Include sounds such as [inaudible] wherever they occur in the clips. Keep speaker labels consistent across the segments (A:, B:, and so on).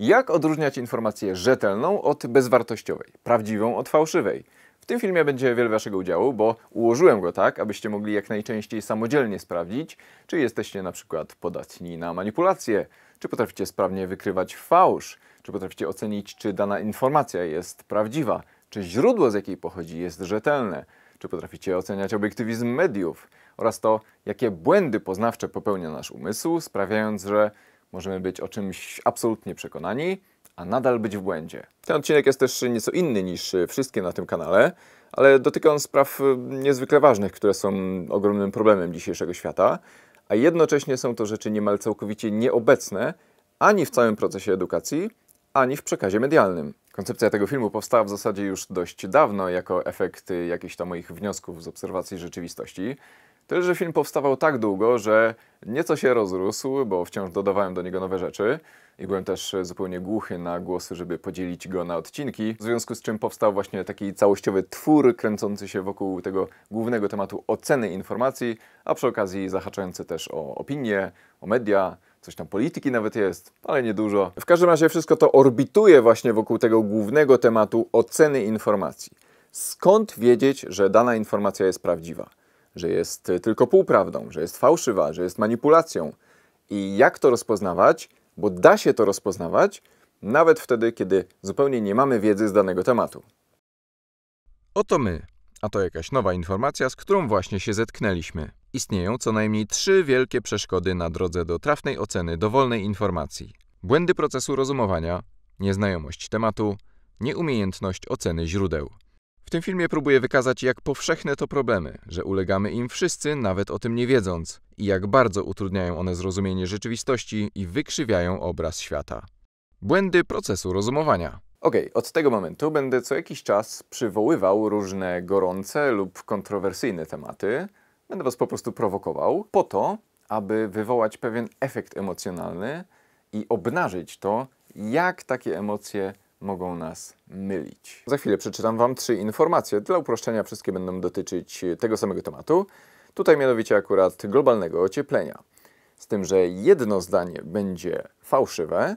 A: Jak odróżniać informację rzetelną od bezwartościowej, prawdziwą od fałszywej? W tym filmie będzie wiele Waszego udziału, bo ułożyłem go tak, abyście mogli jak najczęściej samodzielnie sprawdzić, czy jesteście na przykład podatni na manipulacje, czy potraficie sprawnie wykrywać fałsz, czy potraficie ocenić, czy dana informacja jest prawdziwa, czy źródło, z jakiej pochodzi, jest rzetelne, czy potraficie oceniać obiektywizm mediów oraz to, jakie błędy poznawcze popełnia nasz umysł, sprawiając, że Możemy być o czymś absolutnie przekonani, a nadal być w błędzie. Ten odcinek jest też nieco inny niż wszystkie na tym kanale, ale dotyka on spraw niezwykle ważnych, które są ogromnym problemem dzisiejszego świata, a jednocześnie są to rzeczy niemal całkowicie nieobecne ani w całym procesie edukacji, ani w przekazie medialnym. Koncepcja tego filmu powstała w zasadzie już dość dawno jako efekt jakichś tam moich wniosków z obserwacji rzeczywistości. Tyle, że film powstawał tak długo, że nieco się rozrósł, bo wciąż dodawałem do niego nowe rzeczy i byłem też zupełnie głuchy na głosy, żeby podzielić go na odcinki, w związku z czym powstał właśnie taki całościowy twór kręcący się wokół tego głównego tematu oceny informacji, a przy okazji zahaczający też o opinie, o media, coś tam polityki nawet jest, ale niedużo. W każdym razie wszystko to orbituje właśnie wokół tego głównego tematu oceny informacji. Skąd wiedzieć, że dana informacja jest prawdziwa? że jest tylko półprawdą, że jest fałszywa, że jest manipulacją. I jak to rozpoznawać? Bo da się to rozpoznawać nawet wtedy, kiedy zupełnie nie mamy wiedzy z danego tematu. Oto my, a to jakaś nowa informacja, z którą właśnie się zetknęliśmy. Istnieją co najmniej trzy wielkie przeszkody na drodze do trafnej oceny dowolnej informacji: błędy procesu rozumowania, nieznajomość tematu, nieumiejętność oceny źródeł. W tym filmie próbuję wykazać, jak powszechne to problemy, że ulegamy im wszyscy, nawet o tym nie wiedząc, i jak bardzo utrudniają one zrozumienie rzeczywistości i wykrzywiają obraz świata. Błędy procesu rozumowania. Ok, od tego momentu będę co jakiś czas przywoływał różne gorące lub kontrowersyjne tematy. Będę was po prostu prowokował po to, aby wywołać pewien efekt emocjonalny i obnażyć to, jak takie emocje mogą nas mylić. Za chwilę przeczytam Wam trzy informacje. Dla uproszczenia wszystkie będą dotyczyć e, tego samego tematu. Tutaj mianowicie akurat globalnego ocieplenia. Z tym, że jedno zdanie będzie fałszywe,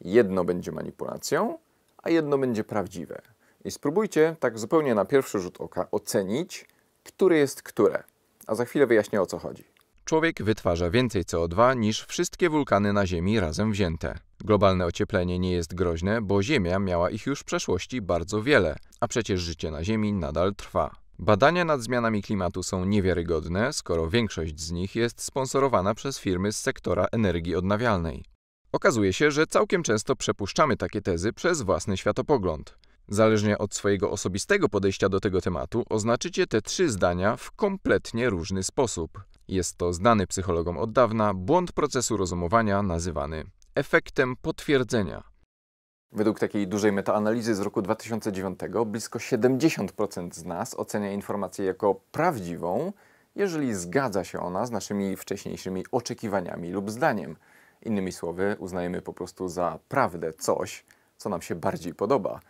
A: jedno będzie manipulacją, a jedno będzie prawdziwe. I spróbujcie tak zupełnie na pierwszy rzut oka ocenić, które jest które. A za chwilę wyjaśnię o co chodzi człowiek wytwarza więcej CO2 niż wszystkie wulkany na Ziemi razem wzięte. Globalne ocieplenie nie jest groźne, bo Ziemia miała ich już w przeszłości bardzo wiele, a przecież życie na Ziemi nadal trwa. Badania nad zmianami klimatu są niewiarygodne, skoro większość z nich jest sponsorowana przez firmy z sektora energii odnawialnej. Okazuje się, że całkiem często przepuszczamy takie tezy przez własny światopogląd. Zależnie od swojego osobistego podejścia do tego tematu, oznaczycie te trzy zdania w kompletnie różny sposób. Jest to znany psychologom od dawna błąd procesu rozumowania nazywany efektem potwierdzenia. Według takiej dużej metaanalizy z roku 2009 blisko 70% z nas ocenia informację jako prawdziwą, jeżeli zgadza się ona z naszymi wcześniejszymi oczekiwaniami lub zdaniem. Innymi słowy, uznajemy po prostu za prawdę coś, co nam się bardziej podoba.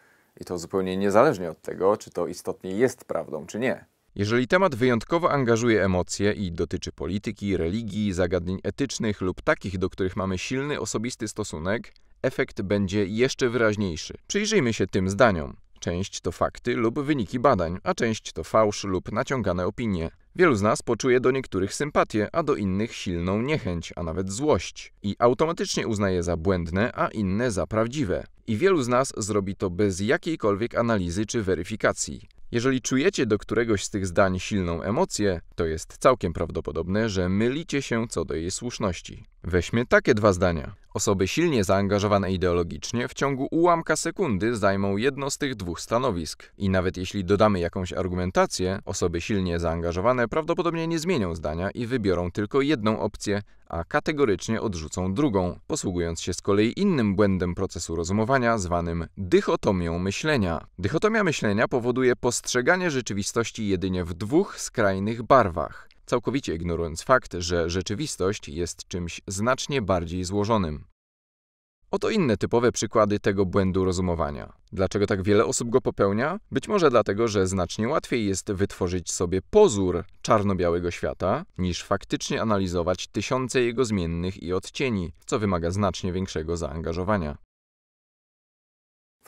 A: I to zupełnie niezależnie od tego, czy to istotnie jest prawdą, czy nie. Jeżeli temat wyjątkowo angażuje emocje i dotyczy polityki, religii, zagadnień etycznych lub takich, do których mamy silny osobisty stosunek, efekt będzie jeszcze wyraźniejszy. Przyjrzyjmy się tym zdaniom. Część to fakty lub wyniki badań, a część to fałsz lub naciągane opinie. Wielu z nas poczuje do niektórych sympatię, a do innych silną niechęć, a nawet złość. I automatycznie uznaje za błędne, a inne za prawdziwe. I wielu z nas zrobi to bez jakiejkolwiek analizy czy weryfikacji. Jeżeli czujecie do któregoś z tych zdań silną emocję, to jest całkiem prawdopodobne, że mylicie się co do jej słuszności. Weźmy takie dwa zdania. Osoby silnie zaangażowane ideologicznie w ciągu ułamka sekundy zajmą jedno z tych dwóch stanowisk. I nawet jeśli dodamy jakąś argumentację, osoby silnie zaangażowane prawdopodobnie nie zmienią zdania i wybiorą tylko jedną opcję, a kategorycznie odrzucą drugą, posługując się z kolei innym błędem procesu rozumowania, zwanym dychotomią myślenia. Dychotomia myślenia powoduje postrzeganie rzeczywistości jedynie w dwóch skrajnych barwach całkowicie ignorując fakt, że rzeczywistość jest czymś znacznie bardziej złożonym. Oto inne typowe przykłady tego błędu rozumowania. Dlaczego tak wiele osób go popełnia? Być może dlatego, że znacznie łatwiej jest wytworzyć sobie pozór czarno-białego świata, niż faktycznie analizować tysiące jego zmiennych i odcieni, co wymaga znacznie większego zaangażowania.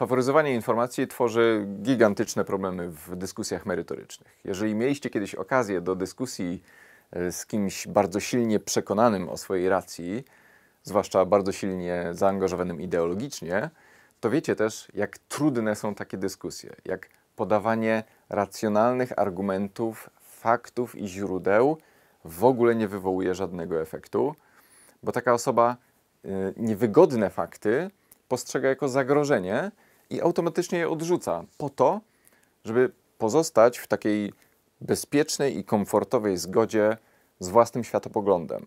A: Faworyzowanie informacji tworzy gigantyczne problemy w dyskusjach merytorycznych. Jeżeli mieliście kiedyś okazję do dyskusji e, z kimś bardzo silnie przekonanym o swojej racji, zwłaszcza bardzo silnie zaangażowanym ideologicznie, to wiecie też, jak trudne są takie dyskusje, jak podawanie racjonalnych argumentów, faktów i źródeł w ogóle nie wywołuje żadnego efektu, bo taka osoba y, niewygodne fakty postrzega jako zagrożenie, i automatycznie je odrzuca, po to, żeby pozostać w takiej bezpiecznej i komfortowej zgodzie z własnym światopoglądem.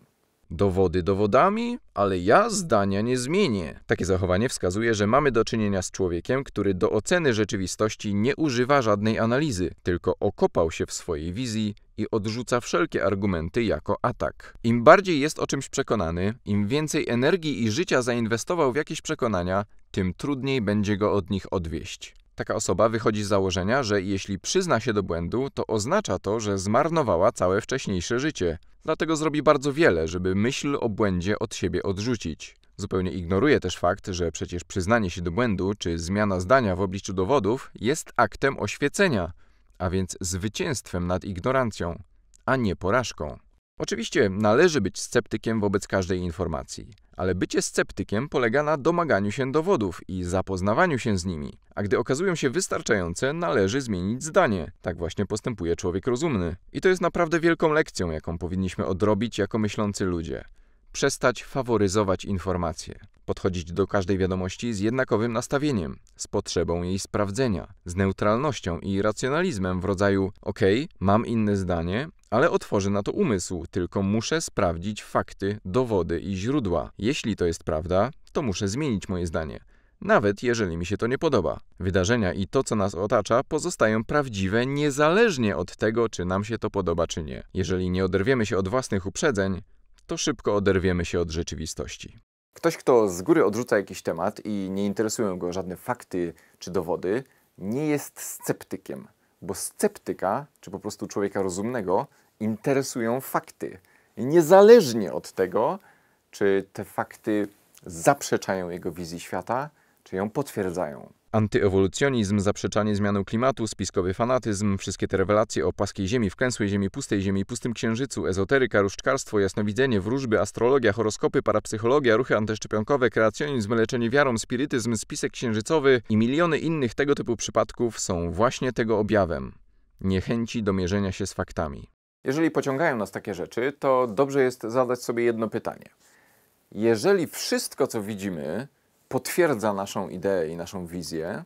A: Dowody dowodami, ale ja zdania nie zmienię. Takie zachowanie wskazuje, że mamy do czynienia z człowiekiem, który do oceny rzeczywistości nie używa żadnej analizy, tylko okopał się w swojej wizji i odrzuca wszelkie argumenty jako atak. Im bardziej jest o czymś przekonany, im więcej energii i życia zainwestował w jakieś przekonania, tym trudniej będzie go od nich odwieść. Taka osoba wychodzi z założenia, że jeśli przyzna się do błędu, to oznacza to, że zmarnowała całe wcześniejsze życie. Dlatego zrobi bardzo wiele, żeby myśl o błędzie od siebie odrzucić. Zupełnie ignoruje też fakt, że przecież przyznanie się do błędu czy zmiana zdania w obliczu dowodów jest aktem oświecenia, a więc zwycięstwem nad ignorancją, a nie porażką. Oczywiście należy być sceptykiem wobec każdej informacji, ale bycie sceptykiem polega na domaganiu się dowodów i zapoznawaniu się z nimi, a gdy okazują się wystarczające, należy zmienić zdanie. Tak właśnie postępuje człowiek rozumny. I to jest naprawdę wielką lekcją, jaką powinniśmy odrobić jako myślący ludzie. Przestać faworyzować informacje. Podchodzić do każdej wiadomości z jednakowym nastawieniem, z potrzebą jej sprawdzenia, z neutralnością i racjonalizmem w rodzaju: OK, mam inne zdanie, ale otworzy na to umysł, tylko muszę sprawdzić fakty, dowody i źródła. Jeśli to jest prawda, to muszę zmienić moje zdanie. Nawet jeżeli mi się to nie podoba. Wydarzenia i to, co nas otacza, pozostają prawdziwe niezależnie od tego, czy nam się to podoba, czy nie. Jeżeli nie oderwiemy się od własnych uprzedzeń, to szybko oderwiemy się od rzeczywistości. Ktoś, kto z góry odrzuca jakiś temat i nie interesują go żadne fakty czy dowody, nie jest sceptykiem, bo sceptyka, czy po prostu człowieka rozumnego, interesują fakty. I niezależnie od tego, czy te fakty zaprzeczają jego wizji świata, czy ją potwierdzają. Antyewolucjonizm, zaprzeczanie zmiany klimatu, spiskowy fanatyzm, wszystkie te rewelacje o płaskiej ziemi, wklęsłej ziemi, pustej ziemi, pustym księżycu, ezoteryka, różdżkarstwo, jasnowidzenie, wróżby, astrologia, horoskopy, parapsychologia, ruchy antyszczepionkowe, kreacjonizm, leczenie wiarą, spirytyzm, spisek księżycowy i miliony innych tego typu przypadków są właśnie tego objawem. Niechęci do mierzenia się z faktami. Jeżeli pociągają nas takie rzeczy, to dobrze jest zadać sobie jedno pytanie. Jeżeli wszystko, co widzimy, potwierdza naszą ideę i naszą wizję,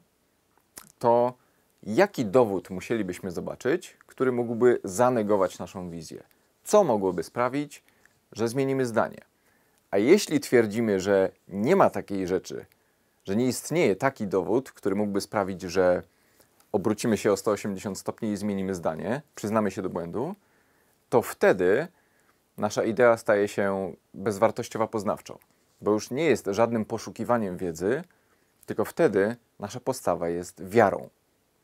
A: to jaki dowód musielibyśmy zobaczyć, który mógłby zanegować naszą wizję? Co mogłoby sprawić, że zmienimy zdanie? A jeśli twierdzimy, że nie ma takiej rzeczy, że nie istnieje taki dowód, który mógłby sprawić, że obrócimy się o 180 stopni i zmienimy zdanie, przyznamy się do błędu, to wtedy nasza idea staje się bezwartościowa poznawczo, bo już nie jest żadnym poszukiwaniem wiedzy, tylko wtedy nasza postawa jest wiarą.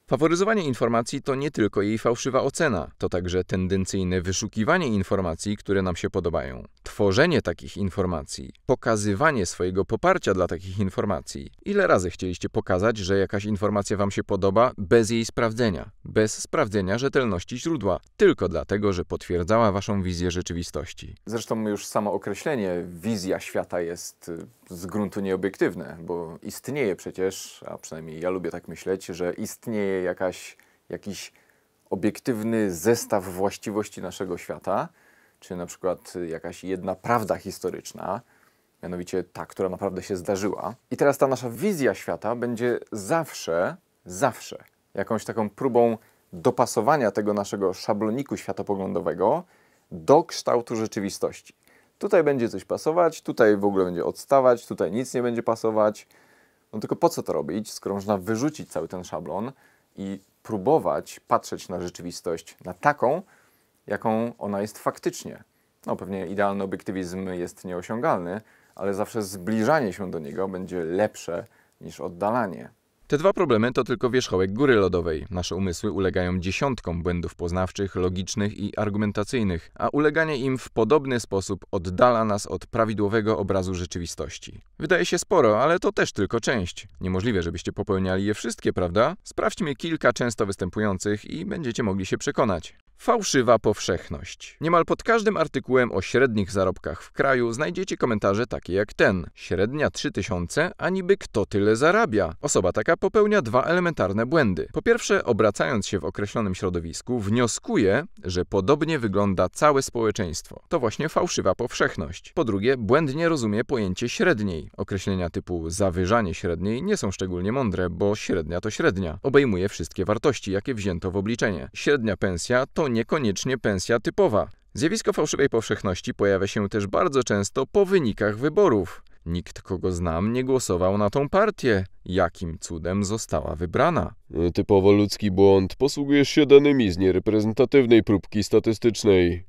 A: Faworyzowanie informacji to nie tylko jej fałszywa ocena, to także tendencyjne wyszukiwanie informacji, które nam się podobają, tworzenie takich informacji, pokazywanie swojego poparcia dla takich informacji. Ile razy chcieliście pokazać, że jakaś informacja Wam się podoba bez jej sprawdzenia, bez sprawdzenia rzetelności źródła, tylko dlatego, że potwierdzała Waszą wizję rzeczywistości? Zresztą już samo określenie wizja świata jest y, z gruntu nieobiektywne, bo istnieje przecież, a przynajmniej ja lubię tak myśleć, że istnieje jakaś, jakiś obiektywny zestaw właściwości naszego świata, czy na przykład jakaś jedna prawda historyczna, mianowicie ta, która naprawdę się zdarzyła. I teraz ta nasza wizja świata będzie zawsze, zawsze jakąś taką próbą dopasowania tego naszego szabloniku światopoglądowego do kształtu rzeczywistości. Tutaj będzie coś pasować, tutaj w ogóle będzie odstawać, tutaj nic nie będzie pasować. No tylko po co to robić, skoro można wyrzucić cały ten szablon? i próbować patrzeć na rzeczywistość na taką, jaką ona jest faktycznie. No pewnie idealny obiektywizm jest nieosiągalny, ale zawsze zbliżanie się do niego będzie lepsze niż oddalanie. Te dwa problemy to tylko wierzchołek góry lodowej. Nasze umysły ulegają dziesiątkom błędów poznawczych, logicznych i argumentacyjnych, a uleganie im w podobny sposób oddala nas od prawidłowego obrazu rzeczywistości. Wydaje się sporo, ale to też tylko część. Niemożliwe, żebyście popełniali je wszystkie, prawda? Sprawdźmy kilka często występujących i będziecie mogli się przekonać. Fałszywa powszechność. Niemal pod każdym artykułem o średnich zarobkach w kraju znajdziecie komentarze takie jak ten. Średnia 3000, a niby kto tyle zarabia? Osoba taka popełnia dwa elementarne błędy. Po pierwsze, obracając się w określonym środowisku, wnioskuje, że podobnie wygląda całe społeczeństwo. To właśnie fałszywa powszechność. Po drugie, błędnie rozumie pojęcie średniej. Określenia typu zawyżanie średniej nie są szczególnie mądre, bo średnia to średnia. Obejmuje wszystkie wartości, jakie wzięto w obliczenie. Średnia pensja to niekoniecznie pensja typowa. Zjawisko fałszywej powszechności pojawia się też bardzo często po wynikach wyborów. Nikt, kogo znam, nie głosował na tą partię. Jakim cudem została wybrana? Typowo ludzki błąd. Posługujesz się danymi z niereprezentatywnej próbki statystycznej.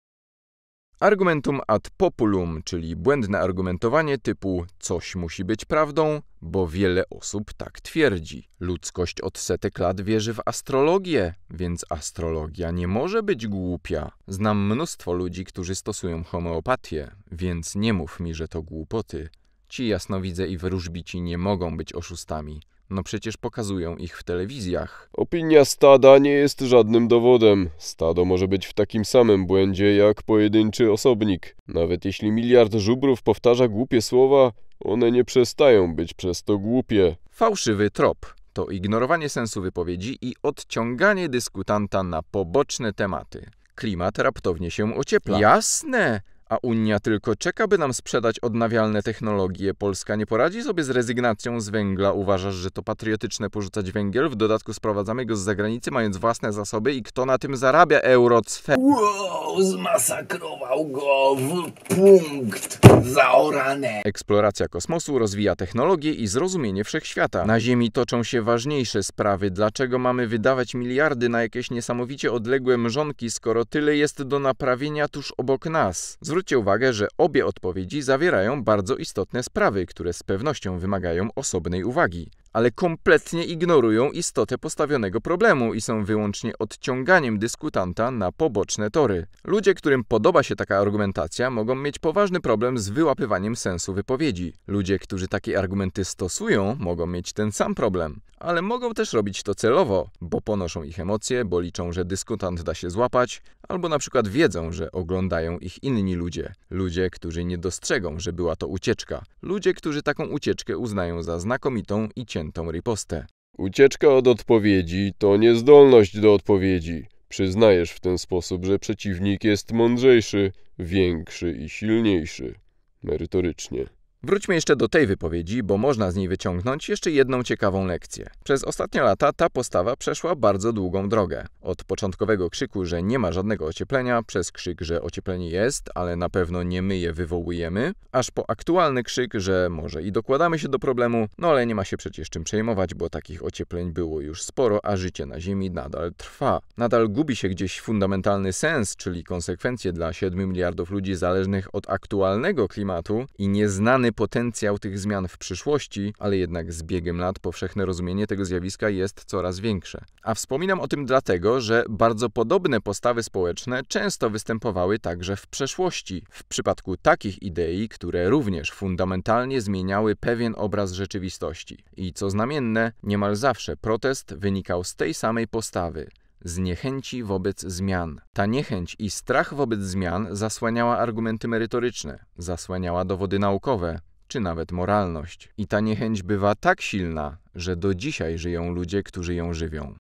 A: Argumentum ad populum, czyli błędne argumentowanie typu coś musi być prawdą, bo wiele osób tak twierdzi. Ludzkość od setek lat wierzy w astrologię, więc astrologia nie może być głupia. Znam mnóstwo ludzi, którzy stosują homeopatię, więc nie mów mi, że to głupoty. Ci jasnowidze i wróżbici nie mogą być oszustami. No przecież pokazują ich w telewizjach. Opinia stada nie jest żadnym dowodem. Stado może być w takim samym błędzie jak pojedynczy osobnik. Nawet jeśli miliard żubrów powtarza głupie słowa, one nie przestają być przez to głupie. Fałszywy trop to ignorowanie sensu wypowiedzi i odciąganie dyskutanta na poboczne tematy. Klimat raptownie się ociepla. Jasne! a Unia tylko czeka, by nam sprzedać odnawialne technologie. Polska nie poradzi sobie z rezygnacją z węgla. Uważasz, że to patriotyczne porzucać węgiel? W dodatku sprowadzamy go z zagranicy, mając własne zasoby i kto na tym zarabia? Eurocfe... Wow, zmasakrował go w punkt zaorane. Eksploracja kosmosu rozwija technologię i zrozumienie wszechświata. Na Ziemi toczą się ważniejsze sprawy. Dlaczego mamy wydawać miliardy na jakieś niesamowicie odległe mrzonki, skoro tyle jest do naprawienia tuż obok nas? Zwróćcie uwagę, że obie odpowiedzi zawierają bardzo istotne sprawy, które z pewnością wymagają osobnej uwagi ale kompletnie ignorują istotę postawionego problemu i są wyłącznie odciąganiem dyskutanta na poboczne tory. Ludzie, którym podoba się taka argumentacja, mogą mieć poważny problem z wyłapywaniem sensu wypowiedzi. Ludzie, którzy takie argumenty stosują, mogą mieć ten sam problem, ale mogą też robić to celowo, bo ponoszą ich emocje, bo liczą, że dyskutant da się złapać, albo na przykład wiedzą, że oglądają ich inni ludzie. Ludzie, którzy nie dostrzegą, że była to ucieczka. Ludzie, którzy taką ucieczkę uznają za znakomitą i ciężką ripostę. Ucieczka od odpowiedzi to niezdolność do odpowiedzi. Przyznajesz w ten sposób, że przeciwnik jest mądrzejszy, większy i silniejszy. Merytorycznie. Wróćmy jeszcze do tej wypowiedzi, bo można z niej wyciągnąć jeszcze jedną ciekawą lekcję. Przez ostatnie lata ta postawa przeszła bardzo długą drogę. Od początkowego krzyku, że nie ma żadnego ocieplenia, przez krzyk, że ocieplenie jest, ale na pewno nie my je wywołujemy, aż po aktualny krzyk, że może i dokładamy się do problemu, no ale nie ma się przecież czym przejmować, bo takich ociepleń było już sporo, a życie na Ziemi nadal trwa. Nadal gubi się gdzieś fundamentalny sens, czyli konsekwencje dla 7 miliardów ludzi zależnych od aktualnego klimatu i nieznany potencjał tych zmian w przyszłości, ale jednak z biegiem lat powszechne rozumienie tego zjawiska jest coraz większe. A wspominam o tym dlatego, że bardzo podobne postawy społeczne często występowały także w przeszłości. W przypadku takich idei, które również fundamentalnie zmieniały pewien obraz rzeczywistości. I co znamienne, niemal zawsze protest wynikał z tej samej postawy zniechęci wobec zmian. Ta niechęć i strach wobec zmian zasłaniała argumenty merytoryczne, zasłaniała dowody naukowe, czy nawet moralność. I ta niechęć bywa tak silna, że do dzisiaj żyją ludzie, którzy ją żywią.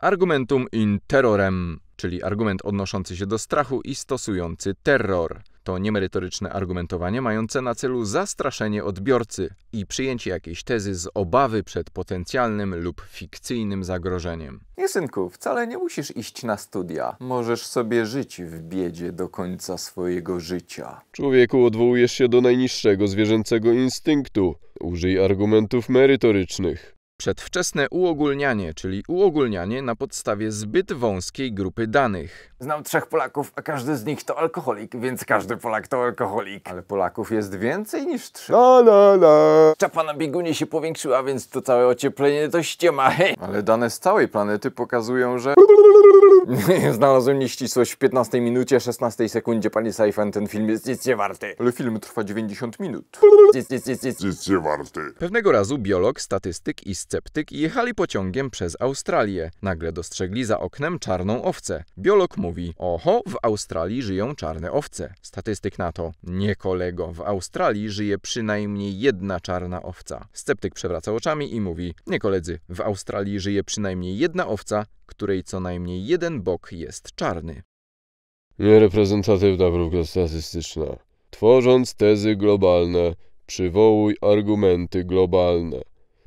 A: Argumentum in terrorem, czyli argument odnoszący się do strachu i stosujący terror. To niemerytoryczne argumentowanie mające na celu zastraszenie odbiorcy i przyjęcie jakiejś tezy z obawy przed potencjalnym lub fikcyjnym zagrożeniem. Nie synku, wcale nie musisz iść na studia. Możesz sobie żyć w biedzie do końca swojego życia. Człowieku, odwołujesz się do najniższego zwierzęcego instynktu. Użyj argumentów merytorycznych. Przedwczesne uogólnianie, czyli uogólnianie na podstawie zbyt wąskiej grupy danych. Znam trzech Polaków, a każdy z nich to alkoholik, więc każdy Polak to alkoholik. Ale Polaków jest więcej niż trzy. La la la. Czapa na biegunie się powiększyła, więc to całe ocieplenie to ściema, Ale dane z całej planety pokazują, że... [laughs] Znalazłem nieścisłość w 15 minucie, 16 sekundzie, panie Saifen, ten film jest nic nie warty. Ale film trwa 90 minut. Nic, nic, nic, nic. Nic nie warty. Pewnego razu biolog, statystyk i sceptyk jechali pociągiem przez Australię. Nagle dostrzegli za oknem czarną owcę. Biolog mówi, oho, w Australii żyją czarne owce. Statystyk na to, nie kolego, w Australii żyje przynajmniej jedna czarna owca. Sceptyk przewraca oczami i mówi, nie koledzy, w Australii żyje przynajmniej jedna owca, której co najmniej jeden bok jest czarny. Niereprezentatywna wróbka statystyczna. Tworząc tezy globalne, przywołuj argumenty globalne.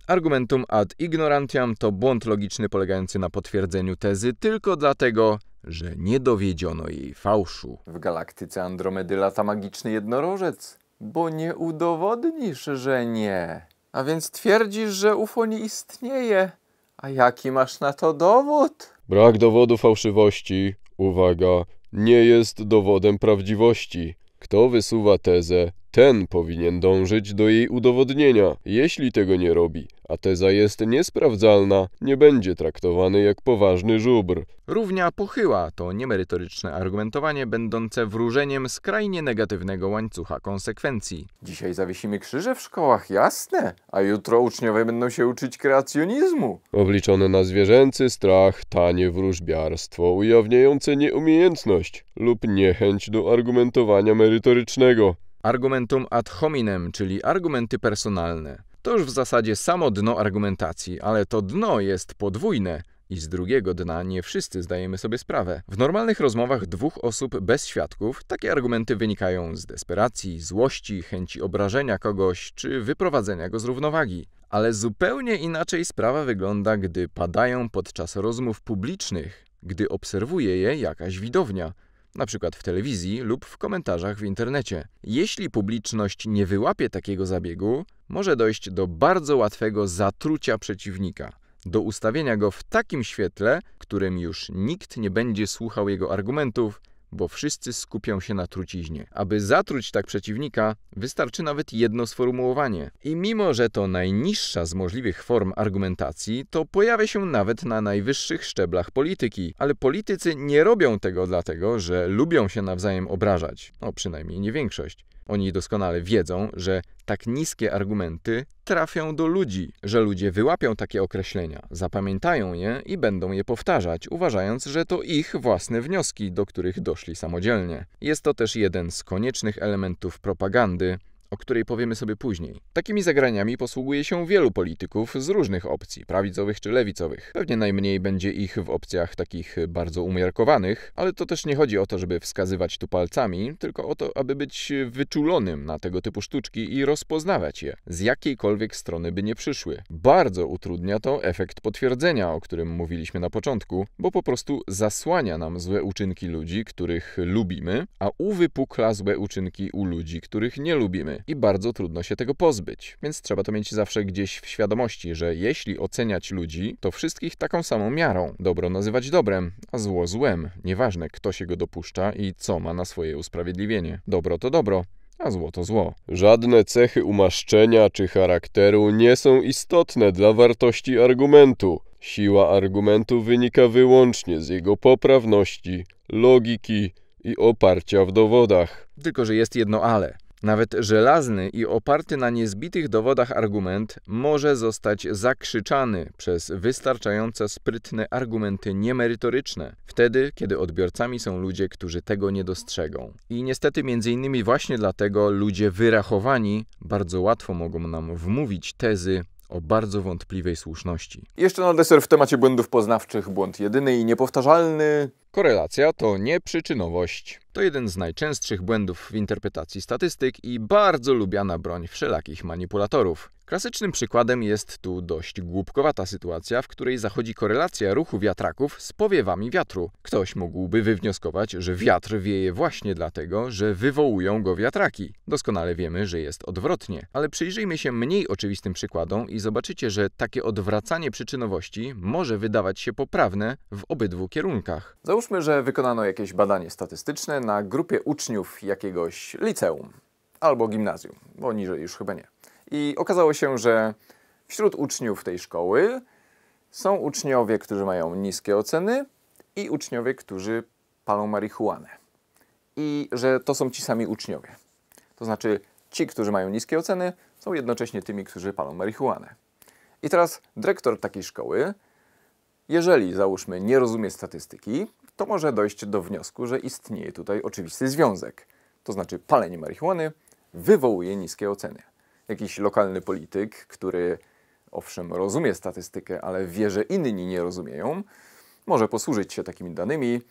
A: Argumentum ad ignorantiam to błąd logiczny polegający na potwierdzeniu tezy tylko dlatego, że nie dowiedziono jej fałszu. W galaktyce Andromedy lata magiczny jednorożec, bo nie udowodnisz, że nie. A więc twierdzisz, że UFO nie istnieje. A jaki masz na to dowód? Brak dowodu fałszywości, uwaga, nie jest dowodem prawdziwości. Kto wysuwa tezę, ten powinien dążyć do jej udowodnienia. Jeśli tego nie robi, a teza jest niesprawdzalna, nie będzie traktowany jak poważny żubr. Równia pochyła to niemerytoryczne argumentowanie będące wróżeniem skrajnie negatywnego łańcucha konsekwencji. Dzisiaj zawiesimy krzyże w szkołach, jasne, a jutro uczniowie będą się uczyć kreacjonizmu. Obliczone na zwierzęcy strach, tanie wróżbiarstwo, ujawniające nieumiejętność lub niechęć do argumentowania merytorycznego. Argumentum ad hominem, czyli argumenty personalne. To już w zasadzie samo dno argumentacji, ale to dno jest podwójne i z drugiego dna nie wszyscy zdajemy sobie sprawę. W normalnych rozmowach dwóch osób bez świadków takie argumenty wynikają z desperacji, złości, chęci obrażenia kogoś czy wyprowadzenia go z równowagi. Ale zupełnie inaczej sprawa wygląda, gdy padają podczas rozmów publicznych, gdy obserwuje je jakaś widownia np. w telewizji lub w komentarzach w internecie. Jeśli publiczność nie wyłapie takiego zabiegu, może dojść do bardzo łatwego zatrucia przeciwnika, do ustawienia go w takim świetle, którym już nikt nie będzie słuchał jego argumentów bo wszyscy skupią się na truciźnie. Aby zatruć tak przeciwnika, wystarczy nawet jedno sformułowanie. I mimo, że to najniższa z możliwych form argumentacji, to pojawia się nawet na najwyższych szczeblach polityki. Ale politycy nie robią tego dlatego, że lubią się nawzajem obrażać. No, przynajmniej nie większość. Oni doskonale wiedzą, że tak niskie argumenty trafią do ludzi, że ludzie wyłapią takie określenia, zapamiętają je i będą je powtarzać, uważając, że to ich własne wnioski, do których doszli samodzielnie. Jest to też jeden z koniecznych elementów propagandy, o której powiemy sobie później. Takimi zagraniami posługuje się wielu polityków z różnych opcji, prawicowych czy lewicowych. Pewnie najmniej będzie ich w opcjach takich bardzo umiarkowanych, ale to też nie chodzi o to, żeby wskazywać tu palcami, tylko o to, aby być wyczulonym na tego typu sztuczki i rozpoznawać je, z jakiejkolwiek strony by nie przyszły. Bardzo utrudnia to efekt potwierdzenia, o którym mówiliśmy na początku, bo po prostu zasłania nam złe uczynki ludzi, których lubimy, a uwypukla złe uczynki u ludzi, których nie lubimy i bardzo trudno się tego pozbyć. Więc trzeba to mieć zawsze gdzieś w świadomości, że jeśli oceniać ludzi, to wszystkich taką samą miarą. Dobro nazywać dobrem, a zło złem. Nieważne, kto się go dopuszcza i co ma na swoje usprawiedliwienie. Dobro to dobro, a zło to zło. Żadne cechy umaszczenia czy charakteru nie są istotne dla wartości argumentu. Siła argumentu wynika wyłącznie z jego poprawności, logiki i oparcia w dowodach. Tylko, że jest jedno ale. Nawet żelazny i oparty na niezbitych dowodach argument może zostać zakrzyczany przez wystarczająco sprytne argumenty niemerytoryczne, wtedy, kiedy odbiorcami są ludzie, którzy tego nie dostrzegą. I niestety między innymi właśnie dlatego ludzie wyrachowani bardzo łatwo mogą nam wmówić tezy, o bardzo wątpliwej słuszności. Jeszcze na deser w temacie błędów poznawczych błąd jedyny i niepowtarzalny Korelacja to nieprzyczynowość. To jeden z najczęstszych błędów w interpretacji statystyk i bardzo lubiana broń wszelakich manipulatorów. Klasycznym przykładem jest tu dość głupkowata sytuacja, w której zachodzi korelacja ruchu wiatraków z powiewami wiatru. Ktoś mógłby wywnioskować, że wiatr wieje właśnie dlatego, że wywołują go wiatraki. Doskonale wiemy, że jest odwrotnie, ale przyjrzyjmy się mniej oczywistym przykładom i zobaczycie, że takie odwracanie przyczynowości może wydawać się poprawne w obydwu kierunkach. Załóż Załóżmy, że wykonano jakieś badanie statystyczne na grupie uczniów jakiegoś liceum albo gimnazjum, bo niżej już chyba nie. I okazało się, że wśród uczniów tej szkoły są uczniowie, którzy mają niskie oceny i uczniowie, którzy palą marihuanę. I że to są ci sami uczniowie. To znaczy, ci, którzy mają niskie oceny, są jednocześnie tymi, którzy palą marihuanę. I teraz dyrektor takiej szkoły, jeżeli załóżmy nie rozumie statystyki, to może dojść do wniosku, że istnieje tutaj oczywisty związek. To znaczy palenie marihuany wywołuje niskie oceny. Jakiś lokalny polityk, który owszem rozumie statystykę, ale wie, że inni nie rozumieją, może posłużyć się takimi danymi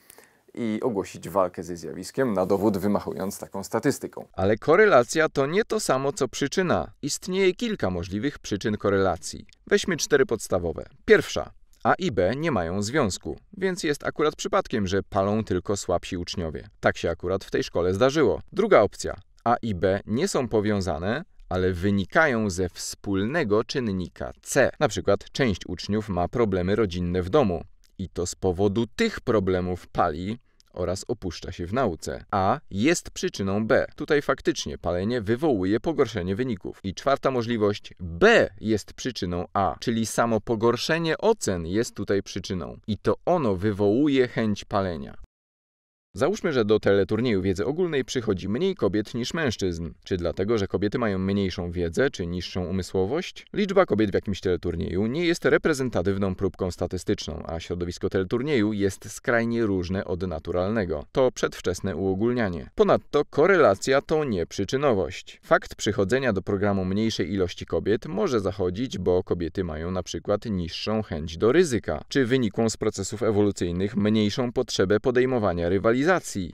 A: i ogłosić walkę ze zjawiskiem na dowód wymachując taką statystyką. Ale korelacja to nie to samo co przyczyna. Istnieje kilka możliwych przyczyn korelacji. Weźmy cztery podstawowe. Pierwsza a i B nie mają związku, więc jest akurat przypadkiem, że palą tylko słabsi uczniowie. Tak się akurat w tej szkole zdarzyło. Druga opcja. A i B nie są powiązane, ale wynikają ze wspólnego czynnika C. Na przykład część uczniów ma problemy rodzinne w domu i to z powodu tych problemów pali, oraz opuszcza się w nauce. A jest przyczyną B. Tutaj faktycznie palenie wywołuje pogorszenie wyników. I czwarta możliwość, B jest przyczyną A, czyli samo pogorszenie ocen jest tutaj przyczyną. I to ono wywołuje chęć palenia. Załóżmy, że do teleturnieju wiedzy ogólnej przychodzi mniej kobiet niż mężczyzn. Czy dlatego, że kobiety mają mniejszą wiedzę czy niższą umysłowość? Liczba kobiet w jakimś teleturnieju nie jest reprezentatywną próbką statystyczną, a środowisko teleturnieju jest skrajnie różne od naturalnego. To przedwczesne uogólnianie. Ponadto korelacja to nieprzyczynowość. Fakt przychodzenia do programu mniejszej ilości kobiet może zachodzić, bo kobiety mają na przykład niższą chęć do ryzyka, czy wynikłą z procesów ewolucyjnych mniejszą potrzebę podejmowania rywalizacji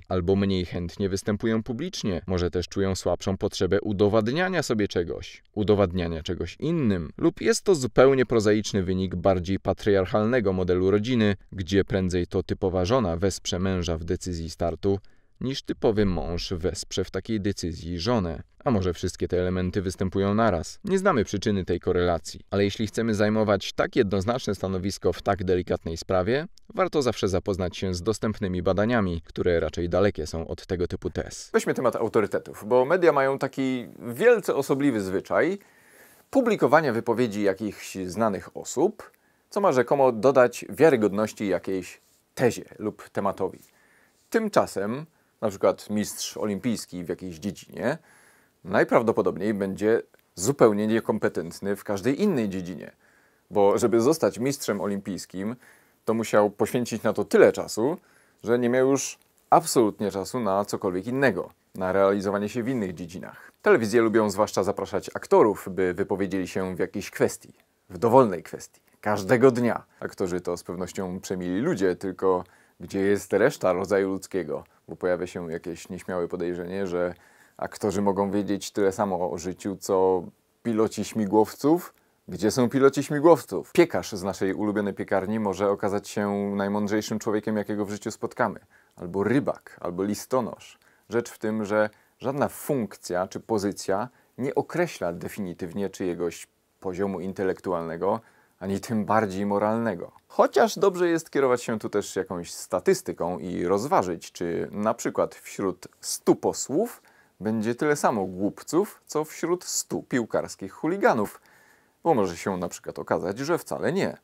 A: albo mniej chętnie występują publicznie, może też czują słabszą potrzebę udowadniania sobie czegoś, udowadniania czegoś innym, lub jest to zupełnie prozaiczny wynik bardziej patriarchalnego modelu rodziny, gdzie prędzej to typowa żona wesprze męża w decyzji startu, niż typowy mąż wesprze w takiej decyzji żonę. A może wszystkie te elementy występują naraz? Nie znamy przyczyny tej korelacji, ale jeśli chcemy zajmować tak jednoznaczne stanowisko w tak delikatnej sprawie, warto zawsze zapoznać się z dostępnymi badaniami, które raczej dalekie są od tego typu tez. Weźmy temat autorytetów, bo media mają taki wielce osobliwy zwyczaj publikowania wypowiedzi jakichś znanych osób, co ma rzekomo dodać wiarygodności jakiejś tezie lub tematowi. Tymczasem na przykład mistrz olimpijski w jakiejś dziedzinie, najprawdopodobniej będzie zupełnie niekompetentny w każdej innej dziedzinie. Bo żeby zostać mistrzem olimpijskim, to musiał poświęcić na to tyle czasu, że nie miał już absolutnie czasu na cokolwiek innego, na realizowanie się w innych dziedzinach. Telewizje lubią zwłaszcza zapraszać aktorów, by wypowiedzieli się w jakiejś kwestii, w dowolnej kwestii, każdego dnia. Aktorzy to z pewnością przemili ludzie, tylko gdzie jest reszta rodzaju ludzkiego, bo pojawia się jakieś nieśmiałe podejrzenie, że aktorzy mogą wiedzieć tyle samo o życiu, co piloci śmigłowców. Gdzie są piloci śmigłowców? Piekarz z naszej ulubionej piekarni może okazać się najmądrzejszym człowiekiem, jakiego w życiu spotkamy. Albo rybak, albo listonosz. Rzecz w tym, że żadna funkcja czy pozycja nie określa definitywnie czyjegoś poziomu intelektualnego, ani tym bardziej moralnego. Chociaż dobrze jest kierować się tu też jakąś statystyką i rozważyć, czy na przykład wśród 100 posłów będzie tyle samo głupców, co wśród 100 piłkarskich chuliganów. Bo może się na przykład okazać, że wcale nie.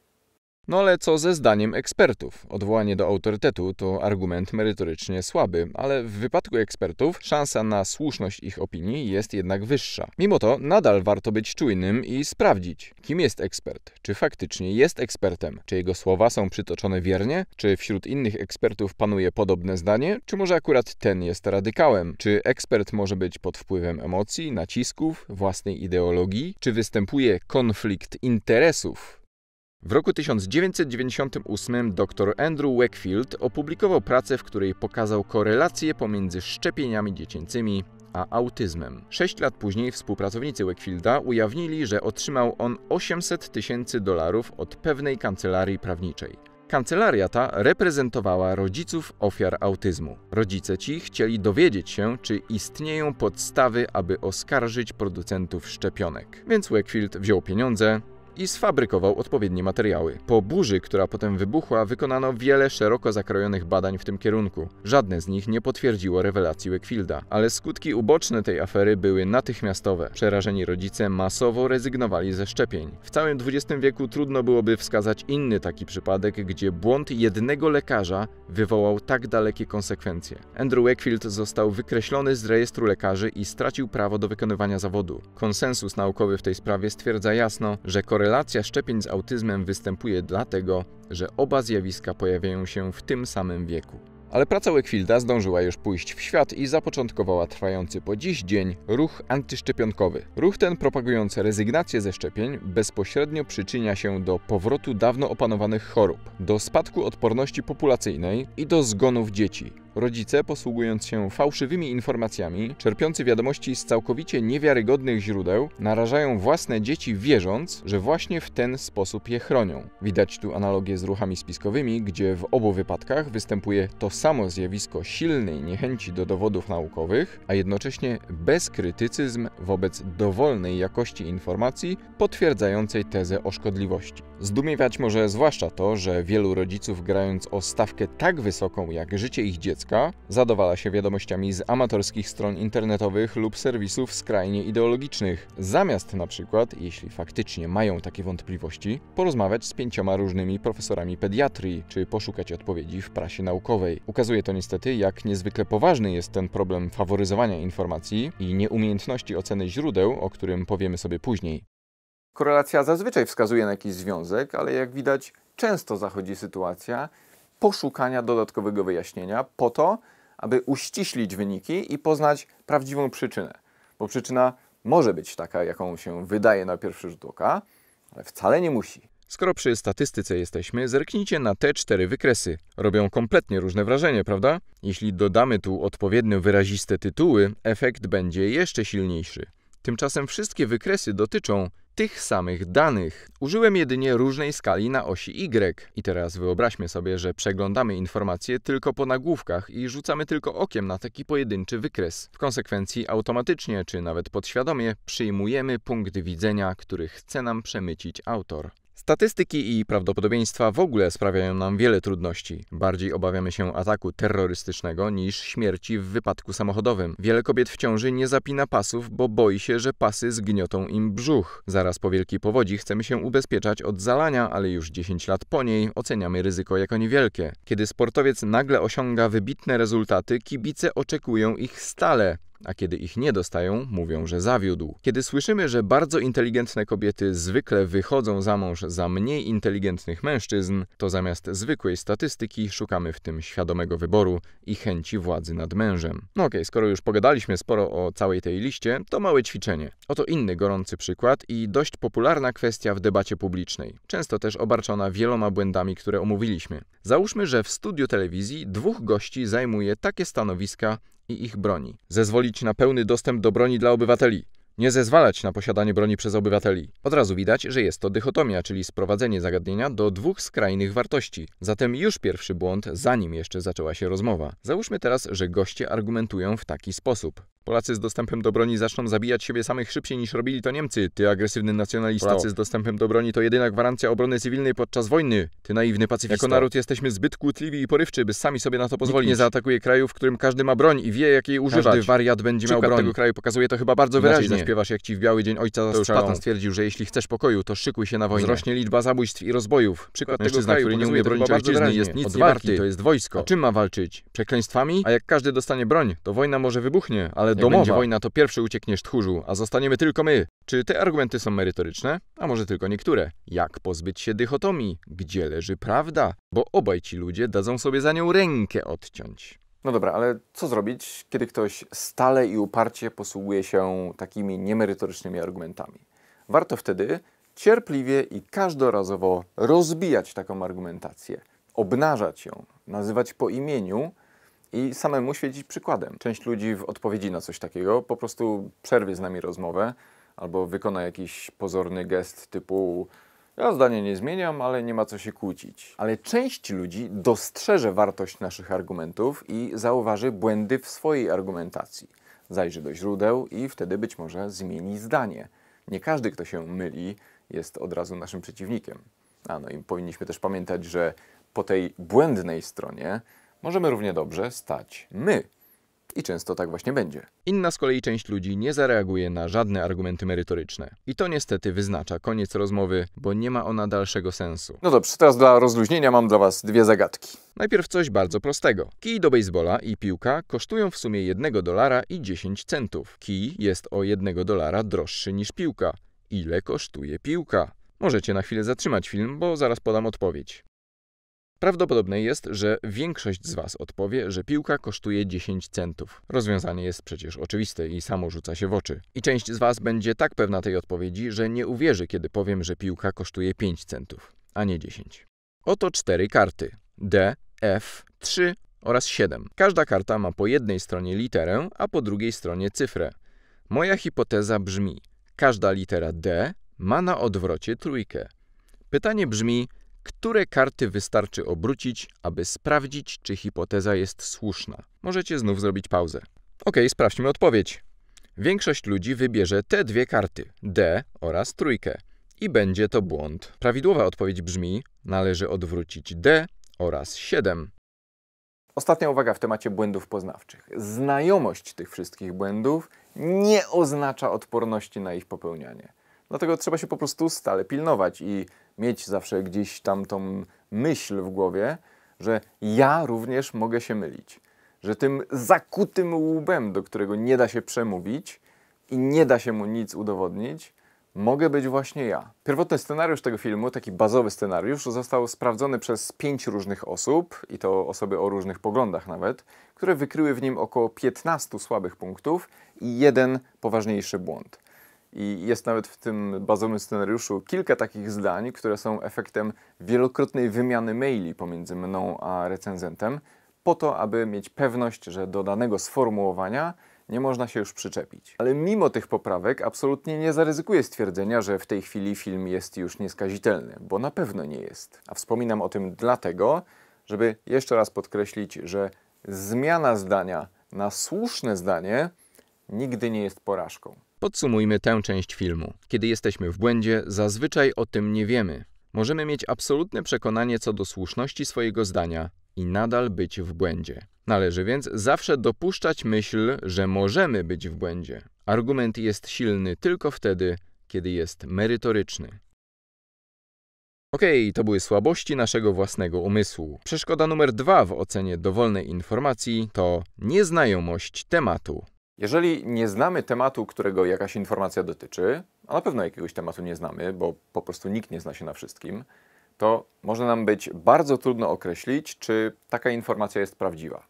A: No ale co ze zdaniem ekspertów? Odwołanie do autorytetu to argument merytorycznie słaby, ale w wypadku ekspertów szansa na słuszność ich opinii jest jednak wyższa. Mimo to nadal warto być czujnym i sprawdzić, kim jest ekspert, czy faktycznie jest ekspertem, czy jego słowa są przytoczone wiernie, czy wśród innych ekspertów panuje podobne zdanie, czy może akurat ten jest radykałem, czy ekspert może być pod wpływem emocji, nacisków, własnej ideologii, czy występuje konflikt interesów w roku 1998 dr Andrew Wakefield opublikował pracę, w której pokazał korelację pomiędzy szczepieniami dziecięcymi a autyzmem. Sześć lat później współpracownicy Wakefielda ujawnili, że otrzymał on 800 tysięcy dolarów od pewnej kancelarii prawniczej. Kancelaria ta reprezentowała rodziców ofiar autyzmu. Rodzice ci chcieli dowiedzieć się, czy istnieją podstawy, aby oskarżyć producentów szczepionek. Więc Wakefield wziął pieniądze, i sfabrykował odpowiednie materiały. Po burzy, która potem wybuchła, wykonano wiele szeroko zakrojonych badań w tym kierunku. Żadne z nich nie potwierdziło rewelacji Wakefielda, ale skutki uboczne tej afery były natychmiastowe. Przerażeni rodzice masowo rezygnowali ze szczepień. W całym XX wieku trudno byłoby wskazać inny taki przypadek, gdzie błąd jednego lekarza wywołał tak dalekie konsekwencje. Andrew Wakefield został wykreślony z rejestru lekarzy i stracił prawo do wykonywania zawodu. Konsensus naukowy w tej sprawie stwierdza jasno, że korek. Korelacja szczepień z autyzmem występuje dlatego, że oba zjawiska pojawiają się w tym samym wieku. Ale praca Wakefielda zdążyła już pójść w świat i zapoczątkowała trwający po dziś dzień ruch antyszczepionkowy. Ruch ten propagujący rezygnację ze szczepień bezpośrednio przyczynia się do powrotu dawno opanowanych chorób, do spadku odporności populacyjnej i do zgonów dzieci. Rodzice, posługując się fałszywymi informacjami, czerpiący wiadomości z całkowicie niewiarygodnych źródeł, narażają własne dzieci wierząc, że właśnie w ten sposób je chronią. Widać tu analogię z ruchami spiskowymi, gdzie w obu wypadkach występuje to samo zjawisko silnej niechęci do dowodów naukowych, a jednocześnie bezkrytycyzm wobec dowolnej jakości informacji potwierdzającej tezę o szkodliwości. Zdumiewać może zwłaszcza to, że wielu rodziców grając o stawkę tak wysoką jak życie ich dziecka, dziecka, zadowala się wiadomościami z amatorskich stron internetowych lub serwisów skrajnie ideologicznych. Zamiast na przykład, jeśli faktycznie mają takie wątpliwości, porozmawiać z pięcioma różnymi profesorami pediatrii, czy poszukać odpowiedzi w prasie naukowej. Ukazuje to niestety, jak niezwykle poważny jest ten problem faworyzowania informacji i nieumiejętności oceny źródeł, o którym powiemy sobie później. Korelacja zazwyczaj wskazuje na jakiś związek, ale jak widać, często zachodzi sytuacja, poszukania dodatkowego wyjaśnienia po to, aby uściślić wyniki i poznać prawdziwą przyczynę. Bo przyczyna może być taka, jaką się wydaje na pierwszy rzut oka, ale wcale nie musi. Skoro przy statystyce jesteśmy, zerknijcie na te cztery wykresy. Robią kompletnie różne wrażenie, prawda? Jeśli dodamy tu odpowiednio wyraziste tytuły, efekt będzie jeszcze silniejszy. Tymczasem wszystkie wykresy dotyczą tych samych danych. Użyłem jedynie różnej skali na osi Y. I teraz wyobraźmy sobie, że przeglądamy informacje tylko po nagłówkach i rzucamy tylko okiem na taki pojedynczy wykres. W konsekwencji automatycznie, czy nawet podświadomie, przyjmujemy punkt widzenia, który chce nam przemycić autor. Statystyki i prawdopodobieństwa w ogóle sprawiają nam wiele trudności. Bardziej obawiamy się ataku terrorystycznego niż śmierci w wypadku samochodowym. Wiele kobiet w ciąży nie zapina pasów, bo boi się, że pasy zgniotą im brzuch. Zaraz po wielkiej powodzi chcemy się ubezpieczać od zalania, ale już 10 lat po niej oceniamy ryzyko jako niewielkie. Kiedy sportowiec nagle osiąga wybitne rezultaty, kibice oczekują ich stale a kiedy ich nie dostają, mówią, że zawiódł. Kiedy słyszymy, że bardzo inteligentne kobiety zwykle wychodzą za mąż za mniej inteligentnych mężczyzn, to zamiast zwykłej statystyki szukamy w tym świadomego wyboru i chęci władzy nad mężem. No okej, okay, skoro już pogadaliśmy sporo o całej tej liście, to małe ćwiczenie. Oto inny gorący przykład i dość popularna kwestia w debacie publicznej, często też obarczona wieloma błędami, które omówiliśmy. Załóżmy, że w studiu telewizji dwóch gości zajmuje takie stanowiska, i ich broni. Zezwolić na pełny dostęp do broni dla obywateli. Nie zezwalać na posiadanie broni przez obywateli. Od razu widać, że jest to dychotomia, czyli sprowadzenie zagadnienia do dwóch skrajnych wartości. Zatem już pierwszy błąd, zanim jeszcze zaczęła się rozmowa. Załóżmy teraz, że goście argumentują w taki sposób. Polacy z dostępem do broni zaczną zabijać siebie samych szybciej niż robili to Niemcy, ty agresywny nacjonalista. Polacy z dostępem do broni to jedyna gwarancja obrony cywilnej podczas wojny, ty naiwny pacyfista. Jako naród jesteśmy zbyt kłótliwi i porywczy, by sami sobie na to pozwolić. Nikt nie zaatakuje kraju, w którym każdy ma broń i wie, jakiej używać. Każdy wariat będzie Przykład miał broń. tego kraju pokazuje to chyba bardzo Inaczej wyraźnie. śpiewasz jak ci w biały dzień ojca zastrzelą. stwierdził, że jeśli chcesz pokoju, to szykuj się na wojnę. Zrośnie liczba zabójstw i rozbojów. Przykład Mężczyzna, tego kraju który nie umie bronić ojczyzny, jest nic Odwarty. nie warty. To jest wojsko. A czym ma walczyć? Przekleństwami? A jak każdy dostanie broń, to wojna może wybuchnie, ale jak będzie wojna, to pierwszy uciekniesz tchórzu, a zostaniemy tylko my. Czy te argumenty są merytoryczne? A może tylko niektóre? Jak pozbyć się dychotomii? Gdzie leży prawda? Bo obaj ci ludzie dadzą sobie za nią rękę odciąć. No dobra, ale co zrobić, kiedy ktoś stale i uparcie posługuje się takimi niemerytorycznymi argumentami? Warto wtedy cierpliwie i każdorazowo rozbijać taką argumentację, obnażać ją, nazywać po imieniu – i samemu świecić przykładem. Część ludzi w odpowiedzi na coś takiego po prostu przerwie z nami rozmowę albo wykona jakiś pozorny gest typu ja zdanie nie zmieniam, ale nie ma co się kłócić. Ale część ludzi dostrzeże wartość naszych argumentów i zauważy błędy w swojej argumentacji. Zajrzy do źródeł i wtedy być może zmieni zdanie. Nie każdy, kto się myli, jest od razu naszym przeciwnikiem. A no i powinniśmy też pamiętać, że po tej błędnej stronie możemy równie dobrze stać my. I często tak właśnie będzie. Inna z kolei część ludzi nie zareaguje na żadne argumenty merytoryczne. I to niestety wyznacza koniec rozmowy, bo nie ma ona dalszego sensu. No dobrze, teraz dla rozluźnienia mam dla Was dwie zagadki. Najpierw coś bardzo prostego. Kij do baseballa i piłka kosztują w sumie 1 dolara i 10 centów. Kij jest o 1 dolara droższy niż piłka. Ile kosztuje piłka? Możecie na chwilę zatrzymać film, bo zaraz podam odpowiedź. Prawdopodobne jest, że większość z Was odpowie, że piłka kosztuje 10 centów. Rozwiązanie jest przecież oczywiste i samo rzuca się w oczy. I część z Was będzie tak pewna tej odpowiedzi, że nie uwierzy, kiedy powiem, że piłka kosztuje 5 centów, a nie 10. Oto cztery karty: D, F, 3 oraz 7. Każda karta ma po jednej stronie literę, a po drugiej stronie cyfrę. Moja hipoteza brzmi: każda litera D ma na odwrocie trójkę. Pytanie brzmi: które karty wystarczy obrócić, aby sprawdzić, czy hipoteza jest słuszna. Możecie znów zrobić pauzę. Ok, sprawdźmy odpowiedź. Większość ludzi wybierze te dwie karty, D oraz trójkę. I będzie to błąd. Prawidłowa odpowiedź brzmi, należy odwrócić D oraz 7. Ostatnia uwaga w temacie błędów poznawczych. Znajomość tych wszystkich błędów nie oznacza odporności na ich popełnianie. Dlatego trzeba się po prostu stale pilnować i mieć zawsze gdzieś tam tą myśl w głowie, że ja również mogę się mylić. Że tym zakutym łbem, do którego nie da się przemówić i nie da się mu nic udowodnić, mogę być właśnie ja. Pierwotny scenariusz tego filmu, taki bazowy scenariusz, został sprawdzony przez pięć różnych osób, i to osoby o różnych poglądach nawet, które wykryły w nim około 15 słabych punktów i jeden poważniejszy błąd. I jest nawet w tym bazowym scenariuszu kilka takich zdań, które są efektem wielokrotnej wymiany maili pomiędzy mną a recenzentem, po to, aby mieć pewność, że do danego sformułowania nie można się już przyczepić. Ale mimo tych poprawek absolutnie nie zaryzykuję stwierdzenia, że w tej chwili film jest już nieskazitelny, bo na pewno nie jest. A wspominam o tym dlatego, żeby jeszcze raz podkreślić, że zmiana zdania na słuszne zdanie nigdy nie jest porażką. Podsumujmy tę część filmu. Kiedy jesteśmy w błędzie, zazwyczaj o tym nie wiemy. Możemy mieć absolutne przekonanie co do słuszności swojego zdania i nadal być w błędzie. Należy więc zawsze dopuszczać myśl, że możemy być w błędzie. Argument jest silny tylko wtedy, kiedy jest merytoryczny. Okej, okay, to były słabości naszego własnego umysłu. Przeszkoda numer dwa w ocenie dowolnej informacji to nieznajomość tematu. Jeżeli nie znamy tematu, którego jakaś informacja dotyczy, a na pewno jakiegoś tematu nie znamy, bo po prostu nikt nie zna się na wszystkim, to może nam być bardzo trudno określić, czy taka informacja jest prawdziwa.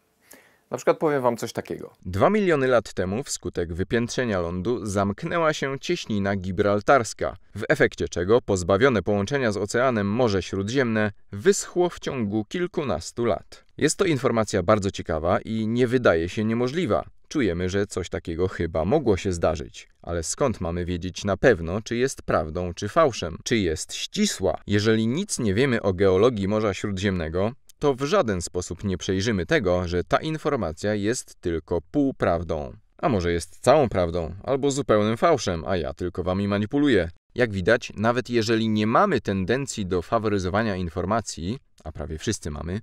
A: Na przykład powiem Wam coś takiego. Dwa miliony lat temu, wskutek wypiętrzenia lądu, zamknęła się cieśnina gibraltarska, w efekcie czego pozbawione połączenia z oceanem Morze Śródziemne wyschło w ciągu kilkunastu lat. Jest to informacja bardzo ciekawa i nie wydaje się niemożliwa. Czujemy, że coś takiego chyba mogło się zdarzyć, ale skąd mamy wiedzieć na pewno, czy jest prawdą, czy fałszem, czy jest ścisła? Jeżeli nic nie wiemy o geologii Morza Śródziemnego, to w żaden sposób nie przejrzymy tego, że ta informacja jest tylko półprawdą. A może jest całą prawdą, albo zupełnym fałszem, a ja tylko wami manipuluję. Jak widać, nawet jeżeli nie mamy tendencji do faworyzowania informacji, a prawie wszyscy mamy,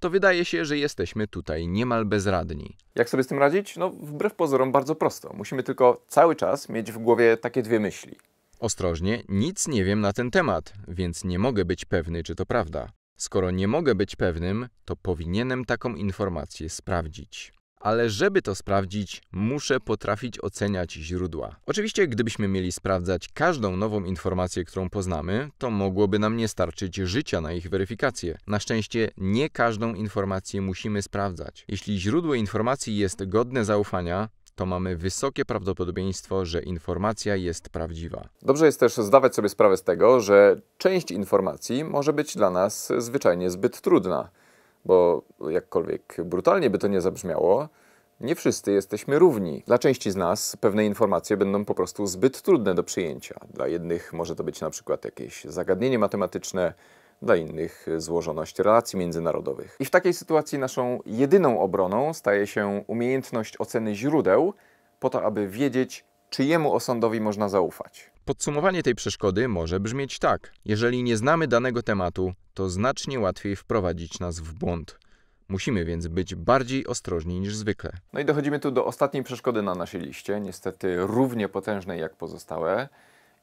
A: to wydaje się, że jesteśmy tutaj niemal bezradni. Jak sobie z tym radzić? No, wbrew pozorom bardzo prosto. Musimy tylko cały czas mieć w głowie takie dwie myśli. Ostrożnie, nic nie wiem na ten temat, więc nie mogę być pewny, czy to prawda. Skoro nie mogę być pewnym, to powinienem taką informację sprawdzić. Ale żeby to sprawdzić, muszę potrafić oceniać źródła. Oczywiście, gdybyśmy mieli sprawdzać każdą nową informację, którą poznamy, to mogłoby nam nie starczyć życia na ich weryfikację. Na szczęście, nie każdą informację musimy sprawdzać. Jeśli źródło informacji jest godne zaufania, to mamy wysokie prawdopodobieństwo, że informacja jest prawdziwa. Dobrze jest też zdawać sobie sprawę z tego, że część informacji może być dla nas zwyczajnie zbyt trudna. Bo jakkolwiek brutalnie by to nie zabrzmiało, nie wszyscy jesteśmy równi. Dla części z nas pewne informacje będą po prostu zbyt trudne do przyjęcia. Dla jednych może to być na przykład jakieś zagadnienie matematyczne, dla innych złożoność relacji międzynarodowych. I w takiej sytuacji naszą jedyną obroną staje się umiejętność oceny źródeł, po to, aby wiedzieć, czyjemu osądowi można zaufać. Podsumowanie tej przeszkody może brzmieć tak. Jeżeli nie znamy danego tematu, to znacznie łatwiej wprowadzić nas w błąd. Musimy więc być bardziej ostrożni niż zwykle. No i dochodzimy tu do ostatniej przeszkody na naszej liście, niestety równie potężnej jak pozostałe.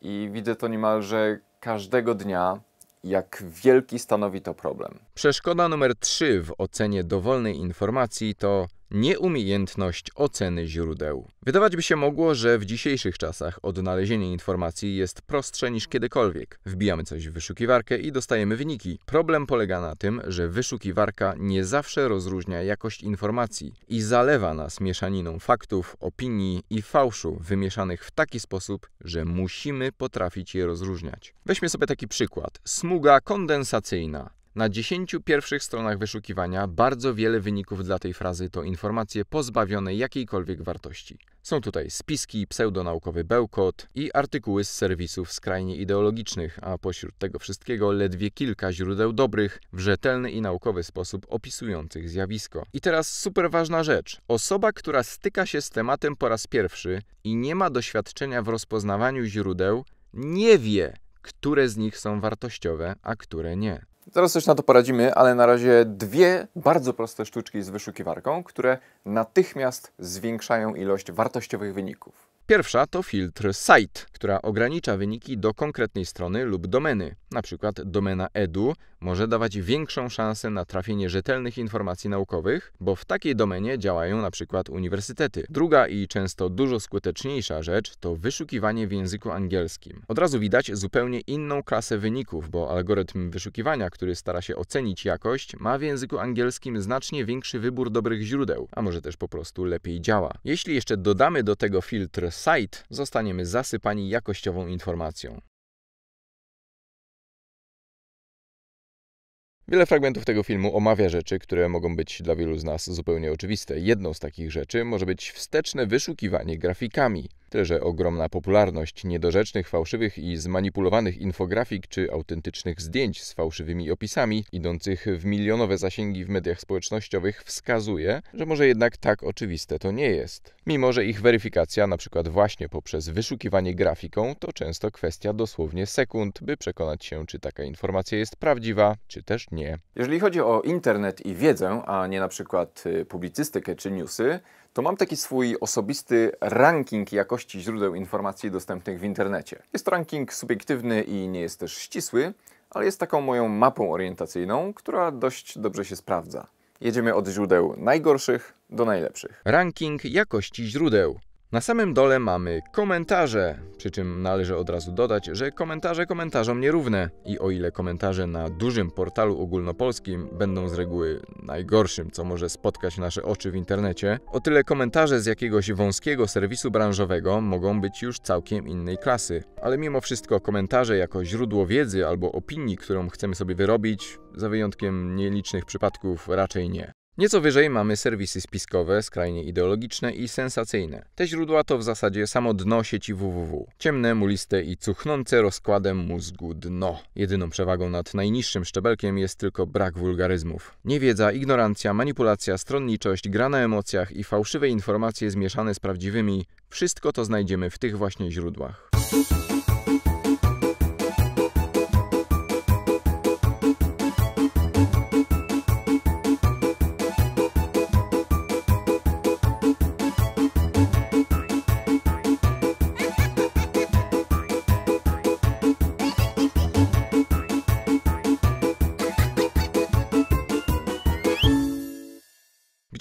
A: I widzę to niemalże każdego dnia, jak wielki stanowi to problem. Przeszkoda numer 3 w ocenie dowolnej informacji to nieumiejętność oceny źródeł. Wydawać by się mogło, że w dzisiejszych czasach odnalezienie informacji jest prostsze niż kiedykolwiek. Wbijamy coś w wyszukiwarkę i dostajemy wyniki. Problem polega na tym, że wyszukiwarka nie zawsze rozróżnia jakość informacji i zalewa nas mieszaniną faktów, opinii i fałszu wymieszanych w taki sposób, że musimy potrafić je rozróżniać. Weźmy sobie taki przykład. Smuga kondensacyjna. Na dziesięciu pierwszych stronach wyszukiwania bardzo wiele wyników dla tej frazy to informacje pozbawione jakiejkolwiek wartości. Są tutaj spiski, pseudonaukowy bełkot i artykuły z serwisów skrajnie ideologicznych, a pośród tego wszystkiego ledwie kilka źródeł dobrych, w rzetelny i naukowy sposób opisujących zjawisko. I teraz super ważna rzecz. Osoba, która styka się z tematem po raz pierwszy i nie ma doświadczenia w rozpoznawaniu źródeł, nie wie, które z nich są wartościowe, a które nie. Zaraz coś na to poradzimy, ale na razie dwie bardzo proste sztuczki z wyszukiwarką, które natychmiast zwiększają ilość wartościowych wyników. Pierwsza to filtr site, która ogranicza wyniki do konkretnej strony lub domeny, np. domena edu może dawać większą szansę na trafienie rzetelnych informacji naukowych, bo w takiej domenie działają na przykład uniwersytety. Druga i często dużo skuteczniejsza rzecz to wyszukiwanie w języku angielskim. Od razu widać zupełnie inną klasę wyników, bo algorytm wyszukiwania, który stara się ocenić jakość, ma w języku angielskim znacznie większy wybór dobrych źródeł, a może też po prostu lepiej działa. Jeśli jeszcze dodamy do tego filtr site, zostaniemy zasypani jakościową informacją. Wiele fragmentów tego filmu omawia rzeczy, które mogą być dla wielu z nas zupełnie oczywiste. Jedną z takich rzeczy może być wsteczne wyszukiwanie grafikami. Tyle, że ogromna popularność niedorzecznych, fałszywych i zmanipulowanych infografik czy autentycznych zdjęć z fałszywymi opisami, idących w milionowe zasięgi w mediach społecznościowych, wskazuje, że może jednak tak oczywiste to nie jest. Mimo, że ich weryfikacja, na przykład właśnie poprzez wyszukiwanie grafiką, to często kwestia dosłownie sekund, by przekonać się, czy taka informacja jest prawdziwa, czy też nie. Jeżeli chodzi o internet i wiedzę, a nie na przykład y, publicystykę czy newsy, to mam taki swój osobisty ranking jakości źródeł informacji dostępnych w internecie. Jest to ranking subiektywny i nie jest też ścisły, ale jest taką moją mapą orientacyjną, która dość dobrze się sprawdza. Jedziemy od źródeł najgorszych do najlepszych. Ranking jakości źródeł. Na samym dole mamy komentarze, przy czym należy od razu dodać, że komentarze komentarzom nierówne i o ile komentarze na dużym portalu ogólnopolskim będą z reguły najgorszym, co może spotkać nasze oczy w internecie, o tyle komentarze z jakiegoś wąskiego serwisu branżowego mogą być już całkiem innej klasy. Ale mimo wszystko komentarze jako źródło wiedzy albo opinii, którą chcemy sobie wyrobić, za wyjątkiem nielicznych przypadków raczej nie. Nieco wyżej mamy serwisy spiskowe, skrajnie ideologiczne i sensacyjne. Te źródła to w zasadzie samo dno sieci www. Ciemne, muliste i cuchnące rozkładem mózgu dno. Jedyną przewagą nad najniższym szczebelkiem jest tylko brak wulgaryzmów. Niewiedza, ignorancja, manipulacja, stronniczość, gra na emocjach i fałszywe informacje zmieszane z prawdziwymi wszystko to znajdziemy w tych właśnie źródłach.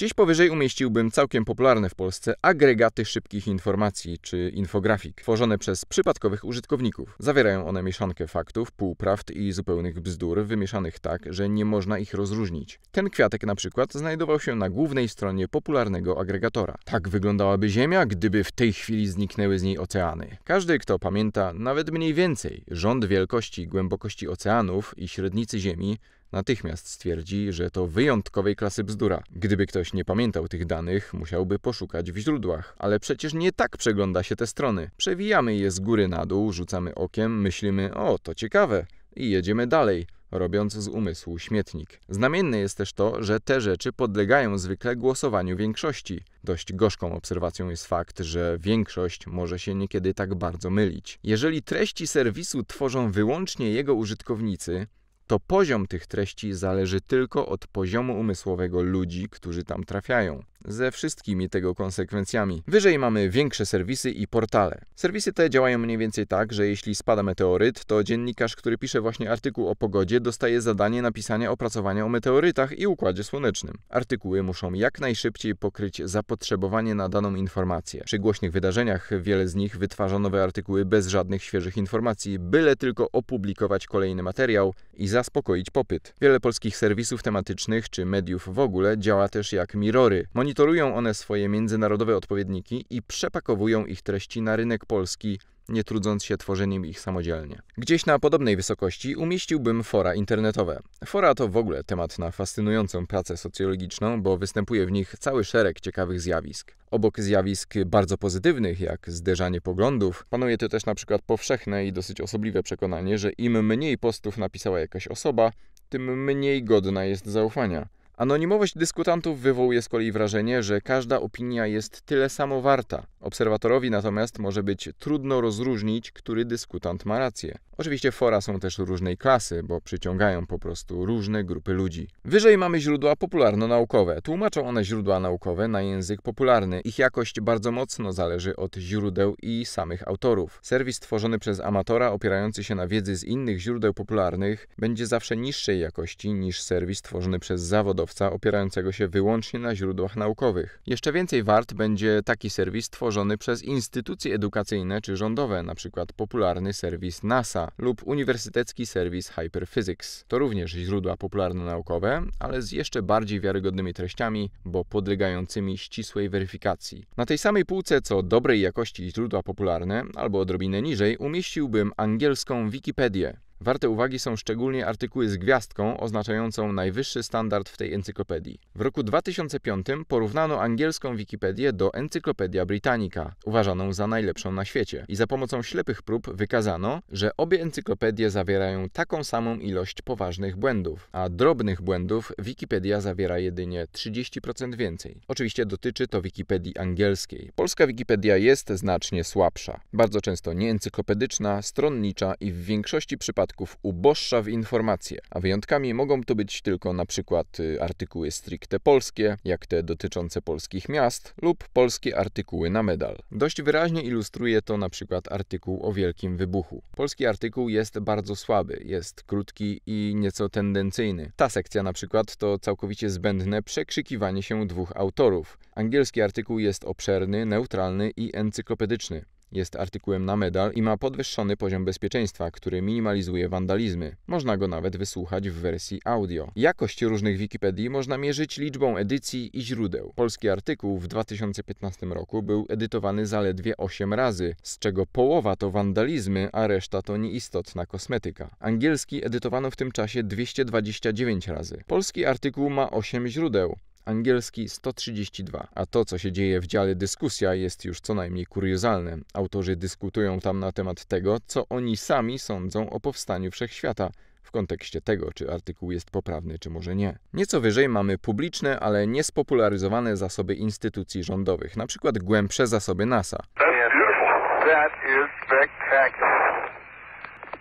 A: Gdzieś powyżej umieściłbym całkiem popularne w Polsce agregaty szybkich informacji czy infografik, tworzone przez przypadkowych użytkowników. Zawierają one mieszankę faktów, półprawd i zupełnych bzdur, wymieszanych tak, że nie można ich rozróżnić. Ten kwiatek na przykład znajdował się na głównej stronie popularnego agregatora. Tak wyglądałaby Ziemia, gdyby w tej chwili zniknęły z niej oceany. Każdy, kto pamięta, nawet mniej więcej, rząd wielkości głębokości oceanów i średnicy Ziemi, Natychmiast stwierdzi, że to wyjątkowej klasy bzdura. Gdyby ktoś nie pamiętał tych danych, musiałby poszukać w źródłach. Ale przecież nie tak przegląda się te strony. Przewijamy je z góry na dół, rzucamy okiem, myślimy, o, to ciekawe, i jedziemy dalej robiąc z umysłu śmietnik. Znamienne jest też to, że te rzeczy podlegają zwykle głosowaniu większości. Dość gorzką obserwacją jest fakt, że większość może się niekiedy tak bardzo mylić. Jeżeli treści serwisu tworzą wyłącznie jego użytkownicy, to poziom tych treści zależy tylko od poziomu umysłowego ludzi, którzy tam trafiają ze wszystkimi tego konsekwencjami. Wyżej mamy większe serwisy i portale. Serwisy te działają mniej więcej tak, że jeśli spada meteoryt, to dziennikarz, który pisze właśnie artykuł o pogodzie, dostaje zadanie napisania opracowania o meteorytach i układzie słonecznym. Artykuły muszą jak najszybciej pokryć zapotrzebowanie na daną informację. Przy głośnych wydarzeniach wiele z nich wytwarza nowe artykuły bez żadnych świeżych informacji, byle tylko opublikować kolejny materiał i zaspokoić popyt. Wiele polskich serwisów tematycznych czy mediów w ogóle działa też jak mirory. Monitor Monitorują one swoje międzynarodowe odpowiedniki i przepakowują ich treści na rynek polski, nie trudząc się tworzeniem ich samodzielnie. Gdzieś na podobnej wysokości umieściłbym fora internetowe. Fora to w ogóle temat na fascynującą pracę socjologiczną, bo występuje w nich cały szereg ciekawych zjawisk. Obok zjawisk bardzo pozytywnych, jak zderzanie poglądów, panuje tu też na przykład powszechne i dosyć osobliwe przekonanie, że im mniej postów napisała jakaś osoba, tym mniej godna jest zaufania. Anonimowość dyskutantów wywołuje z kolei wrażenie, że każda opinia jest tyle samo warta. Obserwatorowi natomiast może być trudno rozróżnić, który dyskutant ma rację. Oczywiście fora są też różnej klasy, bo przyciągają po prostu różne grupy ludzi. Wyżej mamy źródła popularno-naukowe. Tłumaczą one źródła naukowe na język popularny. Ich jakość bardzo mocno zależy od źródeł i samych autorów. Serwis tworzony przez amatora opierający się na wiedzy z innych źródeł popularnych będzie zawsze niższej jakości niż serwis tworzony przez zawodowców opierającego się wyłącznie na źródłach naukowych. Jeszcze więcej wart będzie taki serwis tworzony przez instytucje edukacyjne czy rządowe, np. popularny serwis NASA lub uniwersytecki serwis Hyperphysics. To również źródła popularno-naukowe, ale z jeszcze bardziej wiarygodnymi treściami, bo podlegającymi ścisłej weryfikacji. Na tej samej półce co dobrej jakości źródła popularne, albo odrobinę niżej, umieściłbym angielską Wikipedię. Warte uwagi są szczególnie artykuły z gwiazdką oznaczającą najwyższy standard w tej encyklopedii. W roku 2005 porównano angielską Wikipedię do Encyklopedia Britannica, uważaną za najlepszą na świecie. I za pomocą ślepych prób wykazano, że obie encyklopedie zawierają taką samą ilość poważnych błędów, a drobnych błędów Wikipedia zawiera jedynie 30% więcej. Oczywiście dotyczy to Wikipedii angielskiej. Polska Wikipedia jest znacznie słabsza. Bardzo często nieencyklopedyczna, stronnicza i w większości przypadków przypadków uboższa w informacje, a wyjątkami mogą to być tylko na przykład y, artykuły stricte polskie, jak te dotyczące polskich miast lub polskie artykuły na medal. Dość wyraźnie ilustruje to na przykład artykuł o wielkim wybuchu. Polski artykuł jest bardzo słaby, jest krótki i nieco tendencyjny. Ta sekcja na przykład to całkowicie zbędne przekrzykiwanie się dwóch autorów. Angielski artykuł jest obszerny, neutralny i encyklopedyczny. Jest artykułem na medal i ma podwyższony poziom bezpieczeństwa, który minimalizuje wandalizmy. Można go nawet wysłuchać w wersji audio. Jakość różnych Wikipedii można mierzyć liczbą edycji i źródeł. Polski artykuł w 2015 roku był edytowany zaledwie 8 razy, z czego połowa to wandalizmy, a reszta to nieistotna kosmetyka. Angielski edytowano w tym czasie 229 razy. Polski artykuł ma 8 źródeł angielski 132. A to, co się dzieje w dziale dyskusja, jest już co najmniej kuriozalne. Autorzy dyskutują tam na temat tego, co oni sami sądzą o powstaniu wszechświata. W kontekście tego, czy artykuł jest poprawny, czy może nie. Nieco wyżej mamy publiczne, ale niespopularyzowane zasoby instytucji rządowych, na przykład głębsze zasoby NASA.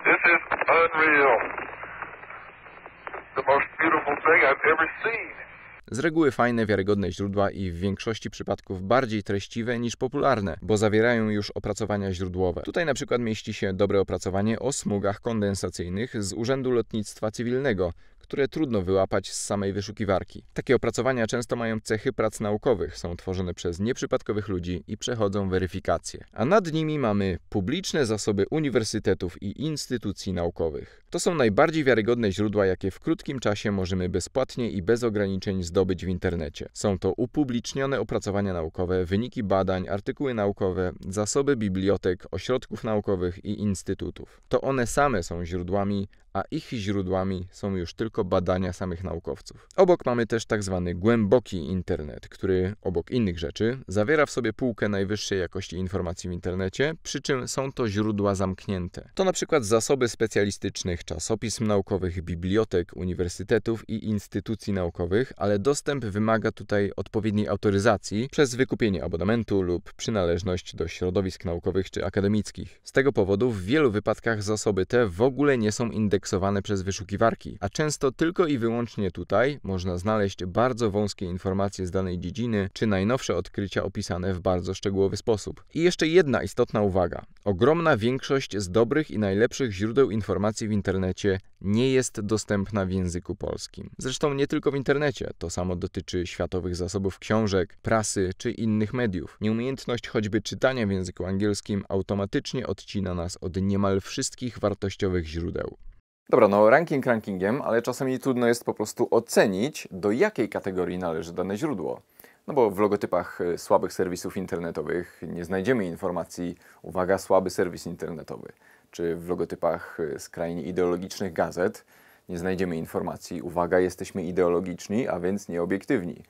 A: unreal. The most beautiful thing I've ever seen. Z reguły fajne, wiarygodne źródła i w większości przypadków bardziej treściwe niż popularne, bo zawierają już opracowania źródłowe. Tutaj na przykład mieści się dobre opracowanie o smugach kondensacyjnych z Urzędu Lotnictwa Cywilnego, które trudno wyłapać z samej wyszukiwarki. Takie opracowania często mają cechy prac naukowych, są tworzone przez nieprzypadkowych ludzi i przechodzą weryfikację. A nad nimi mamy publiczne zasoby uniwersytetów i instytucji naukowych. To są najbardziej wiarygodne źródła, jakie w krótkim czasie możemy bezpłatnie i bez ograniczeń zdobyć w internecie. Są to upublicznione opracowania naukowe, wyniki badań, artykuły naukowe, zasoby bibliotek, ośrodków naukowych i instytutów. To one same są źródłami, a ich źródłami są już tylko badania samych naukowców. Obok mamy też tak zwany głęboki internet, który obok innych rzeczy zawiera w sobie półkę najwyższej jakości informacji w internecie, przy czym są to źródła zamknięte. To na przykład zasoby specjalistycznych, innych czasopism naukowych, bibliotek, uniwersytetów i instytucji naukowych, ale dostęp wymaga tutaj odpowiedniej autoryzacji przez wykupienie abonamentu lub przynależność do środowisk naukowych czy akademickich. Z tego powodu w wielu wypadkach zasoby te w ogóle nie są indeksowane przez wyszukiwarki, a często tylko i wyłącznie tutaj można znaleźć bardzo wąskie informacje z danej dziedziny czy najnowsze odkrycia opisane w bardzo szczegółowy sposób. I jeszcze jedna istotna uwaga. Ogromna większość z dobrych i najlepszych źródeł informacji w internecie internecie nie jest dostępna w języku polskim. Zresztą nie tylko w internecie, to samo dotyczy światowych zasobów książek, prasy czy innych mediów. Nieumiejętność choćby czytania w języku angielskim automatycznie odcina nas od niemal wszystkich wartościowych źródeł. Dobra, no ranking rankingiem, ale czasami trudno jest po prostu ocenić, do jakiej kategorii należy dane źródło. No bo w logotypach y, słabych serwisów internetowych nie znajdziemy informacji, uwaga, słaby serwis internetowy czy w logotypach y, skrajnie ideologicznych gazet nie znajdziemy informacji, uwaga, jesteśmy ideologiczni, a więc nieobiektywni.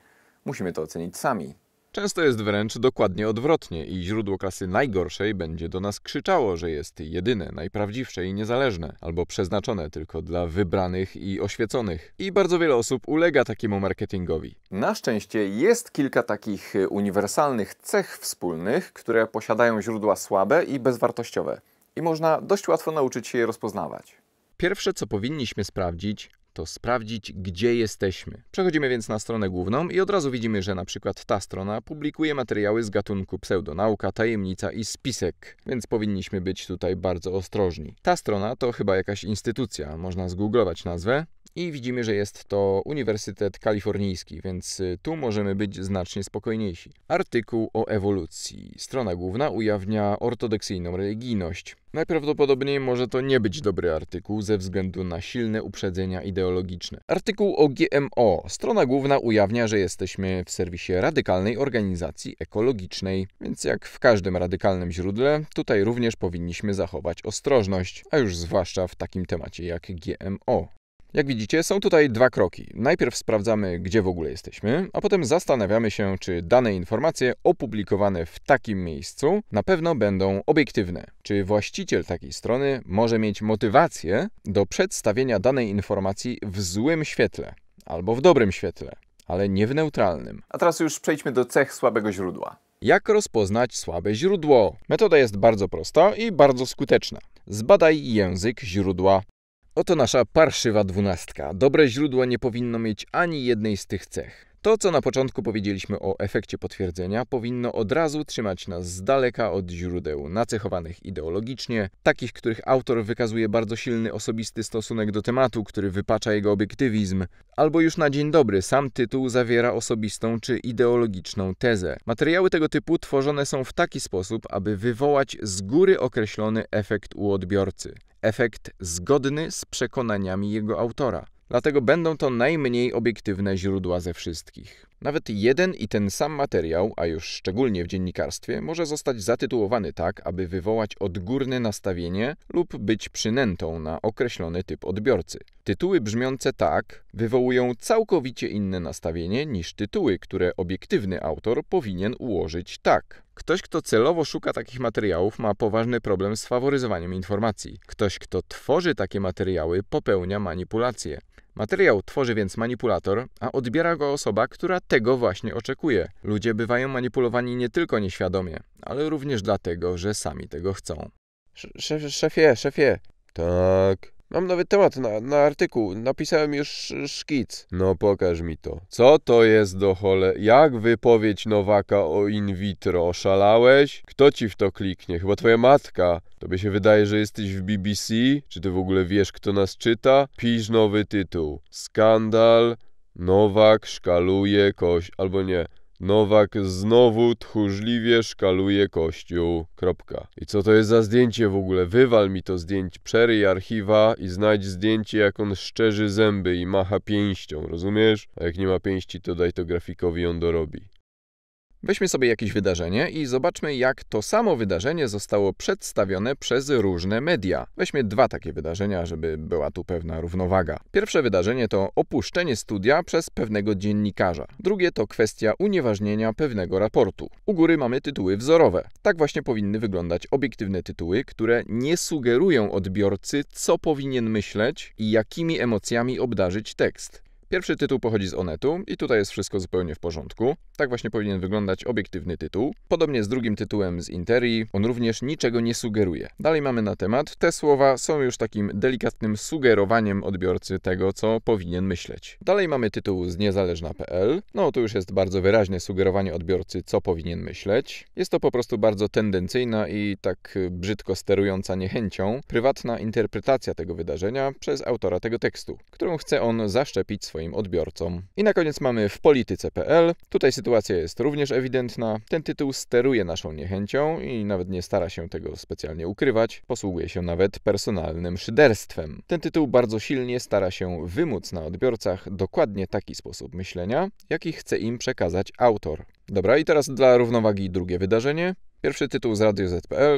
A: Musimy to ocenić sami. Często jest wręcz dokładnie odwrotnie i źródło klasy najgorszej będzie do nas krzyczało, że jest jedyne, najprawdziwsze i niezależne, albo przeznaczone tylko dla wybranych i oświeconych. I bardzo wiele osób ulega takiemu marketingowi. Na szczęście jest kilka takich uniwersalnych cech wspólnych, które posiadają źródła słabe i bezwartościowe i można dość łatwo nauczyć się je rozpoznawać. Pierwsze, co powinniśmy sprawdzić, to sprawdzić, gdzie jesteśmy. Przechodzimy więc na stronę główną i od razu widzimy, że na przykład ta strona publikuje materiały z gatunku pseudonauka, tajemnica i spisek, więc powinniśmy być tutaj bardzo ostrożni. Ta strona to chyba jakaś instytucja, można zgooglować nazwę i widzimy, że jest to Uniwersytet Kalifornijski, więc y, tu możemy być znacznie spokojniejsi. Artykuł o ewolucji. Strona główna ujawnia ortodoksyjną religijność. Najprawdopodobniej może to nie być dobry artykuł ze względu na silne uprzedzenia ideologiczne. Artykuł o GMO. Strona główna ujawnia, że jesteśmy w serwisie radykalnej organizacji ekologicznej, więc jak w każdym radykalnym źródle, tutaj również powinniśmy zachować ostrożność, a już zwłaszcza w takim temacie jak GMO. Jak widzicie, są tutaj dwa kroki. Najpierw sprawdzamy, gdzie w ogóle jesteśmy, a potem zastanawiamy się, czy dane informacje opublikowane w takim miejscu na pewno będą obiektywne. Czy właściciel takiej strony może mieć motywację do przedstawienia danej informacji w złym świetle albo w dobrym świetle, ale nie w neutralnym. A teraz już przejdźmy do cech słabego źródła. Jak rozpoznać słabe źródło? Metoda jest bardzo prosta i bardzo skuteczna. Zbadaj język źródła. Oto nasza parszywa dwunastka. Dobre źródło nie powinno mieć ani jednej z tych cech. To, co na początku powiedzieliśmy o efekcie potwierdzenia, powinno od razu trzymać nas z daleka od źródeł nacechowanych ideologicznie, takich, których autor wykazuje bardzo silny osobisty stosunek do tematu, który wypacza jego obiektywizm, albo już na dzień dobry sam tytuł zawiera osobistą czy ideologiczną tezę. Materiały tego typu tworzone są w taki sposób, aby wywołać z góry określony efekt u odbiorcy efekt zgodny z przekonaniami jego autora dlatego będą to najmniej obiektywne źródła ze wszystkich. Nawet jeden i ten sam materiał, a już szczególnie w dziennikarstwie, może zostać zatytułowany tak, aby wywołać odgórne nastawienie lub być przynętą na określony typ odbiorcy. Tytuły brzmiące tak wywołują całkowicie inne nastawienie niż tytuły, które obiektywny autor powinien ułożyć tak. Ktoś, kto celowo szuka takich materiałów, ma poważny problem z faworyzowaniem informacji. Ktoś, kto tworzy takie materiały, popełnia manipulacje. Materiał tworzy więc manipulator, a odbiera go osoba, która tego właśnie oczekuje. Ludzie bywają manipulowani nie tylko nieświadomie, ale również dlatego, że sami tego chcą. Szefie, szefie. Tak. Mam nowy temat na, na artykuł. Napisałem już szkic. No pokaż mi to. Co to jest do chole? Jak wypowiedź Nowaka o in vitro? Oszalałeś? Kto ci w to kliknie? Chyba twoja matka. Tobie się wydaje, że jesteś w BBC? Czy ty w ogóle wiesz, kto nas czyta? Pisz nowy tytuł. Skandal. Nowak szkaluje koś... Albo nie. Nowak znowu tchórzliwie szkaluje kościół. Kropka. I co to jest za zdjęcie w ogóle? Wywal mi to zdjęcie. Przeryj archiwa i znajdź zdjęcie, jak on szczerzy zęby i macha pięścią, rozumiesz? A jak nie ma pięści, to daj to grafikowi, on dorobi. Weźmy sobie jakieś wydarzenie i zobaczmy, jak to samo wydarzenie zostało przedstawione przez różne media. Weźmy dwa takie wydarzenia, żeby była tu pewna równowaga. Pierwsze wydarzenie to opuszczenie studia przez pewnego dziennikarza. Drugie to kwestia unieważnienia pewnego raportu. U góry mamy tytuły wzorowe. Tak właśnie powinny wyglądać obiektywne tytuły, które nie sugerują odbiorcy, co powinien myśleć i jakimi emocjami obdarzyć tekst. Pierwszy tytuł pochodzi z Onetu i tutaj jest wszystko zupełnie w porządku. Tak właśnie powinien wyglądać obiektywny tytuł. Podobnie z drugim tytułem z Interi, on również niczego nie sugeruje. Dalej mamy na temat, te słowa są już takim delikatnym sugerowaniem odbiorcy tego, co powinien myśleć. Dalej mamy tytuł z niezależna.pl, no tu już jest bardzo wyraźne sugerowanie odbiorcy, co powinien myśleć. Jest to po prostu bardzo tendencyjna i tak brzydko sterująca niechęcią prywatna interpretacja tego wydarzenia przez autora tego tekstu, którą chce on zaszczepić swoim swoim odbiorcom. I na koniec mamy w polityce.pl. Tutaj sytuacja jest również ewidentna. Ten tytuł steruje naszą niechęcią i nawet nie stara się tego specjalnie ukrywać. Posługuje się nawet personalnym szyderstwem. Ten tytuł bardzo silnie stara się wymóc na odbiorcach dokładnie taki sposób myślenia, jaki chce im przekazać autor. Dobra, i teraz dla równowagi drugie wydarzenie. Pierwszy tytuł z Radio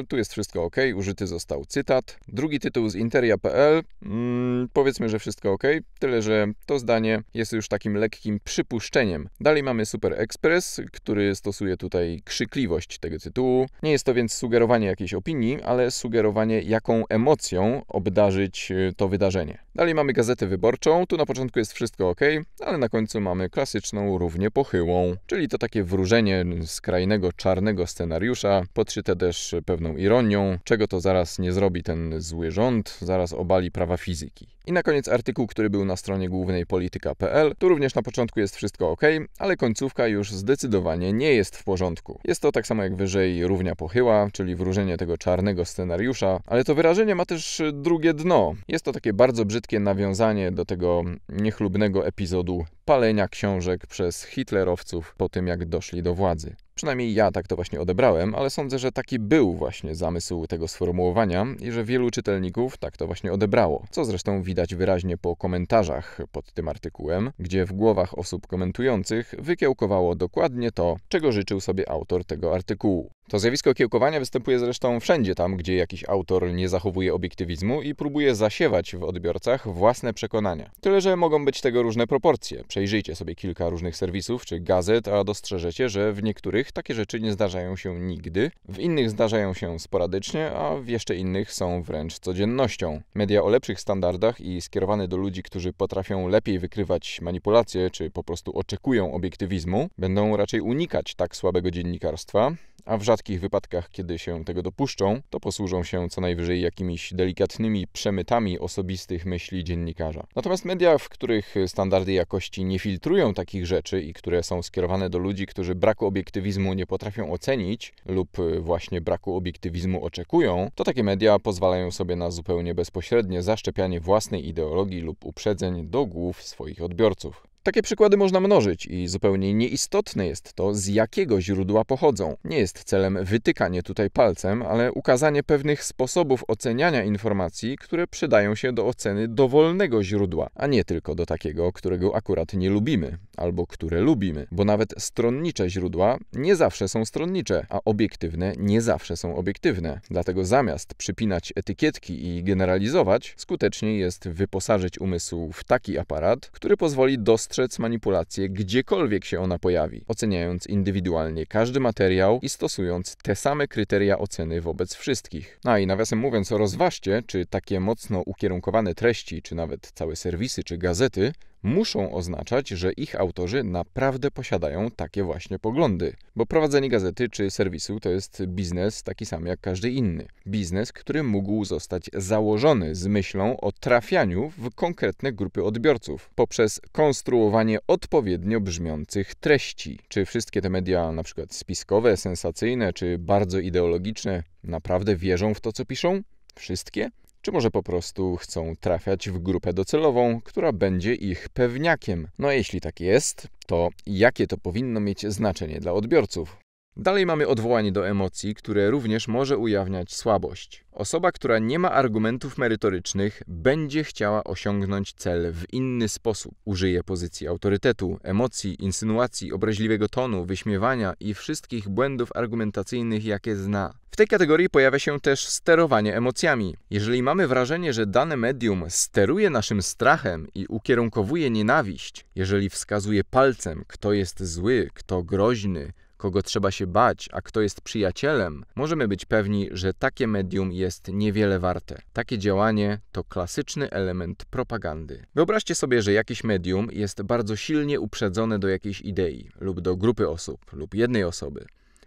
A: tu jest wszystko ok, użyty został cytat. Drugi tytuł z Interia.pl, mm, powiedzmy, że wszystko ok, tyle że to zdanie jest już takim lekkim przypuszczeniem. Dalej mamy Super Express, który stosuje tutaj krzykliwość tego tytułu. Nie jest to więc sugerowanie jakiejś opinii, ale sugerowanie, jaką emocją obdarzyć y, to wydarzenie. Dalej mamy gazetę wyborczą. Tu na początku jest wszystko ok, ale na końcu mamy klasyczną równie pochyłą, czyli to takie wróżenie skrajnego czarnego scenariusza, podszyte też pewną ironią, czego to zaraz nie zrobi ten zły rząd, zaraz obali prawa fizyki. I na koniec artykuł, który był na stronie głównej polityka.pl. Tu również na początku jest wszystko ok, ale końcówka już zdecydowanie nie jest w porządku. Jest to tak samo jak wyżej równia pochyła, czyli wróżenie tego czarnego scenariusza, ale to wyrażenie ma też drugie dno. Jest to takie bardzo brzydkie nawiązanie do tego niechlubnego epizodu palenia książek przez hitlerowców po tym, jak doszli do władzy. Przynajmniej ja tak to właśnie odebrałem, ale sądzę, że taki był właśnie zamysł tego sformułowania i że wielu czytelników tak to właśnie odebrało, co zresztą widać wyraźnie po komentarzach pod tym artykułem, gdzie w głowach osób komentujących wykiełkowało dokładnie to, czego życzył sobie autor tego artykułu. To zjawisko kiełkowania występuje zresztą wszędzie tam, gdzie jakiś autor nie zachowuje obiektywizmu i próbuje zasiewać w odbiorcach własne przekonania. Tyle, że mogą być tego różne proporcje. Przejrzyjcie sobie kilka różnych serwisów czy gazet, a dostrzeżecie, że w niektórych takie rzeczy nie zdarzają się nigdy, w innych zdarzają się sporadycznie, a w jeszcze innych są wręcz codziennością. Media o lepszych standardach i skierowane do ludzi, którzy potrafią lepiej wykrywać manipulacje czy po prostu oczekują obiektywizmu, będą raczej unikać tak słabego dziennikarstwa, a w żadnym rzadkich wypadkach, kiedy się tego dopuszczą, to posłużą się co najwyżej jakimiś delikatnymi przemytami osobistych myśli dziennikarza. Natomiast media, w których standardy jakości nie filtrują takich rzeczy i które są skierowane do ludzi, którzy braku obiektywizmu nie potrafią ocenić lub właśnie braku obiektywizmu oczekują, to takie media pozwalają sobie na zupełnie bezpośrednie zaszczepianie własnej ideologii lub uprzedzeń do głów swoich odbiorców. Takie przykłady można mnożyć i zupełnie nieistotne jest to, z jakiego źródła pochodzą. Nie jest celem wytykanie tutaj palcem, ale ukazanie pewnych sposobów oceniania informacji, które przydają się do oceny dowolnego źródła, a nie tylko do takiego, którego akurat nie lubimy albo które lubimy, bo nawet stronnicze źródła nie zawsze są stronnicze, a obiektywne nie zawsze są obiektywne. Dlatego zamiast przypinać etykietki i generalizować, skuteczniej jest wyposażyć umysł w taki aparat, który pozwoli dostrzec manipulację gdziekolwiek się ona pojawi, oceniając indywidualnie każdy materiał i stosując te same kryteria oceny wobec wszystkich. A no i nawiasem mówiąc, rozważcie, czy takie mocno ukierunkowane treści, czy nawet całe serwisy czy gazety muszą oznaczać, że ich autorzy naprawdę posiadają takie właśnie poglądy, bo prowadzenie gazety czy serwisu to jest biznes taki sam jak każdy inny. Biznes, który mógł zostać założony z myślą o trafianiu w konkretne grupy odbiorców poprzez konstruowanie odpowiednio brzmiących treści. Czy wszystkie te media, na przykład spiskowe, sensacyjne czy bardzo ideologiczne, naprawdę wierzą w to, co piszą? Wszystkie? czy może po prostu chcą trafiać w grupę docelową, która będzie ich pewniakiem. No a jeśli tak jest, to jakie to powinno mieć znaczenie dla odbiorców? Dalej mamy odwołanie do emocji, które również może ujawniać słabość. Osoba, która nie ma argumentów merytorycznych, będzie chciała osiągnąć cel w inny sposób. Użyje pozycji autorytetu, emocji, insynuacji, obraźliwego tonu, wyśmiewania i wszystkich błędów argumentacyjnych, jakie zna. W tej kategorii pojawia się też sterowanie emocjami. Jeżeli mamy wrażenie, że dane medium steruje naszym strachem i ukierunkowuje nienawiść, jeżeli wskazuje palcem, kto jest zły, kto groźny, kogo trzeba się bać, a kto jest przyjacielem, możemy być pewni, że takie medium jest niewiele warte. Takie działanie to klasyczny element propagandy. Wyobraźcie sobie, że jakieś medium jest bardzo silnie uprzedzone do jakiejś idei lub do grupy osób lub jednej osoby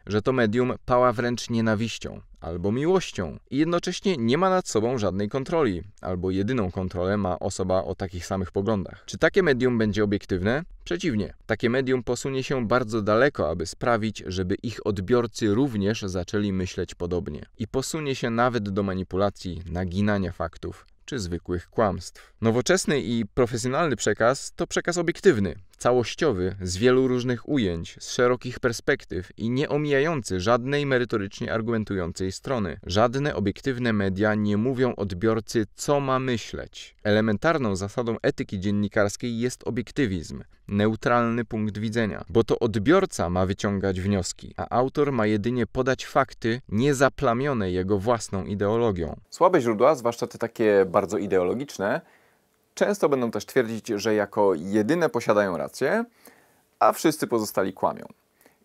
A: że to medium pała wręcz nienawiścią albo miłością i jednocześnie nie ma nad sobą żadnej kontroli, albo jedyną kontrolę ma osoba o takich samych poglądach. Czy takie medium będzie obiektywne? Przeciwnie, takie medium posunie się bardzo daleko, aby sprawić, żeby ich odbiorcy również zaczęli myśleć podobnie. I posunie się nawet do manipulacji, naginania faktów czy zwykłych kłamstw. Nowoczesny i profesjonalny przekaz to przekaz obiektywny, całościowy, z wielu różnych ujęć, z szerokich perspektyw i nie omijający żadnej merytorycznie argumentującej strony. Żadne obiektywne media nie mówią odbiorcy, co ma myśleć. Elementarną zasadą etyki dziennikarskiej jest obiektywizm, neutralny punkt widzenia, bo to odbiorca ma wyciągać wnioski, a autor ma jedynie podać fakty niezaplamione jego własną ideologią. Słabe źródła, zwłaszcza te takie bardzo ideologiczne, Często będą też twierdzić, że jako jedyne posiadają rację, a wszyscy pozostali kłamią.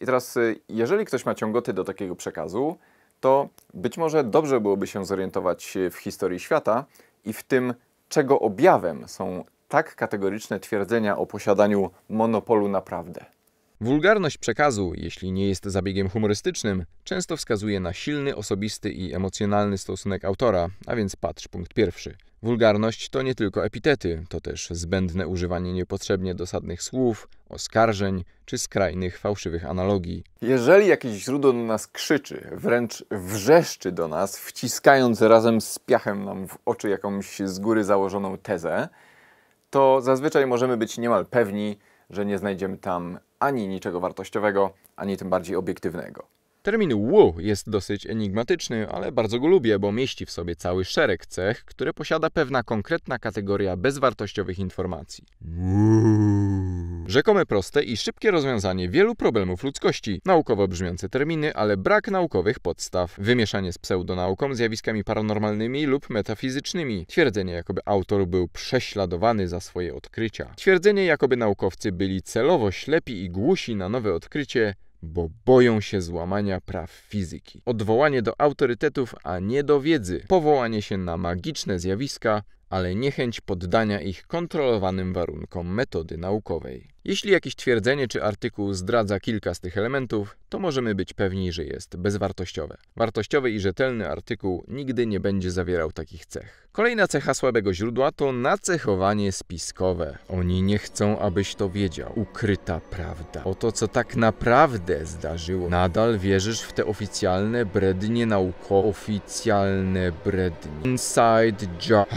A: I teraz, y, jeżeli ktoś ma ciągoty do takiego przekazu, to być może dobrze byłoby się zorientować y, w historii świata i w tym, czego objawem są tak kategoryczne twierdzenia o posiadaniu monopolu naprawdę. Wulgarność przekazu, jeśli nie jest zabiegiem humorystycznym, często wskazuje na silny osobisty i emocjonalny stosunek autora, a więc patrz punkt pierwszy. Wulgarność to nie tylko epitety, to też zbędne używanie niepotrzebnie dosadnych słów, oskarżeń czy skrajnych fałszywych analogii. Jeżeli jakieś źródło do nas krzyczy, wręcz wrzeszczy do nas, wciskając razem z piachem nam w oczy jakąś z góry założoną tezę, to zazwyczaj możemy być niemal pewni, że nie znajdziemy tam ani niczego wartościowego, ani tym bardziej obiektywnego. Termin Wu jest dosyć enigmatyczny, ale bardzo go lubię, bo mieści w sobie cały szereg cech, które posiada pewna konkretna kategoria bezwartościowych informacji. Rzekome proste i szybkie rozwiązanie wielu problemów ludzkości. Naukowo brzmiące terminy, ale brak naukowych podstaw. Wymieszanie z pseudonauką, zjawiskami paranormalnymi lub metafizycznymi. Twierdzenie, jakoby autor był prześladowany za swoje odkrycia. Twierdzenie, jakoby naukowcy byli celowo ślepi i głusi na nowe odkrycie bo boją się złamania praw fizyki. Odwołanie do autorytetów, a nie do wiedzy, powołanie się na magiczne zjawiska, ale niechęć poddania ich kontrolowanym warunkom metody naukowej. Jeśli jakieś twierdzenie czy artykuł zdradza kilka z tych elementów, to możemy być pewni, że jest bezwartościowe. Wartościowy i rzetelny artykuł nigdy nie będzie zawierał takich cech. Kolejna cecha słabego źródła to nacechowanie spiskowe. Oni nie chcą, abyś to wiedział. Ukryta prawda. O to, co tak naprawdę zdarzyło. Nadal wierzysz w te oficjalne brednie naukowe. Oficjalne brednie. Inside job.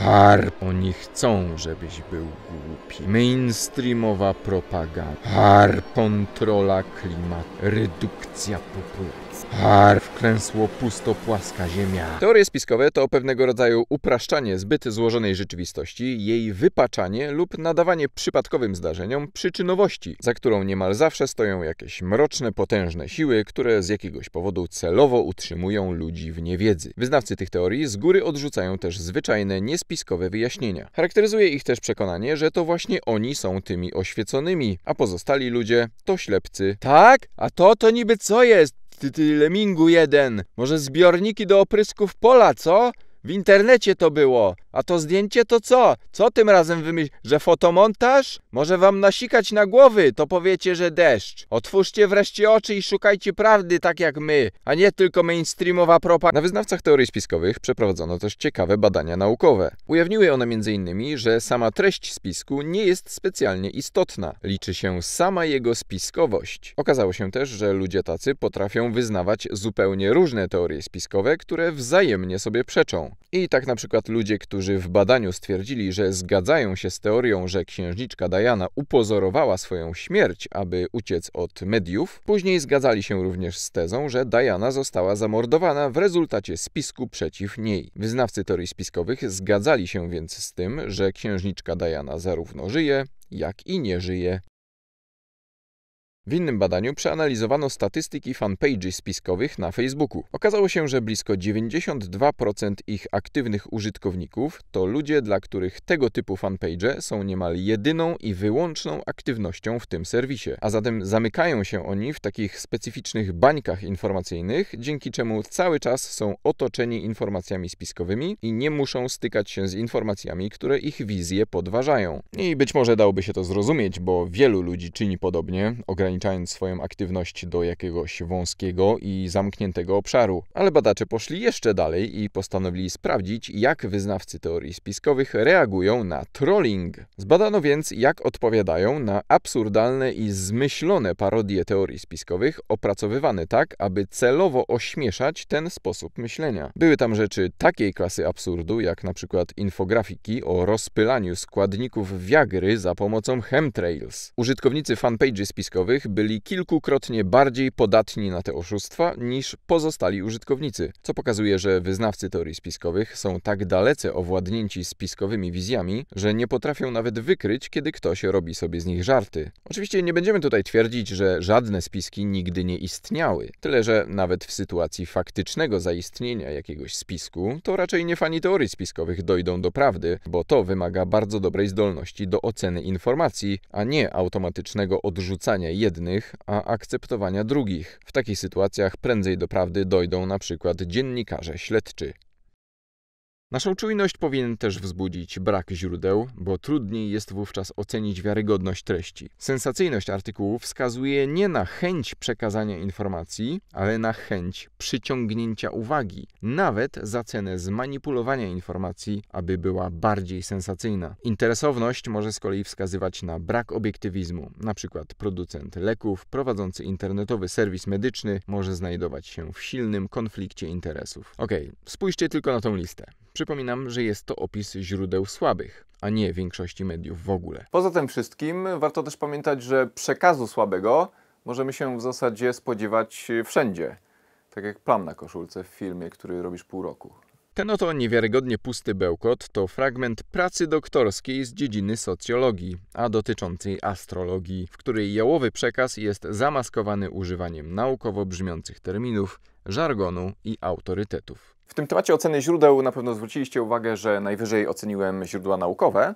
A: Oni chcą, żebyś był głupi. Mainstreamowa propaganda. Harpon trola klimat. Redukcja populacji. Ar, klęsło, pusto płaska ziemia. Teorie spiskowe to pewnego rodzaju upraszczanie zbyt złożonej rzeczywistości, jej wypaczanie lub nadawanie przypadkowym zdarzeniom przyczynowości, za którą niemal zawsze stoją jakieś mroczne, potężne siły, które z jakiegoś powodu celowo utrzymują ludzi w niewiedzy. Wyznawcy tych teorii z góry odrzucają też zwyczajne, niespiskowe wyjaśnienia. Charakteryzuje ich też przekonanie, że to właśnie oni są tymi oświeconymi, a pozostali ludzie to ślepcy. Tak? A to to niby co jest? ty, ty lemingu jeden. Może zbiorniki do oprysków pola, co? W internecie to było. A to zdjęcie to co? Co tym razem wymyśl, że fotomontaż? Może wam nasikać na głowy, to powiecie, że deszcz. Otwórzcie wreszcie oczy i szukajcie prawdy tak jak my, a nie tylko mainstreamowa propa. Na wyznawcach teorii spiskowych przeprowadzono też ciekawe badania naukowe. Ujawniły one m.in., że sama treść spisku nie jest specjalnie istotna. Liczy się sama jego spiskowość. Okazało się też, że ludzie tacy potrafią wyznawać zupełnie różne teorie spiskowe, które wzajemnie sobie przeczą. I tak na przykład ludzie, którzy w badaniu stwierdzili, że zgadzają się z teorią, że księżniczka Diana upozorowała swoją śmierć, aby uciec od mediów, później zgadzali się również z tezą, że Diana została zamordowana w rezultacie spisku przeciw niej. Wyznawcy teorii spiskowych zgadzali się więc z tym, że księżniczka Diana zarówno żyje, jak i nie żyje. W innym badaniu przeanalizowano statystyki fanpage'y spiskowych na Facebooku. Okazało się, że blisko 92% ich aktywnych użytkowników to ludzie, dla których tego typu fanpage'e są niemal jedyną i wyłączną aktywnością w tym serwisie. A zatem zamykają się oni w takich specyficznych bańkach informacyjnych, dzięki czemu cały czas są otoczeni informacjami spiskowymi i nie muszą stykać się z informacjami, które ich wizje podważają. I być może dałoby się to zrozumieć, bo wielu ludzi czyni podobnie, ograniczając ograniczając swoją aktywność do jakiegoś wąskiego i zamkniętego obszaru. Ale badacze poszli jeszcze dalej i postanowili sprawdzić, jak wyznawcy teorii spiskowych reagują na trolling. Zbadano więc, jak odpowiadają na absurdalne i zmyślone parodie teorii spiskowych opracowywane tak, aby celowo ośmieszać ten sposób myślenia. Były tam rzeczy takiej klasy absurdu, jak na przykład infografiki o rozpylaniu składników wiagry za pomocą chemtrails. Użytkownicy fanpage'y spiskowych byli kilkukrotnie bardziej podatni na te oszustwa niż pozostali użytkownicy, co pokazuje, że wyznawcy teorii spiskowych są tak dalece owładnięci spiskowymi wizjami, że nie potrafią nawet wykryć, kiedy ktoś robi sobie z nich żarty. Oczywiście nie będziemy tutaj twierdzić, że żadne spiski nigdy nie istniały, tyle że nawet w sytuacji faktycznego zaistnienia jakiegoś spisku, to raczej nie fani teorii spiskowych dojdą do prawdy, bo to wymaga bardzo dobrej zdolności do oceny informacji, a nie automatycznego odrzucania jednej jednych, a akceptowania drugich. W takich sytuacjach prędzej do prawdy dojdą na przykład dziennikarze śledczy. Naszą czujność powinien też wzbudzić brak źródeł, bo trudniej jest wówczas ocenić wiarygodność treści. Sensacyjność artykułów wskazuje nie na chęć przekazania informacji, ale na chęć przyciągnięcia uwagi, nawet za cenę zmanipulowania informacji, aby była bardziej sensacyjna. Interesowność może z kolei wskazywać na brak obiektywizmu. Na przykład producent leków prowadzący internetowy serwis medyczny może znajdować się w silnym konflikcie interesów. Ok, spójrzcie tylko na tą listę. Przypominam, że jest to opis źródeł słabych, a nie większości mediów w ogóle. Poza tym wszystkim warto też pamiętać, że przekazu słabego możemy się w zasadzie spodziewać wszędzie. Tak jak plam na koszulce w filmie, który robisz pół roku. Ten oto niewiarygodnie pusty bełkot to fragment pracy doktorskiej z dziedziny socjologii, a dotyczącej astrologii, w której jałowy przekaz jest zamaskowany używaniem naukowo brzmiących terminów, żargonu i autorytetów. W tym temacie oceny źródeł na pewno zwróciliście uwagę, że najwyżej oceniłem źródła naukowe,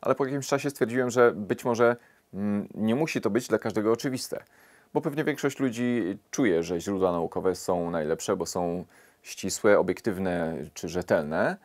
A: ale po jakimś czasie stwierdziłem, że być może mm, nie musi to być dla każdego oczywiste, bo pewnie większość ludzi czuje, że źródła naukowe są najlepsze, bo są ścisłe, obiektywne czy rzetelne,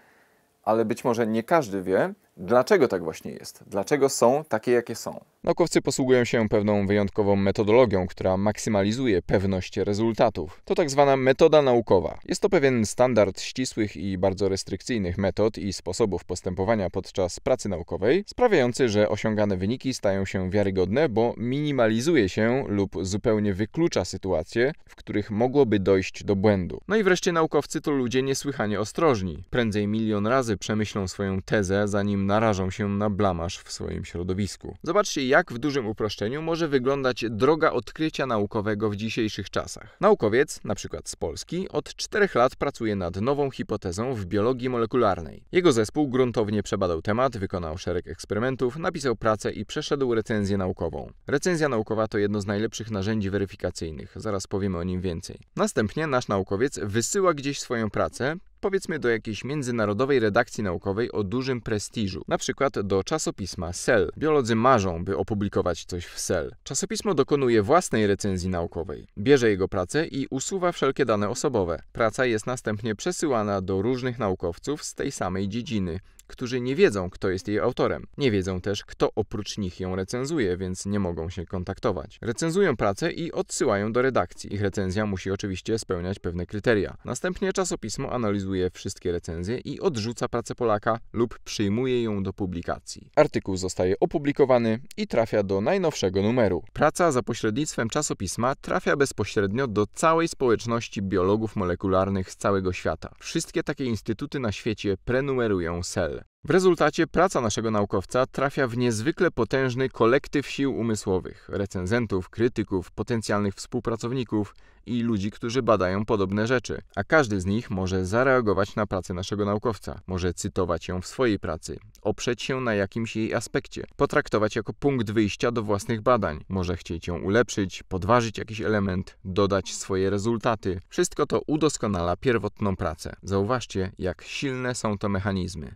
A: ale być może nie każdy wie, Dlaczego tak właśnie jest? Dlaczego są takie, jakie są? Naukowcy posługują się pewną wyjątkową metodologią, która maksymalizuje pewność rezultatów. To tak zwana metoda naukowa. Jest to pewien standard ścisłych i bardzo restrykcyjnych metod i sposobów postępowania podczas pracy naukowej, sprawiający, że osiągane wyniki stają się wiarygodne, bo minimalizuje się lub zupełnie wyklucza sytuacje, w których mogłoby dojść do błędu. No i wreszcie naukowcy to ludzie niesłychanie ostrożni. Prędzej milion razy przemyślą swoją tezę, zanim narażą się na blamaż w swoim środowisku. Zobaczcie, jak w dużym uproszczeniu może wyglądać droga odkrycia naukowego w dzisiejszych czasach. Naukowiec, na przykład z Polski, od czterech lat pracuje nad nową hipotezą w biologii molekularnej. Jego zespół gruntownie przebadał temat, wykonał szereg eksperymentów, napisał pracę i przeszedł recenzję naukową. Recenzja naukowa to jedno z najlepszych narzędzi weryfikacyjnych, zaraz powiemy o nim więcej. Następnie nasz naukowiec wysyła gdzieś swoją pracę, powiedzmy do jakiejś międzynarodowej redakcji naukowej o dużym prestiżu, na przykład do czasopisma Cell. Biolodzy marzą, by opublikować coś w Cell. Czasopismo dokonuje własnej recenzji naukowej, bierze jego pracę i usuwa wszelkie dane osobowe. Praca jest następnie przesyłana do różnych naukowców z tej samej dziedziny, którzy nie wiedzą, kto jest jej autorem. Nie wiedzą też, kto oprócz nich ją recenzuje, więc nie mogą się kontaktować. Recenzują pracę i odsyłają do redakcji. Ich recenzja musi oczywiście spełniać pewne kryteria. Następnie czasopismo analizuje wszystkie recenzje i odrzuca pracę Polaka lub przyjmuje ją do publikacji. Artykuł zostaje opublikowany i trafia do najnowszego numeru. Praca za pośrednictwem czasopisma trafia bezpośrednio do całej społeczności biologów molekularnych z całego świata. Wszystkie takie instytuty na świecie prenumerują SEL. W rezultacie praca naszego naukowca trafia w niezwykle potężny kolektyw sił umysłowych, recenzentów, krytyków, potencjalnych współpracowników i ludzi, którzy badają podobne rzeczy, a każdy z nich może zareagować na pracę naszego naukowca, może cytować ją w swojej pracy, oprzeć się na jakimś jej aspekcie, potraktować jako punkt wyjścia do własnych badań, może chcieć ją ulepszyć, podważyć jakiś element, dodać swoje rezultaty. Wszystko to udoskonala pierwotną pracę. Zauważcie, jak silne są to mechanizmy.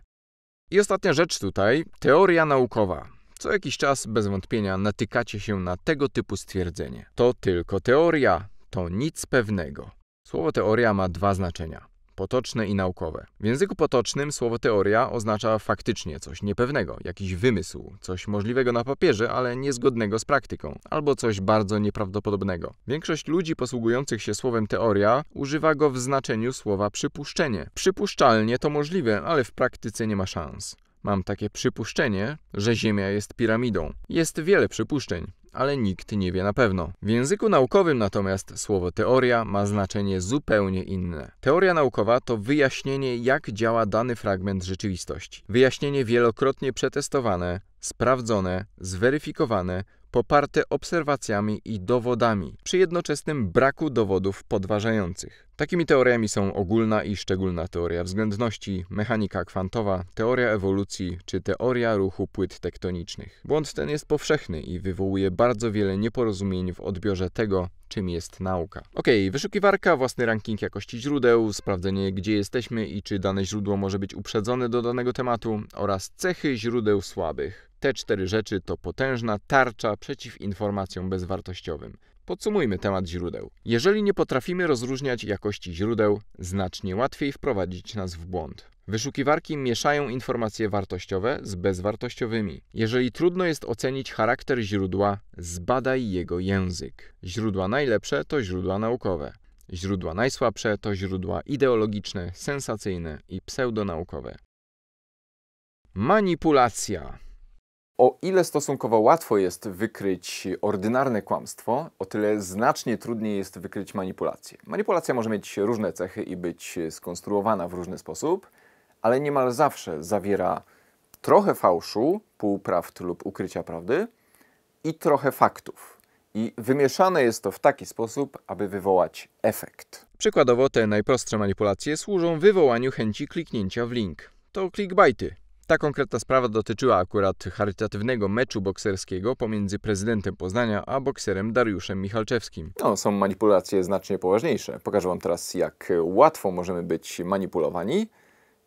A: I ostatnia rzecz tutaj, teoria naukowa. Co jakiś czas bez wątpienia natykacie się na tego typu stwierdzenie. To tylko teoria, to nic pewnego. Słowo teoria ma dwa znaczenia potoczne i naukowe. W języku potocznym słowo teoria oznacza faktycznie coś niepewnego, jakiś wymysł, coś możliwego na papierze, ale niezgodnego z praktyką, albo coś bardzo nieprawdopodobnego. Większość ludzi posługujących się słowem teoria używa go w znaczeniu słowa przypuszczenie. Przypuszczalnie to możliwe, ale w praktyce nie ma szans. Mam takie przypuszczenie, że Ziemia jest piramidą. Jest wiele przypuszczeń ale nikt nie wie na pewno. W języku naukowym natomiast słowo teoria ma znaczenie zupełnie inne. Teoria naukowa to wyjaśnienie, jak działa dany fragment rzeczywistości. Wyjaśnienie wielokrotnie przetestowane, sprawdzone, zweryfikowane, poparte obserwacjami i dowodami, przy jednoczesnym braku dowodów podważających. Takimi teoriami są ogólna i szczególna teoria względności, mechanika kwantowa, teoria ewolucji czy teoria ruchu płyt tektonicznych. Błąd ten jest powszechny i wywołuje bardzo wiele nieporozumień w odbiorze tego, czym jest nauka. Ok, wyszukiwarka, własny ranking jakości źródeł, sprawdzenie gdzie jesteśmy i czy dane źródło może być uprzedzone do danego tematu oraz cechy źródeł słabych. Te cztery rzeczy to potężna tarcza przeciw informacjom bezwartościowym. Podsumujmy temat źródeł. Jeżeli nie potrafimy rozróżniać jakości źródeł, znacznie łatwiej wprowadzić nas w błąd. Wyszukiwarki mieszają informacje wartościowe z bezwartościowymi. Jeżeli trudno jest ocenić charakter źródła, zbadaj jego język. Źródła najlepsze to źródła naukowe. Źródła najsłabsze to źródła ideologiczne, sensacyjne i pseudonaukowe. Manipulacja. O ile stosunkowo łatwo jest wykryć ordynarne kłamstwo, o tyle znacznie trudniej jest wykryć manipulację. Manipulacja może mieć różne cechy i być skonstruowana w różny sposób, ale niemal zawsze zawiera trochę fałszu, półprawd lub ukrycia prawdy i trochę faktów. I wymieszane jest to w taki sposób, aby wywołać efekt. Przykładowo te najprostsze manipulacje służą wywołaniu chęci kliknięcia w link. To clickbaity, ta konkretna sprawa dotyczyła akurat charytatywnego meczu bokserskiego pomiędzy prezydentem Poznania a bokserem Dariuszem Michalczewskim. No, są manipulacje znacznie poważniejsze. Pokażę Wam teraz, jak łatwo możemy być manipulowani,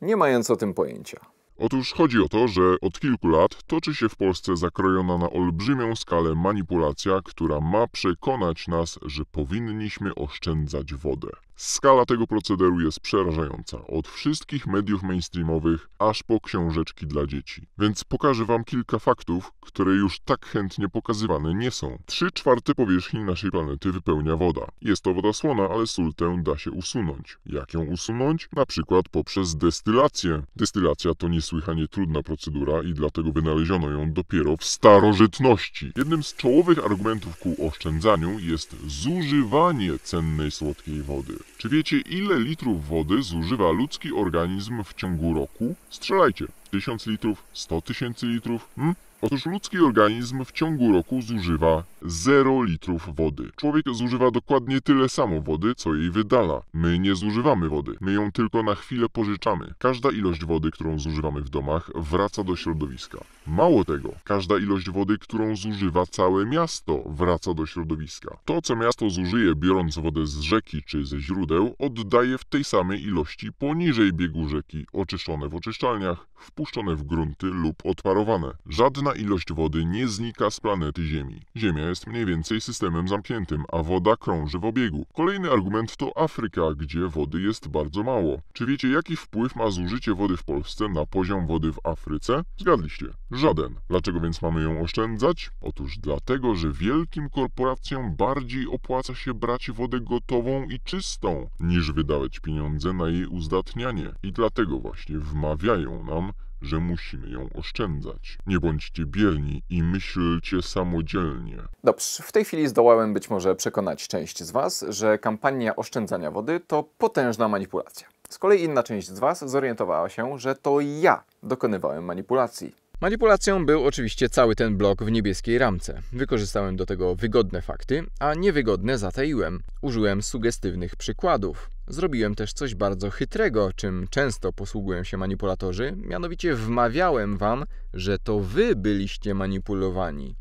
A: nie mając o tym pojęcia.
B: Otóż chodzi o to, że od kilku lat toczy się w Polsce zakrojona na olbrzymią skalę manipulacja, która ma przekonać nas, że powinniśmy oszczędzać wodę. Skala tego procederu jest przerażająca, od wszystkich mediów mainstreamowych aż po książeczki dla dzieci. Więc pokażę Wam kilka faktów, które już tak chętnie pokazywane nie są. Trzy czwarte powierzchni naszej planety wypełnia woda. Jest to woda słona, ale sól tę da się usunąć. Jak ją usunąć? Na przykład poprzez destylację. Destylacja to niesłychanie trudna procedura i dlatego wynaleziono ją dopiero w starożytności. Jednym z czołowych argumentów ku oszczędzaniu jest zużywanie cennej słodkiej wody. Czy wiecie, ile litrów wody zużywa ludzki organizm w ciągu roku? Strzelajcie. 1000 litrów, 100 tysięcy litrów? Hmm? Otóż ludzki organizm w ciągu roku zużywa 0 litrów wody. Człowiek zużywa dokładnie tyle samo wody, co jej wydala. My nie zużywamy wody, my ją tylko na chwilę pożyczamy. Każda ilość wody, którą zużywamy w domach, wraca do środowiska. Mało tego, każda ilość wody, którą zużywa całe miasto, wraca do środowiska. To, co miasto zużyje, biorąc wodę z rzeki czy ze źródeł, oddaje w tej samej ilości poniżej biegu rzeki, oczyszczone w oczyszczalniach, wpuszczone w grunty lub odparowane. Żadna ilość wody nie znika z planety Ziemi. Ziemia jest mniej więcej systemem zamkniętym, a woda krąży w obiegu. Kolejny argument to Afryka, gdzie wody jest bardzo mało. Czy wiecie, jaki wpływ ma zużycie wody w Polsce na poziom wody w Afryce? Zgadliście. Żaden. Dlaczego więc mamy ją oszczędzać? Otóż dlatego, że wielkim korporacjom bardziej opłaca się brać wodę gotową i czystą, niż wydawać pieniądze na jej uzdatnianie. I dlatego właśnie wmawiają nam, że musimy ją oszczędzać. Nie bądźcie bierni i myślcie samodzielnie. Dobrze, w tej chwili
A: zdołałem być może przekonać część z Was, że kampania oszczędzania wody to potężna manipulacja. Z kolei inna część z Was zorientowała się, że to ja dokonywałem manipulacji. Manipulacją był oczywiście cały ten blok w niebieskiej ramce. Wykorzystałem do tego wygodne fakty, a niewygodne zataiłem. Użyłem sugestywnych przykładów. Zrobiłem też coś bardzo chytrego, czym często posługują się manipulatorzy, mianowicie wmawiałem wam, że to wy byliście manipulowani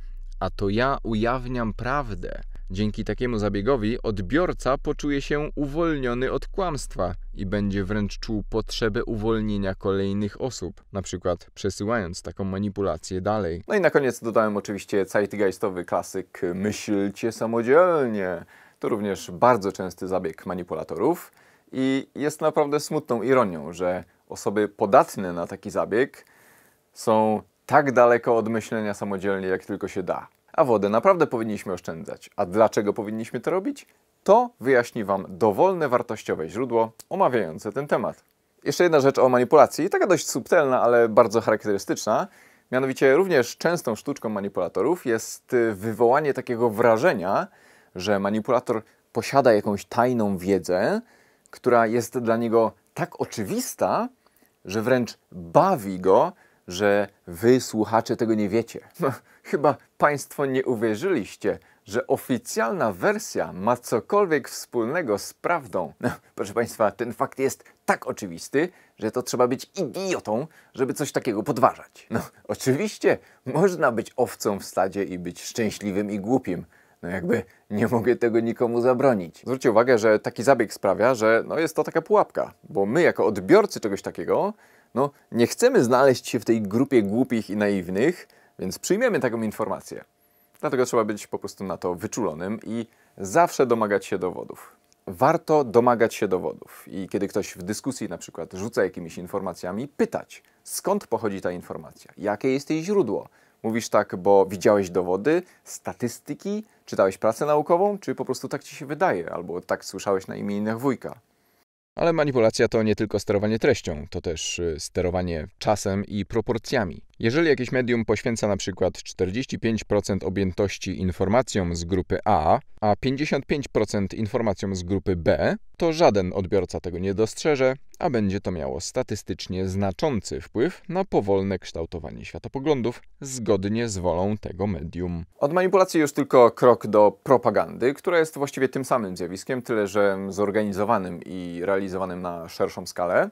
A: a to ja ujawniam prawdę. Dzięki takiemu zabiegowi odbiorca poczuje się uwolniony od kłamstwa i będzie wręcz czuł potrzebę uwolnienia kolejnych osób, na przykład przesyłając taką manipulację dalej. No i na koniec dodałem oczywiście zeitgeistowy klasyk Myślcie samodzielnie. To również bardzo częsty zabieg manipulatorów i jest naprawdę smutną ironią, że osoby podatne na taki zabieg są tak daleko od myślenia samodzielnie, jak tylko się da. A wodę naprawdę powinniśmy oszczędzać. A dlaczego powinniśmy to robić? To wyjaśni Wam dowolne wartościowe źródło omawiające ten temat. Jeszcze jedna rzecz o manipulacji, taka dość subtelna, ale bardzo charakterystyczna. Mianowicie również częstą sztuczką manipulatorów jest y, wywołanie takiego wrażenia, że manipulator posiada jakąś tajną wiedzę, która jest dla niego tak oczywista, że wręcz bawi go, że wy, słuchacze, tego nie wiecie. [laughs] Chyba Państwo nie uwierzyliście, że oficjalna wersja ma cokolwiek wspólnego z prawdą. No, proszę Państwa, ten fakt jest tak oczywisty, że to trzeba być idiotą, żeby coś takiego podważać. No, oczywiście można być owcą w stadzie i być szczęśliwym i głupim. No jakby nie mogę tego nikomu zabronić. Zwróćcie uwagę, że taki zabieg sprawia, że no jest to taka pułapka, bo my jako odbiorcy czegoś takiego, no nie chcemy znaleźć się w tej grupie głupich i naiwnych, więc przyjmiemy taką informację. Dlatego trzeba być po prostu na to wyczulonym i zawsze domagać się dowodów. Warto domagać się dowodów i kiedy ktoś w dyskusji na przykład rzuca jakimiś informacjami, pytać, skąd pochodzi ta informacja, jakie jest jej źródło. Mówisz tak, bo widziałeś dowody, statystyki, czytałeś pracę naukową, czy po prostu tak ci się wydaje, albo tak słyszałeś na imieninach wujka. Ale manipulacja to nie tylko sterowanie treścią, to też y, sterowanie czasem i proporcjami. Jeżeli jakieś medium poświęca na przykład 45% objętości informacjom z grupy A, a 55% informacjom z grupy B, to żaden odbiorca tego nie dostrzeże, a będzie to miało statystycznie znaczący wpływ na powolne kształtowanie światopoglądów zgodnie z wolą tego medium. Od manipulacji już tylko krok do propagandy, która jest właściwie tym samym zjawiskiem, tyle że zorganizowanym i realizowanym na szerszą skalę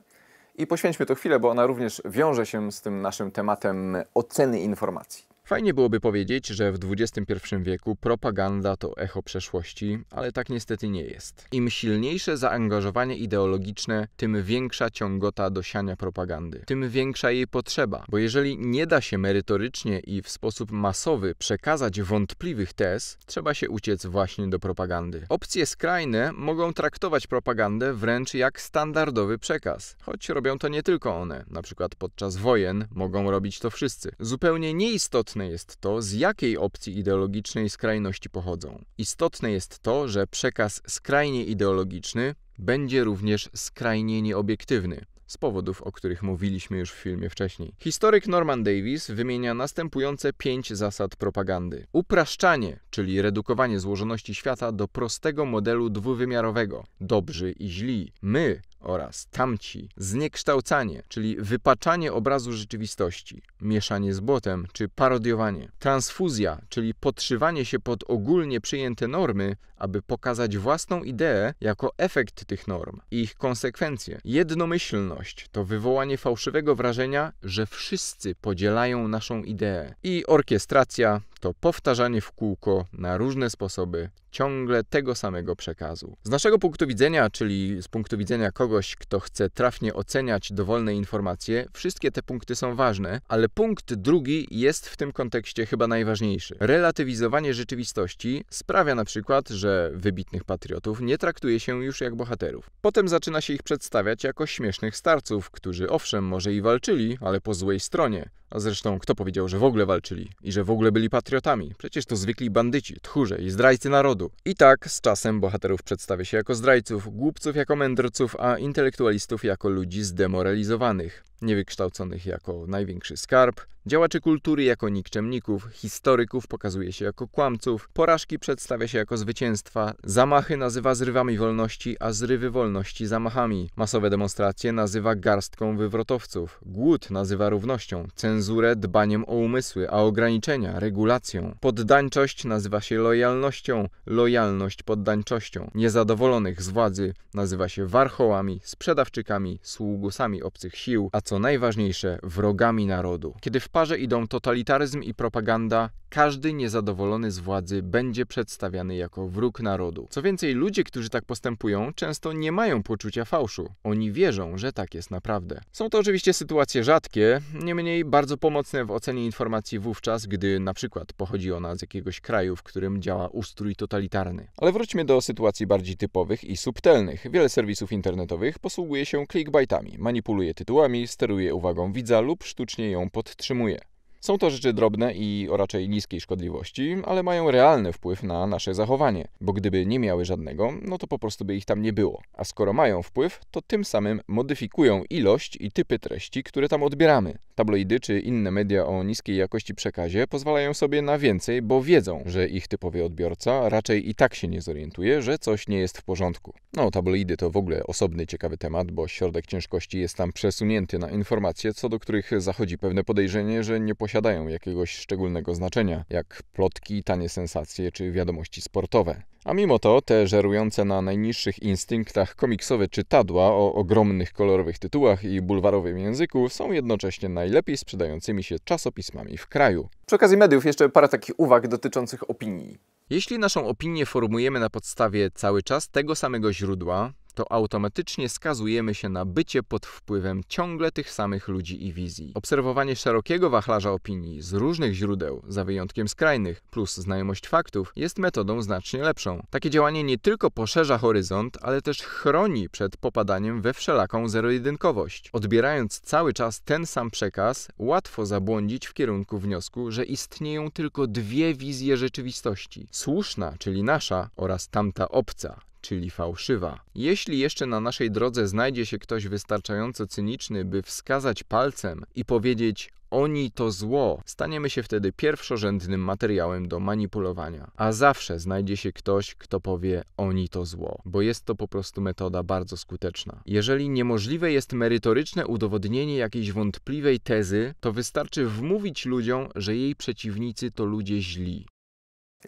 A: i poświęćmy to chwilę, bo ona również wiąże się z tym naszym tematem oceny informacji. Fajnie byłoby powiedzieć, że w XXI wieku propaganda to echo przeszłości, ale tak niestety nie jest. Im silniejsze zaangażowanie ideologiczne, tym większa ciągota do siania propagandy, tym większa jej potrzeba, bo jeżeli nie da się merytorycznie i w sposób masowy przekazać wątpliwych tez, trzeba się uciec właśnie do propagandy. Opcje skrajne mogą traktować propagandę wręcz jak standardowy przekaz, choć robią to nie tylko one, na przykład podczas wojen mogą robić to wszyscy. Zupełnie nieistotne istotne jest to, z jakiej opcji ideologicznej skrajności pochodzą. Istotne jest to, że przekaz skrajnie ideologiczny będzie również skrajnie nieobiektywny z powodów, o których mówiliśmy już w filmie wcześniej. Historyk Norman Davis wymienia następujące pięć zasad propagandy. Upraszczanie, czyli redukowanie złożoności świata do prostego modelu dwuwymiarowego dobrzy i źli, my, oraz tamci, zniekształcanie, czyli wypaczanie obrazu rzeczywistości, mieszanie z błotem, czy parodiowanie, transfuzja, czyli podszywanie się pod ogólnie przyjęte normy, aby pokazać własną ideę jako efekt tych norm, i ich konsekwencje. Jednomyślność to wywołanie fałszywego wrażenia, że wszyscy podzielają naszą ideę. I orkiestracja to powtarzanie w kółko na różne sposoby ciągle tego samego przekazu. Z naszego punktu widzenia, czyli z punktu widzenia kogoś, kto chce trafnie oceniać dowolne informacje, wszystkie te punkty są ważne, ale punkt drugi jest w tym kontekście chyba najważniejszy. Relatywizowanie rzeczywistości sprawia na przykład, że wybitnych patriotów nie traktuje się już jak bohaterów. Potem zaczyna się ich przedstawiać jako śmiesznych starców, którzy owszem może i walczyli, ale po złej stronie. A zresztą kto powiedział, że w ogóle walczyli i że w ogóle byli patriotami? Przecież to zwykli bandyci, tchórze i zdrajcy narodu. I tak z czasem bohaterów przedstawia się jako zdrajców, głupców jako mędrców, a intelektualistów jako ludzi zdemoralizowanych. Niewykształconych jako największy skarb, działaczy kultury jako nikczemników, historyków pokazuje się jako kłamców, porażki przedstawia się jako zwycięstwa, zamachy nazywa zrywami wolności, a zrywy wolności zamachami. Masowe demonstracje nazywa garstką wywrotowców, głód nazywa równością, cenzurę dbaniem o umysły, a ograniczenia regulacją. Poddańczość nazywa się lojalnością, lojalność poddańczością. Niezadowolonych z władzy nazywa się warchołami, sprzedawczykami, sługusami obcych sił, a co co najważniejsze, wrogami narodu. Kiedy w parze idą totalitaryzm i propaganda, każdy niezadowolony z władzy będzie przedstawiany jako wróg narodu. Co więcej, ludzie, którzy tak postępują, często nie mają poczucia fałszu. Oni wierzą, że tak jest naprawdę. Są to oczywiście sytuacje rzadkie, niemniej bardzo pomocne w ocenie informacji wówczas, gdy na przykład pochodzi ona z jakiegoś kraju, w którym działa ustrój totalitarny. Ale wróćmy do sytuacji bardziej typowych i subtelnych. Wiele serwisów internetowych posługuje się clickbaitami, manipuluje tytułami, steruje uwagą widza lub sztucznie ją podtrzymuje. Są to rzeczy drobne i o raczej niskiej szkodliwości, ale mają realny wpływ na nasze zachowanie, bo gdyby nie miały żadnego, no to po prostu by ich tam nie było. A skoro mają wpływ, to tym samym modyfikują ilość i typy treści, które tam odbieramy. Tabloidy czy inne media o niskiej jakości przekazie pozwalają sobie na więcej, bo wiedzą, że ich typowy odbiorca raczej i tak się nie zorientuje, że coś nie jest w porządku. No, tabloidy to w ogóle osobny ciekawy temat, bo środek ciężkości jest tam przesunięty na informacje, co do których zachodzi pewne podejrzenie, że nie posiadają jakiegoś szczególnego znaczenia, jak plotki, tanie sensacje czy wiadomości sportowe. A mimo to te żerujące na najniższych instynktach komiksowe czytadła o ogromnych kolorowych tytułach i bulwarowym języku są jednocześnie najlepiej sprzedającymi się czasopismami w kraju. Przy okazji mediów jeszcze parę takich uwag dotyczących opinii. Jeśli naszą opinię formujemy na podstawie cały czas tego samego źródła, to automatycznie skazujemy się na bycie pod wpływem ciągle tych samych ludzi i wizji. Obserwowanie szerokiego wachlarza opinii z różnych źródeł, za wyjątkiem skrajnych, plus znajomość faktów, jest metodą znacznie lepszą. Takie działanie nie tylko poszerza horyzont, ale też chroni przed popadaniem we wszelaką zero-jedynkowość. Odbierając cały czas ten sam przekaz, łatwo zabłądzić w kierunku wniosku, że istnieją tylko dwie wizje rzeczywistości: słuszna, czyli nasza, oraz tamta obca, czyli fałszywa. Jeśli jeszcze na naszej drodze znajdzie się ktoś wystarczająco cyniczny, by wskazać palcem i powiedzieć: oni to zło, staniemy się wtedy pierwszorzędnym materiałem do manipulowania. A zawsze znajdzie się ktoś, kto powie oni to zło, bo jest to po prostu metoda bardzo skuteczna. Jeżeli niemożliwe jest merytoryczne udowodnienie jakiejś wątpliwej tezy, to wystarczy wmówić ludziom, że jej przeciwnicy to ludzie źli.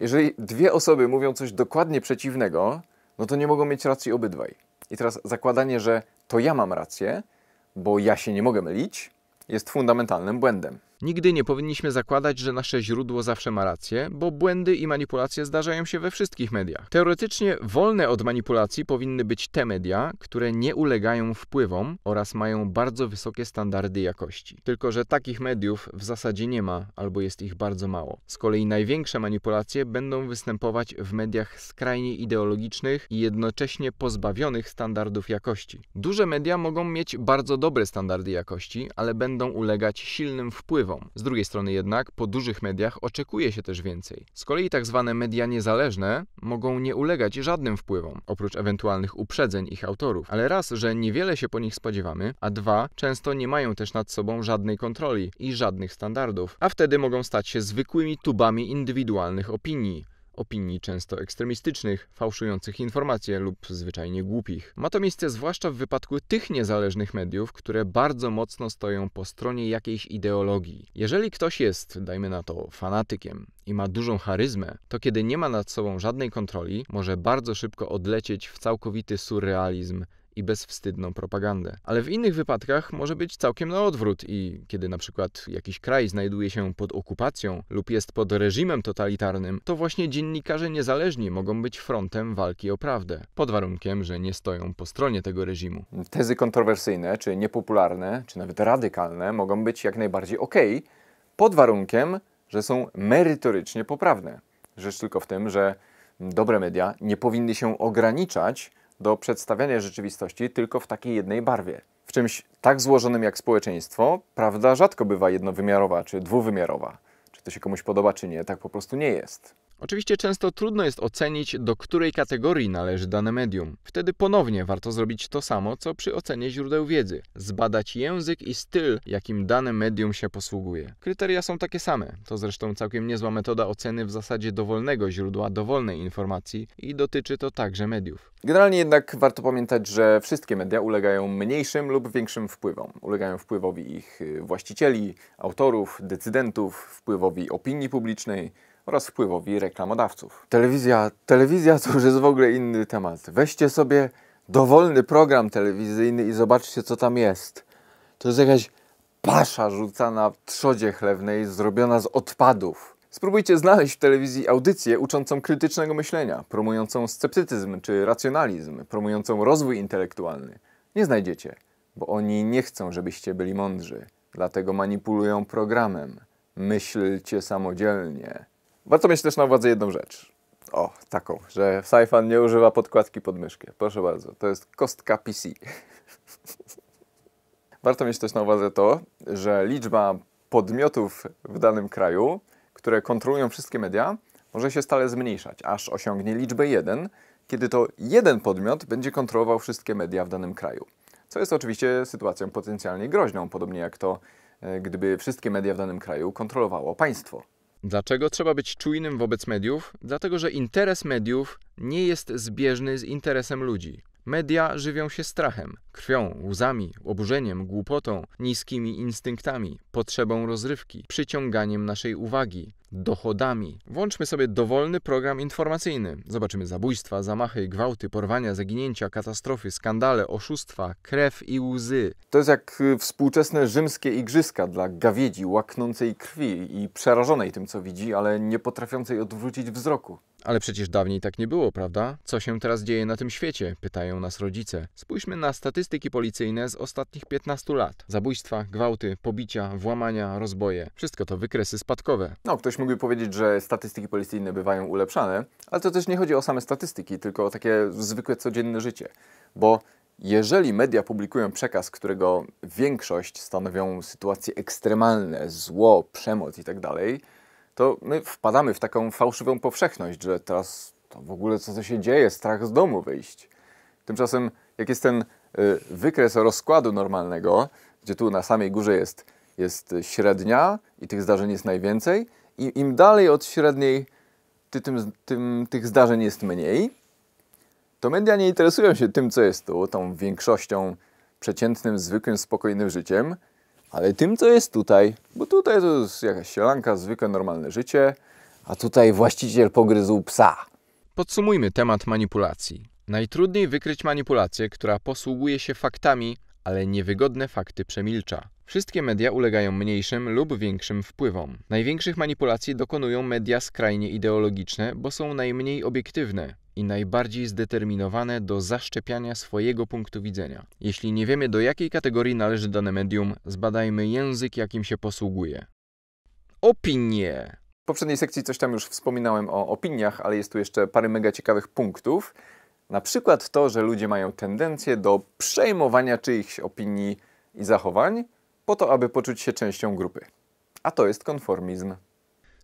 A: Jeżeli dwie osoby mówią coś dokładnie przeciwnego, no to nie mogą mieć racji obydwaj. I teraz zakładanie, że to ja mam rację, bo ja się nie mogę mylić, jest fundamentalnym błędem. Nigdy nie powinniśmy zakładać, że nasze źródło zawsze ma rację, bo błędy i manipulacje zdarzają się we wszystkich mediach. Teoretycznie wolne od manipulacji powinny być te media, które nie ulegają wpływom oraz mają bardzo wysokie standardy jakości. Tylko, że takich mediów w zasadzie nie ma albo jest ich bardzo mało. Z kolei największe manipulacje będą występować w mediach skrajnie ideologicznych i jednocześnie pozbawionych standardów jakości. Duże media mogą mieć bardzo dobre standardy jakości, ale będą ulegać silnym wpływom wpływom. Z drugiej strony jednak po dużych mediach oczekuje się też więcej. Z kolei tak zwane media niezależne mogą nie ulegać żadnym wpływom, oprócz ewentualnych uprzedzeń ich autorów. Ale raz, że niewiele się po nich spodziewamy, a dwa, często nie mają też nad sobą żadnej kontroli i żadnych standardów, a wtedy mogą stać się zwykłymi tubami indywidualnych opinii opinii często ekstremistycznych, fałszujących informacje lub zwyczajnie głupich. Ma to miejsce zwłaszcza w wypadku tych niezależnych mediów, które bardzo mocno stoją po stronie jakiejś ideologii. Jeżeli ktoś jest, dajmy na to, fanatykiem i ma dużą charyzmę, to kiedy nie ma nad sobą żadnej kontroli, może bardzo szybko odlecieć w całkowity surrealizm, i bezwstydną propagandę. Ale w innych wypadkach może być całkiem na odwrót i kiedy na przykład jakiś kraj znajduje się pod okupacją lub jest pod reżimem totalitarnym, to właśnie dziennikarze niezależni mogą być frontem walki o prawdę, pod warunkiem, że nie stoją po stronie tego reżimu. Tezy kontrowersyjne, czy niepopularne, czy nawet radykalne mogą być jak najbardziej ok, pod warunkiem, że są merytorycznie poprawne. Rzecz tylko w tym, że dobre media nie powinny się ograniczać do przedstawiania rzeczywistości tylko w takiej jednej barwie. W czymś tak złożonym jak społeczeństwo, prawda rzadko bywa jednowymiarowa czy dwuwymiarowa. Czy to się komuś podoba, czy nie, tak po prostu nie jest. Oczywiście często trudno jest ocenić, do której kategorii należy dane medium. Wtedy ponownie warto zrobić to samo, co przy ocenie źródeł wiedzy. Zbadać język i styl, jakim dane medium się posługuje. Kryteria są takie same. To zresztą całkiem niezła metoda oceny w zasadzie dowolnego źródła, dowolnej informacji i dotyczy to także mediów. Generalnie jednak warto pamiętać, że wszystkie media ulegają mniejszym lub większym wpływom. Ulegają wpływowi ich właścicieli, autorów, decydentów, wpływowi opinii publicznej, oraz wpływowi reklamodawców. Telewizja, telewizja to już jest w ogóle inny temat. Weźcie sobie dowolny program telewizyjny i zobaczcie, co tam jest. To jest jakaś pasza rzucana w trzodzie chlewnej, zrobiona z odpadów. Spróbujcie znaleźć w telewizji audycję uczącą krytycznego myślenia, promującą sceptycyzm czy racjonalizm, promującą rozwój intelektualny. Nie znajdziecie, bo oni nie chcą, żebyście byli mądrzy. Dlatego manipulują programem. Myślcie samodzielnie. Warto mieć też na uwadze jedną rzecz. O, taką, że Saifan nie używa podkładki pod myszkę. Proszę bardzo, to jest kostka PC. [laughs] Warto mieć też na uwadze to, że liczba podmiotów w danym kraju, które kontrolują wszystkie media, może się stale zmniejszać, aż osiągnie liczbę 1, kiedy to jeden podmiot będzie kontrolował wszystkie media w danym kraju. Co jest oczywiście sytuacją potencjalnie groźną, podobnie jak to, e, gdyby wszystkie media w danym kraju kontrolowało państwo. Dlaczego trzeba być czujnym wobec mediów? Dlatego, że interes mediów nie jest zbieżny z interesem ludzi. Media żywią się strachem, krwią, łzami, oburzeniem, głupotą, niskimi instynktami, potrzebą rozrywki, przyciąganiem naszej uwagi, dochodami. Włączmy sobie dowolny program informacyjny. Zobaczymy zabójstwa, zamachy, gwałty, porwania, zaginięcia, katastrofy, skandale, oszustwa, krew i łzy. To jest jak y, współczesne rzymskie igrzyska dla gawiedzi łaknącej krwi i przerażonej tym, co widzi, ale nie potrafiącej odwrócić wzroku. Ale przecież dawniej tak nie było, prawda? Co się teraz dzieje na tym świecie? Pytają nas rodzice. Spójrzmy na statystyki policyjne z ostatnich 15 lat. Zabójstwa, gwałty, pobicia, włamania, rozboje. Wszystko to wykresy spadkowe. No, ktoś mógłby powiedzieć, że statystyki policyjne bywają ulepszane, ale to też nie chodzi o same statystyki, tylko o takie zwykłe codzienne życie. Bo jeżeli media publikują przekaz, którego większość stanowią sytuacje ekstremalne, zło, przemoc itd., tak to my wpadamy w taką fałszywą powszechność, że teraz to w ogóle co to się dzieje, strach z domu wyjść. Tymczasem jak jest ten y, wykres rozkładu normalnego, gdzie tu na samej górze jest, jest średnia i tych zdarzeń jest najwięcej, i im dalej od średniej ty, tym, tym, tych zdarzeń jest mniej, to media nie interesują się tym, co jest tu, tą większością przeciętnym, zwykłym, spokojnym życiem, ale tym, co jest tutaj, bo tutaj to jest jakaś sielanka, zwykłe, normalne życie, a tutaj właściciel pogryzł psa. Podsumujmy temat manipulacji. Najtrudniej wykryć manipulację, która posługuje się faktami, ale niewygodne fakty przemilcza. Wszystkie media ulegają mniejszym lub większym wpływom. Największych manipulacji dokonują media skrajnie ideologiczne, bo są najmniej obiektywne i najbardziej zdeterminowane do zaszczepiania swojego punktu widzenia. Jeśli nie wiemy, do jakiej kategorii należy dane medium, zbadajmy język, jakim się posługuje. Opinie! W poprzedniej sekcji coś tam już wspominałem o opiniach, ale jest tu jeszcze parę mega ciekawych punktów. Na przykład to, że ludzie mają tendencję do przejmowania czyichś opinii i zachowań po to, aby poczuć się częścią grupy. A to jest konformizm.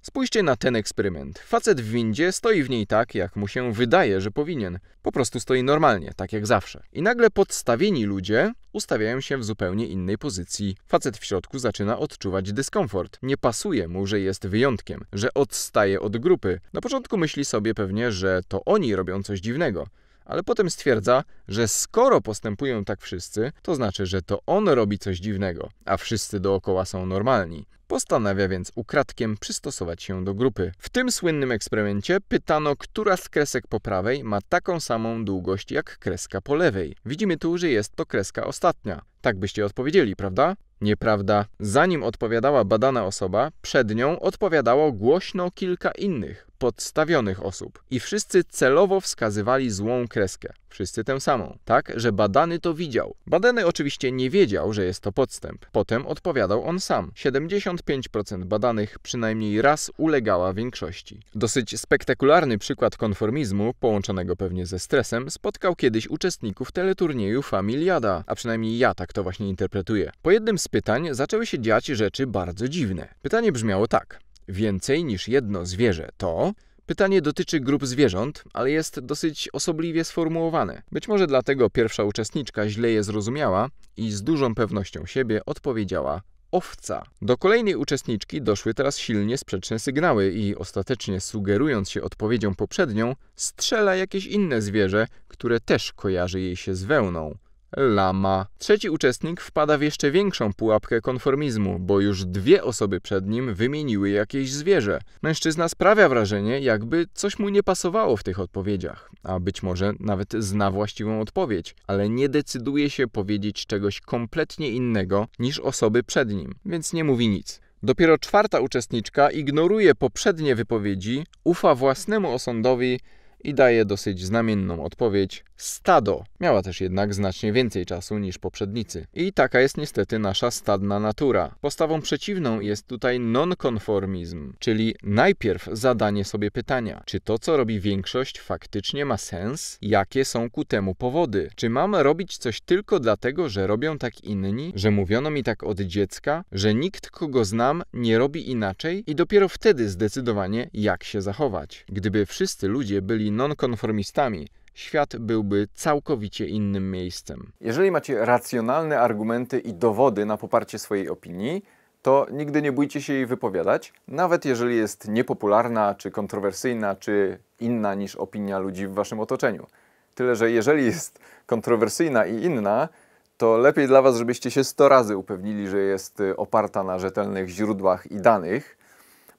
A: Spójrzcie na ten eksperyment. Facet w windzie stoi w niej tak, jak mu się wydaje, że powinien. Po prostu stoi normalnie, tak jak zawsze. I nagle podstawieni ludzie ustawiają się w zupełnie innej pozycji. Facet w środku zaczyna odczuwać dyskomfort. Nie pasuje mu, że jest wyjątkiem, że odstaje od grupy. Na początku myśli sobie pewnie, że to oni robią coś dziwnego ale potem stwierdza, że skoro postępują tak wszyscy, to znaczy, że to on robi coś dziwnego, a wszyscy dookoła są normalni. Postanawia więc ukradkiem przystosować się do grupy. W tym słynnym eksperymencie pytano, która z kresek po prawej ma taką samą długość jak kreska po lewej. Widzimy tu, że jest to kreska ostatnia. Tak byście odpowiedzieli, prawda? Nieprawda. Zanim odpowiadała badana osoba, przed nią odpowiadało głośno kilka innych podstawionych osób. I wszyscy celowo wskazywali złą kreskę. Wszyscy tę samą. Tak, że badany to widział. Badany oczywiście nie wiedział, że jest to podstęp. Potem odpowiadał on sam. 75% badanych przynajmniej raz ulegała większości. Dosyć spektakularny przykład konformizmu, połączonego pewnie ze stresem, spotkał kiedyś uczestników teleturnieju Familiada, a przynajmniej ja tak to właśnie interpretuję. Po jednym z pytań zaczęły się dziać rzeczy bardzo dziwne. Pytanie brzmiało tak. Więcej niż jedno zwierzę to Pytanie dotyczy grup zwierząt, ale jest dosyć osobliwie sformułowane. Być może dlatego pierwsza uczestniczka źle je zrozumiała i z dużą pewnością siebie odpowiedziała owca. Do kolejnej uczestniczki doszły teraz silnie sprzeczne sygnały i ostatecznie sugerując się odpowiedzią poprzednią, strzela jakieś inne zwierzę, które też kojarzy jej się z wełną lama. Trzeci uczestnik wpada w jeszcze większą pułapkę konformizmu, bo już dwie osoby przed nim wymieniły jakieś zwierzę. Mężczyzna sprawia wrażenie, jakby coś mu nie pasowało w tych odpowiedziach, a być może nawet zna właściwą odpowiedź, ale nie decyduje się powiedzieć czegoś kompletnie innego niż osoby przed nim, więc nie mówi nic. Dopiero czwarta uczestniczka ignoruje poprzednie wypowiedzi, ufa własnemu osądowi, i daje dosyć znamienną odpowiedź stado. Miała też jednak znacznie więcej czasu niż poprzednicy. I taka jest niestety nasza stadna natura. Postawą przeciwną jest tutaj nonkonformizm, czyli najpierw zadanie sobie pytania, czy to co robi większość faktycznie ma sens? Jakie są ku temu powody? Czy mam robić coś tylko dlatego, że robią tak inni, że mówiono mi tak od dziecka, że nikt kogo znam nie robi inaczej i dopiero wtedy zdecydowanie jak się zachować. Gdyby wszyscy ludzie byli nonkonformistami, świat byłby całkowicie innym miejscem. Jeżeli macie racjonalne argumenty i dowody na poparcie swojej opinii, to nigdy nie bójcie się jej wypowiadać, nawet jeżeli jest niepopularna, czy kontrowersyjna, czy inna niż opinia ludzi w waszym otoczeniu. Tyle, że jeżeli jest kontrowersyjna i inna, to lepiej dla was, żebyście się 100 razy upewnili, że jest y, oparta na rzetelnych źródłach i danych,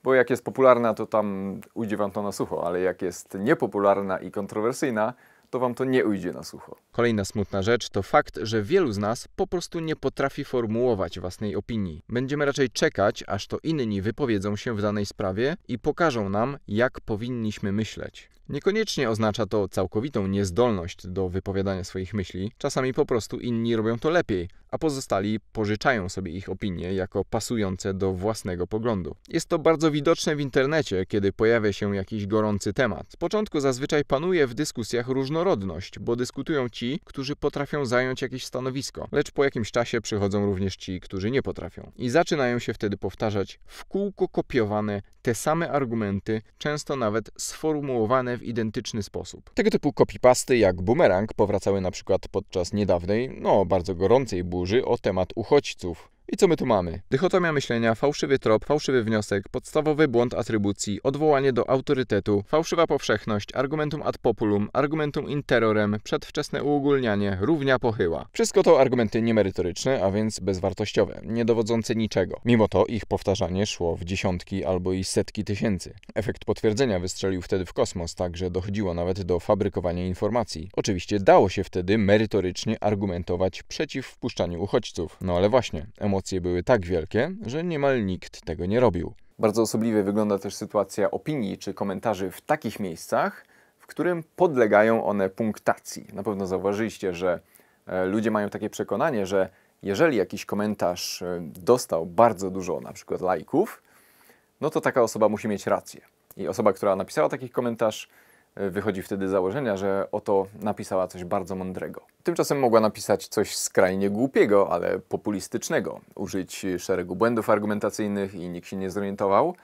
A: bo jak jest popularna, to tam ujdzie wam to na sucho, ale jak jest niepopularna i kontrowersyjna, to wam to nie ujdzie na sucho. Kolejna smutna rzecz to fakt, że wielu z nas po prostu nie potrafi formułować własnej opinii. Będziemy raczej czekać, aż to inni wypowiedzą się w danej sprawie i pokażą nam, jak powinniśmy myśleć. Niekoniecznie oznacza to całkowitą niezdolność do wypowiadania swoich myśli, czasami po prostu inni robią to lepiej, a pozostali pożyczają sobie ich opinie jako pasujące do własnego poglądu. Jest to bardzo widoczne w internecie, kiedy pojawia się jakiś gorący temat. Z początku zazwyczaj panuje w dyskusjach różnorodność, bo dyskutują ci, którzy potrafią zająć jakieś stanowisko, lecz po jakimś czasie przychodzą również ci, którzy nie potrafią. I zaczynają się wtedy powtarzać w kółko kopiowane te same argumenty, często nawet sformułowane w identyczny sposób. Tego typu kopipasty jak bumerang powracały na przykład podczas niedawnej, no bardzo gorącej burzy o temat uchodźców. I co my tu mamy? Dychotomia myślenia, fałszywy trop, fałszywy wniosek, podstawowy błąd atrybucji, odwołanie do autorytetu, fałszywa powszechność, argumentum ad populum, argumentum interrorem, przedwczesne uogólnianie, równia pochyła. Wszystko to argumenty niemerytoryczne, a więc bezwartościowe, niedowodzące niczego. Mimo to ich powtarzanie szło w dziesiątki albo i setki tysięcy. Efekt potwierdzenia wystrzelił wtedy w kosmos, tak że dochodziło nawet do fabrykowania informacji. Oczywiście dało się wtedy merytorycznie argumentować przeciw wpuszczaniu uchodźców. No ale właśnie, emocje były tak wielkie, że niemal nikt tego nie robił. Bardzo osobliwie wygląda też sytuacja opinii czy komentarzy w takich miejscach, w którym podlegają one punktacji. Na pewno zauważyliście, że e, ludzie mają takie przekonanie, że jeżeli jakiś komentarz e, dostał bardzo dużo na przykład lajków, no to taka osoba musi mieć rację. I osoba, która napisała taki komentarz, E, wychodzi wtedy z założenia, że oto napisała coś bardzo mądrego. Tymczasem mogła napisać coś skrajnie głupiego, ale populistycznego, użyć szeregu błędów argumentacyjnych i nikt się nie zorientował,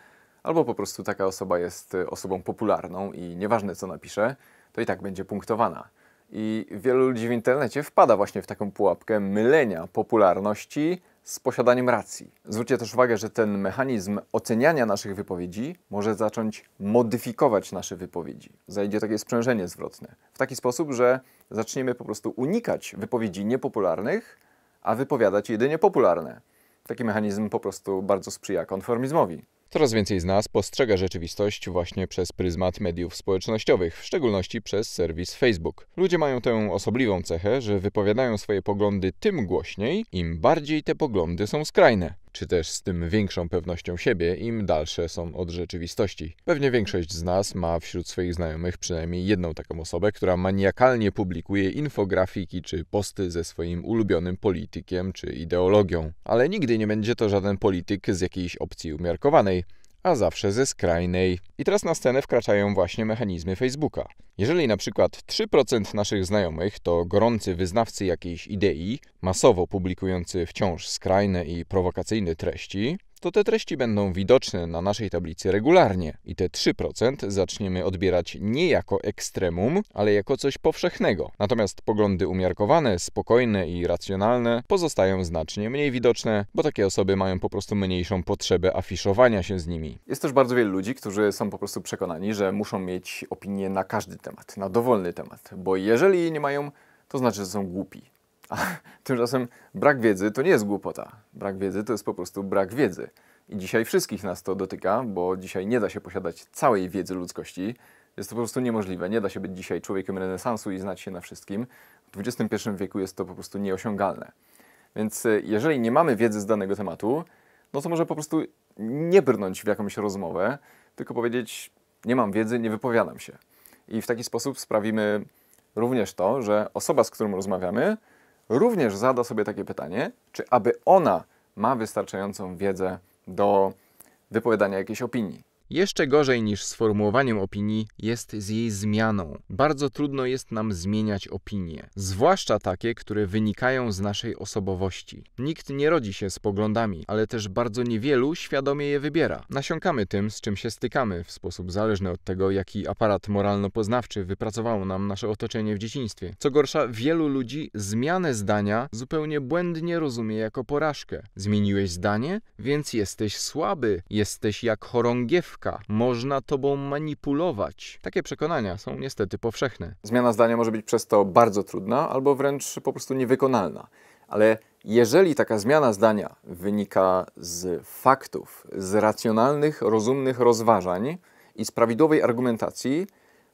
A: albo po prostu taka osoba jest e, osobą popularną i nieważne co napisze, to i tak będzie punktowana. I wielu ludzi w internecie wpada właśnie w taką pułapkę mylenia popularności z posiadaniem racji. Zwróćcie też uwagę, że ten mechanizm oceniania naszych wypowiedzi może zacząć modyfikować nasze wypowiedzi. Zajdzie takie sprzężenie zwrotne. W taki sposób, że zaczniemy po prostu unikać wypowiedzi niepopularnych, a wypowiadać jedynie popularne. Taki mechanizm po prostu bardzo sprzyja konformizmowi. Coraz więcej z nas postrzega rzeczywistość właśnie przez pryzmat mediów społecznościowych, w szczególności przez serwis Facebook. Ludzie mają tę osobliwą cechę, że wypowiadają swoje poglądy tym głośniej, im bardziej te poglądy są skrajne czy też z tym większą pewnością siebie, im dalsze są od rzeczywistości. Pewnie większość z nas ma wśród swoich znajomych przynajmniej jedną taką osobę, która maniakalnie publikuje infografiki czy posty ze swoim ulubionym politykiem czy ideologią. Ale nigdy nie będzie to żaden polityk z jakiejś opcji umiarkowanej a zawsze ze skrajnej. I teraz na scenę wkraczają właśnie mechanizmy Facebooka. Jeżeli na przykład 3% naszych znajomych to gorący wyznawcy jakiejś idei, masowo publikujący wciąż skrajne i prowokacyjne treści, to te treści będą widoczne na naszej tablicy regularnie i te 3% zaczniemy odbierać nie jako ekstremum, ale jako coś powszechnego. Natomiast poglądy umiarkowane, spokojne i racjonalne pozostają znacznie mniej widoczne, bo takie osoby mają po prostu mniejszą potrzebę afiszowania się z nimi. Jest też bardzo wielu ludzi, którzy są po prostu przekonani, że muszą mieć opinię na każdy temat, na dowolny temat, bo jeżeli nie mają, to znaczy, że są głupi. A [laughs] tymczasem brak wiedzy to nie jest głupota. Brak wiedzy to jest po prostu brak wiedzy. I dzisiaj wszystkich nas to dotyka, bo dzisiaj nie da się posiadać całej wiedzy ludzkości. Jest to po prostu niemożliwe. Nie da się być dzisiaj człowiekiem renesansu i znać się na wszystkim. W XXI wieku jest to po prostu nieosiągalne. Więc e, jeżeli nie mamy wiedzy z danego tematu, no to może po prostu nie brnąć w jakąś rozmowę, tylko powiedzieć: Nie mam wiedzy, nie wypowiadam się. I w taki sposób sprawimy również to, że osoba, z którą rozmawiamy, również zada sobie takie pytanie, czy aby ona ma wystarczającą wiedzę do wypowiadania jakiejś opinii. Jeszcze gorzej niż sformułowaniem opinii jest z jej zmianą. Bardzo trudno jest nam zmieniać opinie, zwłaszcza takie, które wynikają z naszej osobowości. Nikt nie rodzi się z poglądami, ale też bardzo niewielu świadomie je wybiera. Nasiąkamy tym, z czym się stykamy, w sposób zależny od tego, jaki aparat moralno-poznawczy wypracowało nam nasze otoczenie w dzieciństwie. Co gorsza, wielu ludzi zmianę zdania zupełnie błędnie rozumie jako porażkę. Zmieniłeś zdanie, więc jesteś słaby, jesteś jak chorągiewka sprawka, można tobą manipulować. Takie przekonania są niestety powszechne. Zmiana zdania może być przez to bardzo trudna albo wręcz po prostu niewykonalna. Ale jeżeli taka zmiana zdania wynika z faktów, z racjonalnych, rozumnych rozważań i z prawidłowej argumentacji,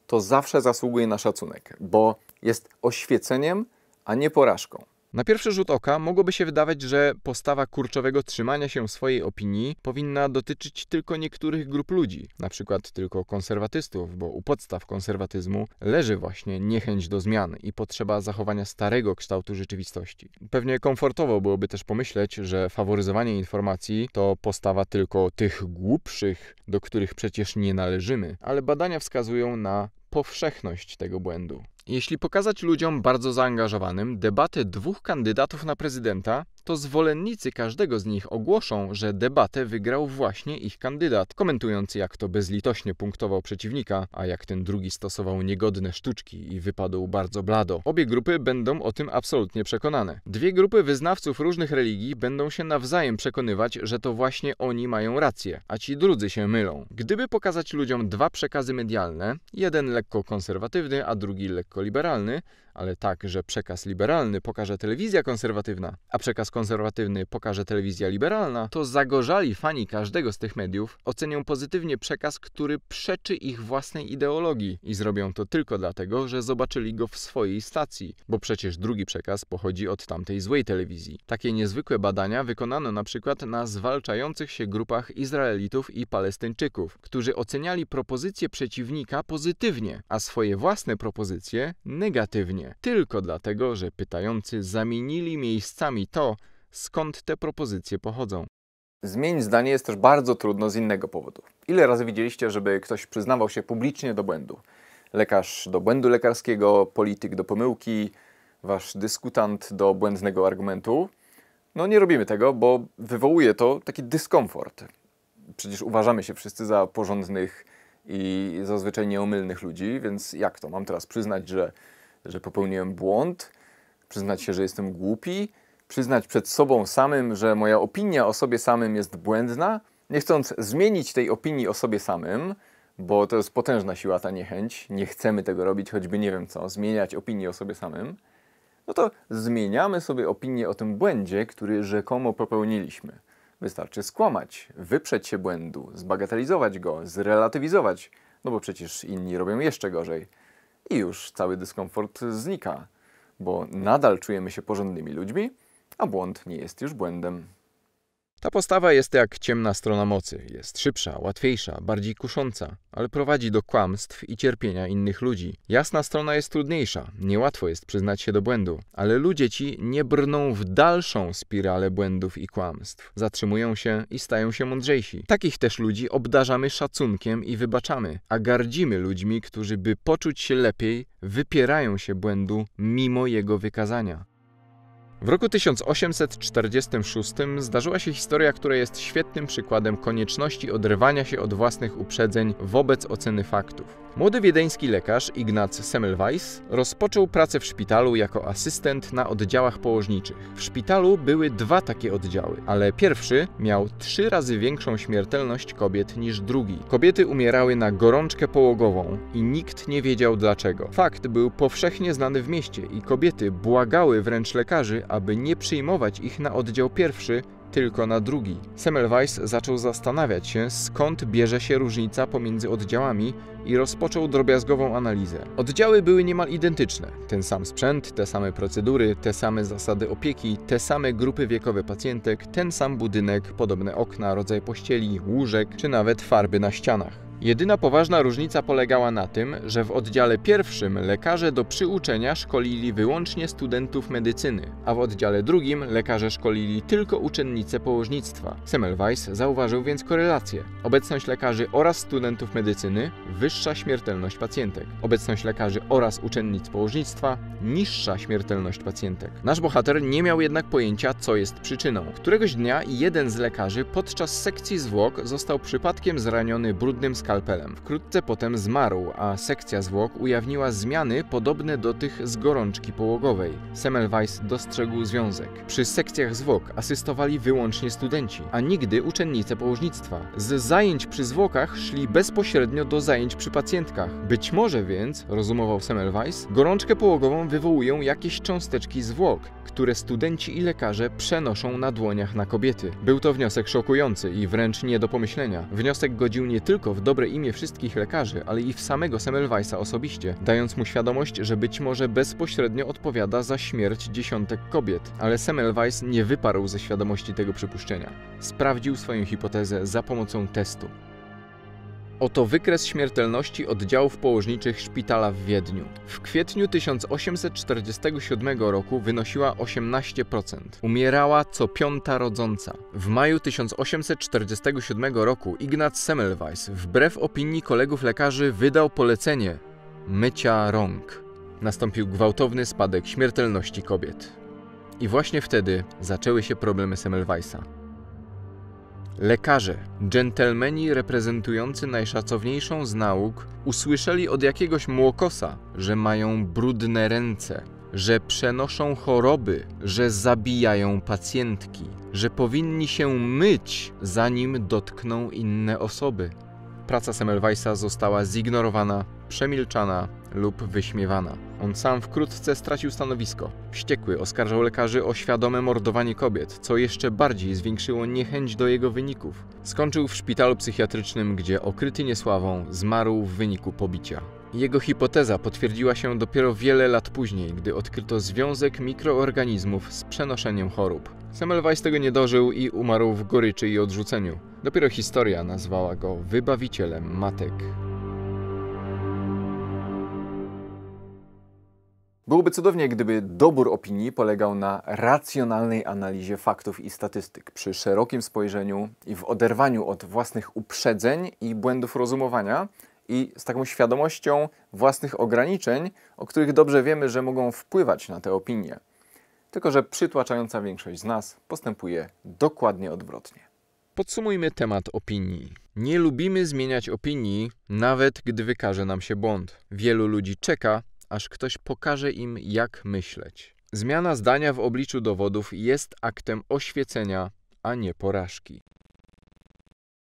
A: to zawsze zasługuje na szacunek, bo jest oświeceniem, a nie porażką. Na pierwszy rzut oka mogłoby się wydawać, że postawa kurczowego trzymania się swojej opinii powinna dotyczyć tylko niektórych grup ludzi, na przykład tylko konserwatystów, bo u podstaw konserwatyzmu leży właśnie niechęć do zmian i potrzeba zachowania starego kształtu rzeczywistości. Pewnie komfortowo byłoby też pomyśleć, że faworyzowanie informacji to postawa tylko tych głupszych, do których przecież nie należymy, ale badania wskazują na powszechność tego błędu. Jeśli pokazać ludziom bardzo zaangażowanym debatę dwóch kandydatów na prezydenta, to zwolennicy każdego z nich ogłoszą, że debatę wygrał właśnie ich kandydat, komentując jak to bezlitośnie punktował przeciwnika, a jak ten drugi stosował niegodne sztuczki i wypadł bardzo blado. Obie grupy będą o tym absolutnie przekonane. Dwie grupy wyznawców różnych religii będą się nawzajem przekonywać, że to właśnie oni mają rację, a ci drudzy się mylą. Gdyby pokazać ludziom dwa przekazy medialne, jeden lekko konserwatywny, a drugi lekko liberalny, ale tak, że przekaz liberalny pokaże telewizja konserwatywna, a przekaz konserwatywny pokaże telewizja liberalna, to zagorzali fani każdego z tych mediów ocenią pozytywnie przekaz, który przeczy ich własnej ideologii i zrobią to tylko dlatego, że zobaczyli go w swojej stacji, bo przecież drugi przekaz pochodzi od tamtej złej telewizji. Takie niezwykłe badania wykonano na przykład na zwalczających się grupach Izraelitów i Palestyńczyków, którzy oceniali propozycje przeciwnika pozytywnie, a swoje własne propozycje negatywnie pytanie, tylko dlatego, że pytający zamienili miejscami to, skąd te propozycje pochodzą. Zmień zdanie jest też bardzo trudno z innego powodu. Ile razy widzieliście, żeby ktoś przyznawał się publicznie do błędu? Lekarz do błędu lekarskiego, polityk do pomyłki, wasz dyskutant do błędnego argumentu. No nie robimy tego, bo wywołuje to taki dyskomfort. Przecież uważamy się wszyscy za porządnych i zazwyczaj nieomylnych ludzi, więc jak to? Mam teraz przyznać, że że popełniłem błąd, przyznać się, że jestem głupi, przyznać przed sobą samym, że moja opinia o sobie samym jest błędna, nie chcąc zmienić tej opinii o sobie samym, bo to jest potężna siła ta niechęć, nie chcemy tego robić, choćby nie wiem co, zmieniać opinii o sobie samym, no to zmieniamy sobie opinię o tym błędzie, który rzekomo popełniliśmy. Wystarczy skłamać, wyprzeć się błędu, zbagatelizować go, zrelatywizować, no bo przecież inni robią jeszcze gorzej i już cały dyskomfort znika, bo nadal czujemy się porządnymi ludźmi, a błąd nie jest już błędem. Ta postawa jest jak ciemna strona mocy. Jest szybsza, łatwiejsza, bardziej kusząca, ale prowadzi do kłamstw i cierpienia innych ludzi. Jasna strona jest trudniejsza, niełatwo jest przyznać się do błędu, ale ludzie ci nie brną w dalszą spiralę błędów i kłamstw. Zatrzymują się i stają się mądrzejsi. Takich też ludzi obdarzamy szacunkiem i wybaczamy, a gardzimy ludźmi, którzy by poczuć się lepiej, wypierają się błędu mimo jego wykazania. W roku 1846 zdarzyła się historia, która jest świetnym przykładem konieczności oderwania się od własnych uprzedzeń wobec oceny faktów. Młody wiedeński lekarz Ignac Semmelweis rozpoczął pracę w szpitalu jako asystent na oddziałach położniczych. W szpitalu były dwa takie oddziały, ale pierwszy miał trzy razy większą śmiertelność kobiet niż drugi. Kobiety umierały na gorączkę połogową i nikt nie wiedział dlaczego. Fakt był powszechnie znany w mieście i kobiety błagały wręcz lekarzy, aby nie przyjmować ich na oddział pierwszy, tylko na drugi. Semmelweis zaczął zastanawiać się, skąd bierze się różnica pomiędzy oddziałami i rozpoczął drobiazgową analizę. Oddziały były niemal identyczne. Ten sam sprzęt, te same procedury, te same zasady opieki, te same grupy wiekowe pacjentek, ten sam budynek, podobne okna, rodzaj pościeli, łóżek czy nawet farby na ścianach. Jedyna poważna różnica polegała na tym, że w oddziale pierwszym lekarze do przyuczenia szkolili wyłącznie studentów medycyny, a w oddziale drugim lekarze szkolili tylko uczennice położnictwa. Semmelweis zauważył więc korelację. Obecność lekarzy oraz studentów medycyny wyższa śmiertelność pacjentek. Obecność lekarzy oraz uczennic położnictwa niższa śmiertelność pacjentek. Nasz bohater nie miał jednak pojęcia, co jest przyczyną. Któregoś dnia jeden z lekarzy podczas sekcji zwłok został przypadkiem zraniony brudnym skarbem skalpelem. Wkrótce potem zmarł, a sekcja zwłok ujawniła zmiany podobne do tych z gorączki połogowej. Semmelweis dostrzegł związek. Przy sekcjach zwłok asystowali wyłącznie studenci, a nigdy uczennice położnictwa. Z zajęć przy zwłokach szli bezpośrednio do zajęć przy pacjentkach. Być może więc, rozumował Semmelweis, gorączkę połogową wywołują jakieś cząsteczki zwłok, które studenci i lekarze przenoszą na dłoniach na kobiety. Był to wniosek szokujący i wręcz nie do pomyślenia. Wniosek godził nie tylko w dobre dobre imię wszystkich lekarzy, ale i w samego Semmelweisa osobiście, dając mu świadomość, że być może bezpośrednio odpowiada za śmierć dziesiątek kobiet. Ale Semmelweis nie wyparł ze świadomości tego przypuszczenia. Sprawdził swoją hipotezę za pomocą testu. Oto wykres śmiertelności oddziałów położniczych szpitala w Wiedniu. W kwietniu 1847 roku wynosiła 18%. Umierała co piąta rodząca. W maju 1847 roku Ignaz Semmelweis, wbrew opinii kolegów lekarzy, wydał polecenie mycia rąk. Nastąpił gwałtowny spadek śmiertelności kobiet. I właśnie wtedy zaczęły się problemy Semmelweisa. Lekarze, dżentelmeni reprezentujący najszacowniejszą z nauk, usłyszeli od jakiegoś młokosa, że mają brudne ręce, że przenoszą choroby, że zabijają pacjentki, że powinni się myć, zanim dotkną inne osoby praca Semmelweisa została zignorowana, przemilczana lub wyśmiewana. On sam wkrótce stracił stanowisko. Wściekły oskarżał lekarzy o świadome mordowanie kobiet, co jeszcze bardziej zwiększyło niechęć do jego wyników. Skończył w szpitalu psychiatrycznym, gdzie okryty niesławą zmarł w wyniku pobicia. Jego hipoteza potwierdziła się dopiero wiele lat później, gdy odkryto związek mikroorganizmów z przenoszeniem chorób. Semmelweis tego nie dożył i umarł w goryczy i odrzuceniu. Dopiero historia nazwała go wybawicielem matek. Byłoby cudownie, gdyby dobór opinii polegał na racjonalnej analizie faktów i statystyk, przy szerokim spojrzeniu i w oderwaniu od własnych uprzedzeń i błędów rozumowania, i z taką świadomością własnych ograniczeń, o których dobrze wiemy, że mogą wpływać na te opinie. Tylko, że przytłaczająca większość z nas postępuje dokładnie odwrotnie. Podsumujmy temat opinii. Nie lubimy zmieniać opinii, nawet gdy wykaże nam się błąd. Wielu ludzi czeka, aż ktoś pokaże im, jak myśleć. Zmiana zdania w obliczu dowodów jest aktem oświecenia, a nie porażki.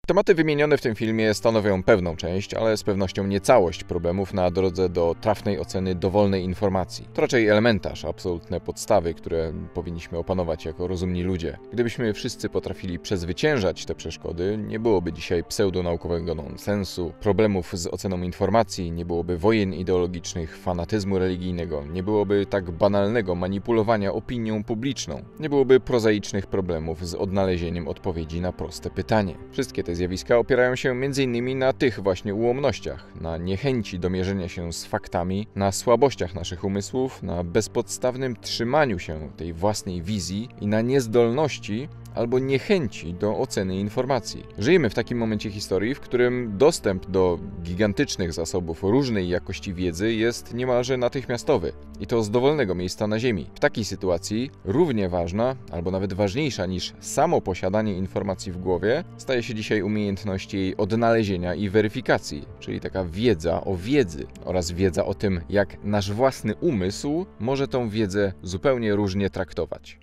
A: Tematy wymienione w tym filmie stanowią pewną część, ale z pewnością nie całość problemów na drodze do trafnej oceny dowolnej informacji. To raczej elementarz, absolutne podstawy, które powinniśmy opanować jako rozumni ludzie. Gdybyśmy wszyscy potrafili przezwyciężać te przeszkody, nie byłoby dzisiaj pseudonaukowego nonsensu, problemów z oceną informacji, nie byłoby wojen ideologicznych, fanatyzmu religijnego, nie byłoby tak banalnego manipulowania opinią publiczną, nie byłoby prozaicznych problemów z odnalezieniem odpowiedzi na proste pytanie. Wszystkie te zjawiska opierają się m.in. na tych właśnie ułomnościach, na niechęci do mierzenia się z faktami, na słabościach naszych umysłów, na bezpodstawnym trzymaniu się tej własnej wizji i na niezdolności albo niechęci do oceny informacji. Żyjemy w takim momencie historii, w którym dostęp do gigantycznych zasobów różnej jakości wiedzy jest niemalże natychmiastowy i to z dowolnego miejsca na Ziemi. W takiej sytuacji równie ważna, albo nawet ważniejsza niż samo posiadanie informacji w głowie, staje się dzisiaj umiejętność jej odnalezienia i weryfikacji, czyli taka wiedza o wiedzy oraz wiedza o tym, jak nasz własny umysł może tą wiedzę zupełnie różnie traktować.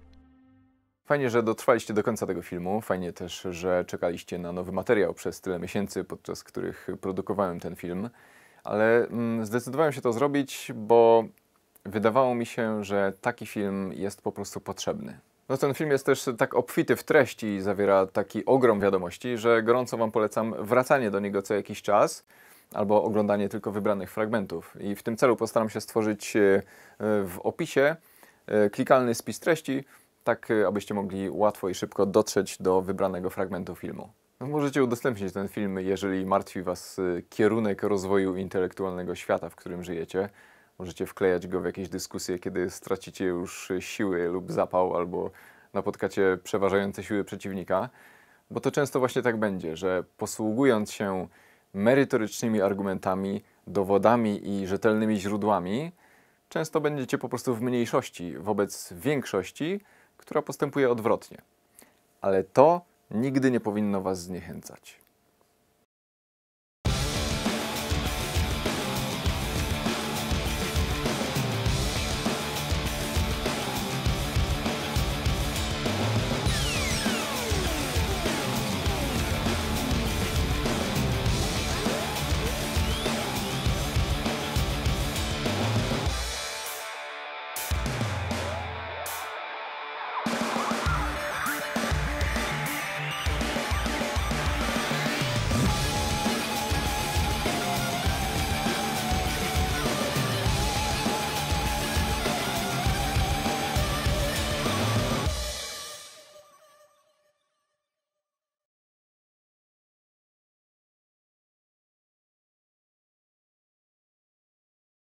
A: Fajnie, że dotrwaliście do końca tego filmu. Fajnie też, że czekaliście na nowy materiał przez tyle miesięcy, podczas których produkowałem ten film. Ale mm, zdecydowałem się to zrobić, bo wydawało mi się, że taki film jest po prostu potrzebny. No ten film jest też tak obfity w treści i zawiera taki ogrom wiadomości, że gorąco Wam polecam wracanie do niego co jakiś czas albo oglądanie tylko wybranych fragmentów. I w tym celu postaram się stworzyć e, w opisie e, klikalny spis treści, tak y, abyście mogli łatwo i szybko dotrzeć do wybranego fragmentu filmu. No, możecie udostępnić ten film, jeżeli martwi Was y, kierunek rozwoju intelektualnego świata, w którym żyjecie. Możecie wklejać go w jakieś dyskusje, kiedy stracicie już siły lub zapał, albo napotkacie przeważające siły przeciwnika. Bo to często właśnie tak będzie, że posługując się merytorycznymi argumentami, dowodami i rzetelnymi źródłami, często będziecie po prostu w mniejszości wobec większości, która postępuje odwrotnie. Ale to nigdy nie powinno Was zniechęcać.